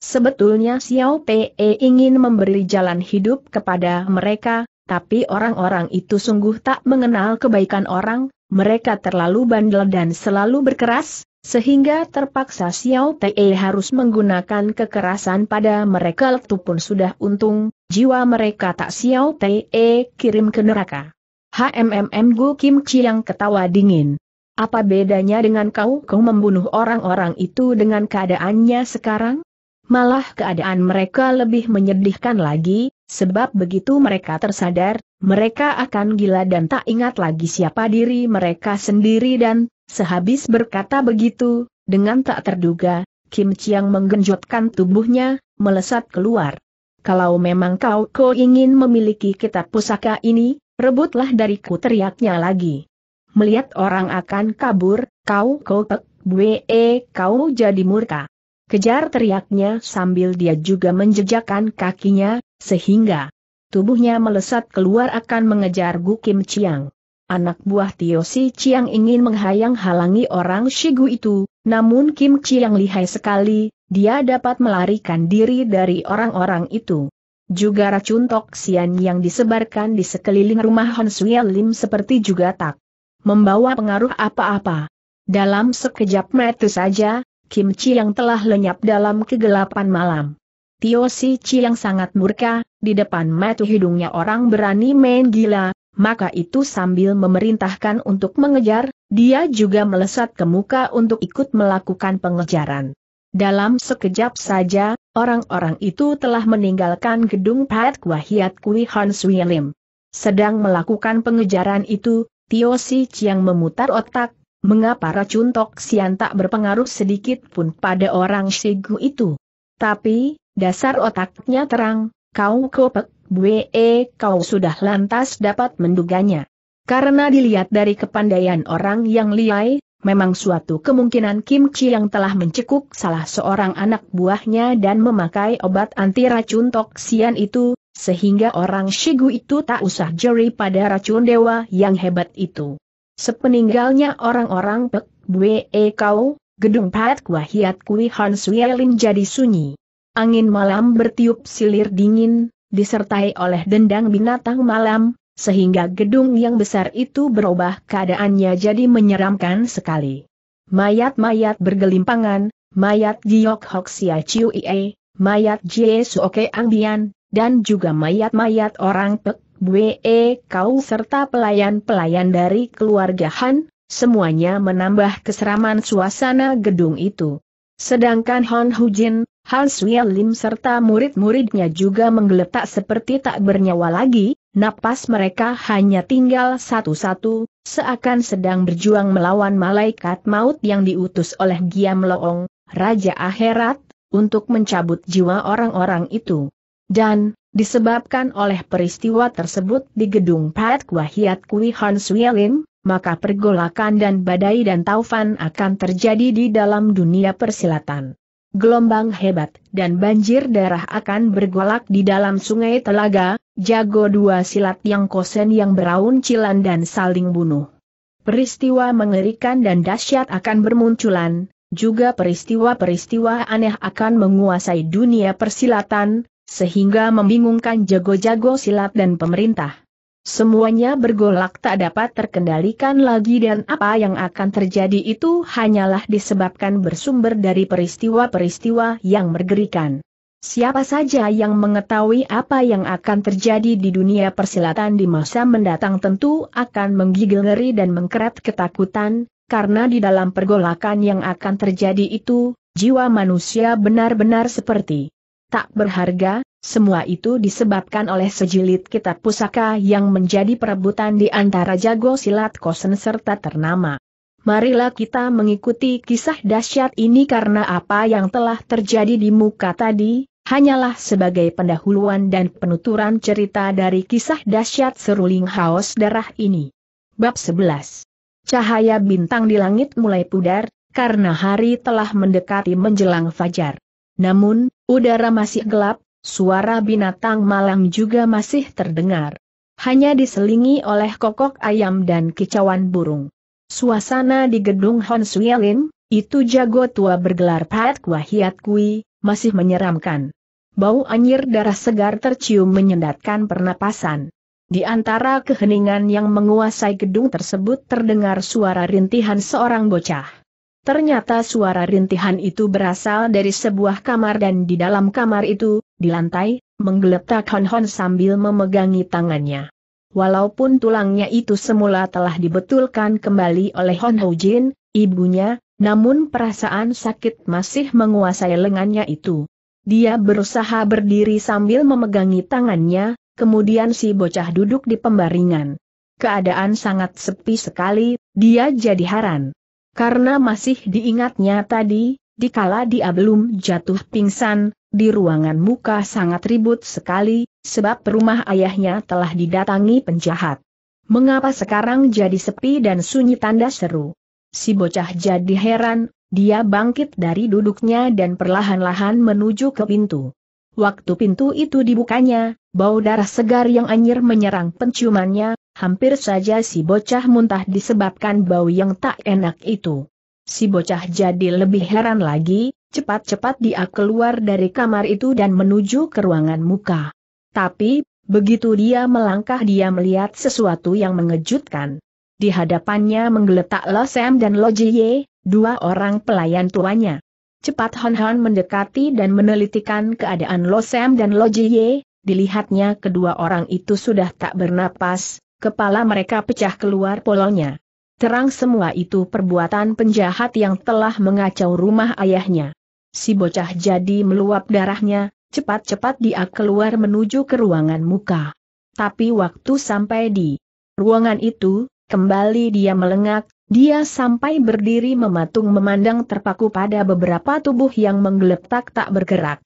Sebetulnya Xiao Pe ingin memberi jalan hidup kepada mereka, tapi orang-orang itu sungguh tak mengenal kebaikan orang, mereka terlalu bandel dan selalu berkeras, sehingga terpaksa Xiao Pei harus menggunakan kekerasan pada mereka itu pun sudah untung, jiwa mereka tak Xiao Pei kirim ke neraka. HMMM Gu Kim Chi yang ketawa dingin. Apa bedanya dengan kau kau membunuh orang-orang itu dengan keadaannya sekarang? Malah keadaan mereka lebih menyedihkan lagi, Sebab begitu mereka tersadar, mereka akan gila dan tak ingat lagi siapa diri mereka sendiri dan, sehabis berkata begitu, dengan tak terduga, Kim Chiang menggenjotkan tubuhnya, melesat keluar. Kalau memang kau kau ingin memiliki kitab pusaka ini, rebutlah dariku teriaknya lagi. Melihat orang akan kabur, kau kau pek, bwe kau jadi murka. Kejar teriaknya sambil dia juga menjejakkan kakinya, sehingga tubuhnya melesat keluar akan mengejar Gu Kim Chiang. Anak buah Tio Si Chiang ingin menghayang-halangi orang Shigu itu, namun Kim Chiang lihai sekali, dia dapat melarikan diri dari orang-orang itu. Juga racun toksian yang disebarkan di sekeliling rumah Hon Suya Lim seperti juga tak membawa pengaruh apa-apa. Dalam sekejap mata saja, Kim Chi yang telah lenyap dalam kegelapan malam. Tio Si Chi yang sangat murka, di depan mata hidungnya orang berani main gila, maka itu sambil memerintahkan untuk mengejar, dia juga melesat ke muka untuk ikut melakukan pengejaran. Dalam sekejap saja, orang-orang itu telah meninggalkan gedung Pat Kwahiat Kui Han Sui Sedang melakukan pengejaran itu, Tio Si Chiang memutar otak, mengapa racun toksian tak berpengaruh sedikit pun pada orang Shigu itu. Tapi, dasar otaknya terang, kau kopek, bue eh, kau sudah lantas dapat menduganya. Karena dilihat dari kepandaian orang yang liai, memang suatu kemungkinan Kim Chi yang telah mencekuk salah seorang anak buahnya dan memakai obat anti racun toksian itu, sehingga orang Shigu itu tak usah jeri pada racun dewa yang hebat itu. Sepeninggalnya orang-orang Pek Bwe e Kau, gedung Pat Kwa Hiat Kui Han Suyelin jadi sunyi. Angin malam bertiup silir dingin, disertai oleh dendang binatang malam, sehingga gedung yang besar itu berubah keadaannya jadi menyeramkan sekali. Mayat-mayat bergelimpangan, mayat Giok Hok Sia Chiu Ie, mayat Jie Suoke Bian, dan juga mayat-mayat orang Pek Bue, Kau serta pelayan-pelayan dari keluarga Han, semuanya menambah keseraman suasana gedung itu. Sedangkan Hon Hujin, Han Suya Lim serta murid-muridnya juga menggeletak seperti tak bernyawa lagi, napas mereka hanya tinggal satu-satu, seakan sedang berjuang melawan malaikat maut yang diutus oleh Giam Loong, Raja Akhirat, untuk mencabut jiwa orang-orang itu. Dan, Disebabkan oleh peristiwa tersebut di gedung Pat Kwahiat Kui Han maka pergolakan dan badai dan taufan akan terjadi di dalam dunia persilatan. Gelombang hebat dan banjir darah akan bergolak di dalam sungai telaga, jago dua silat yang kosen yang beraun cilan dan saling bunuh. Peristiwa mengerikan dan dahsyat akan bermunculan, juga peristiwa-peristiwa aneh akan menguasai dunia persilatan, sehingga membingungkan jago-jago silat dan pemerintah. Semuanya bergolak tak dapat terkendalikan lagi dan apa yang akan terjadi itu hanyalah disebabkan bersumber dari peristiwa-peristiwa yang mergerikan. Siapa saja yang mengetahui apa yang akan terjadi di dunia persilatan di masa mendatang tentu akan menggigil ngeri dan mengkeret ketakutan, karena di dalam pergolakan yang akan terjadi itu, jiwa manusia benar-benar seperti tak berharga, semua itu disebabkan oleh sejilid kitab pusaka yang menjadi perebutan di antara jago silat kosen serta ternama. Marilah kita mengikuti kisah dahsyat ini karena apa yang telah terjadi di muka tadi, hanyalah sebagai pendahuluan dan penuturan cerita dari kisah dahsyat seruling haos darah ini. Bab 11 Cahaya bintang di langit mulai pudar, karena hari telah mendekati menjelang fajar. Namun, Udara masih gelap, suara binatang malang juga masih terdengar. Hanya diselingi oleh kokok ayam dan kicauan burung. Suasana di gedung Hon Suilin, itu jago tua bergelar Pat Wahiat Kui, masih menyeramkan. Bau anjir darah segar tercium menyendatkan pernapasan. Di antara keheningan yang menguasai gedung tersebut terdengar suara rintihan seorang bocah. Ternyata suara rintihan itu berasal dari sebuah kamar dan di dalam kamar itu, di lantai, menggeletak Hon Hon sambil memegangi tangannya. Walaupun tulangnya itu semula telah dibetulkan kembali oleh Hon Ho Jin, ibunya, namun perasaan sakit masih menguasai lengannya itu. Dia berusaha berdiri sambil memegangi tangannya, kemudian si bocah duduk di pembaringan. Keadaan sangat sepi sekali, dia jadi heran. Karena masih diingatnya tadi, dikala dia belum jatuh pingsan, di ruangan muka sangat ribut sekali, sebab rumah ayahnya telah didatangi penjahat. Mengapa sekarang jadi sepi dan sunyi tanda seru? Si bocah jadi heran, dia bangkit dari duduknya dan perlahan-lahan menuju ke pintu. Waktu pintu itu dibukanya, bau darah segar yang anjir menyerang penciumannya, Hampir saja si bocah muntah disebabkan bau yang tak enak itu. Si bocah jadi lebih heran lagi, cepat-cepat dia keluar dari kamar itu dan menuju ke ruangan muka. Tapi, begitu dia melangkah dia melihat sesuatu yang mengejutkan. Di hadapannya menggeletak Lo Sam dan Lo Jie, dua orang pelayan tuanya. Cepat Hon Hon mendekati dan menelitikan keadaan Lo Sam dan Lo Jie, dilihatnya kedua orang itu sudah tak bernapas, kepala mereka pecah keluar polonya. Terang semua itu perbuatan penjahat yang telah mengacau rumah ayahnya. Si bocah jadi meluap darahnya, cepat-cepat dia keluar menuju ke ruangan muka. Tapi waktu sampai di ruangan itu, kembali dia melengak, dia sampai berdiri mematung memandang terpaku pada beberapa tubuh yang menggeletak tak bergerak.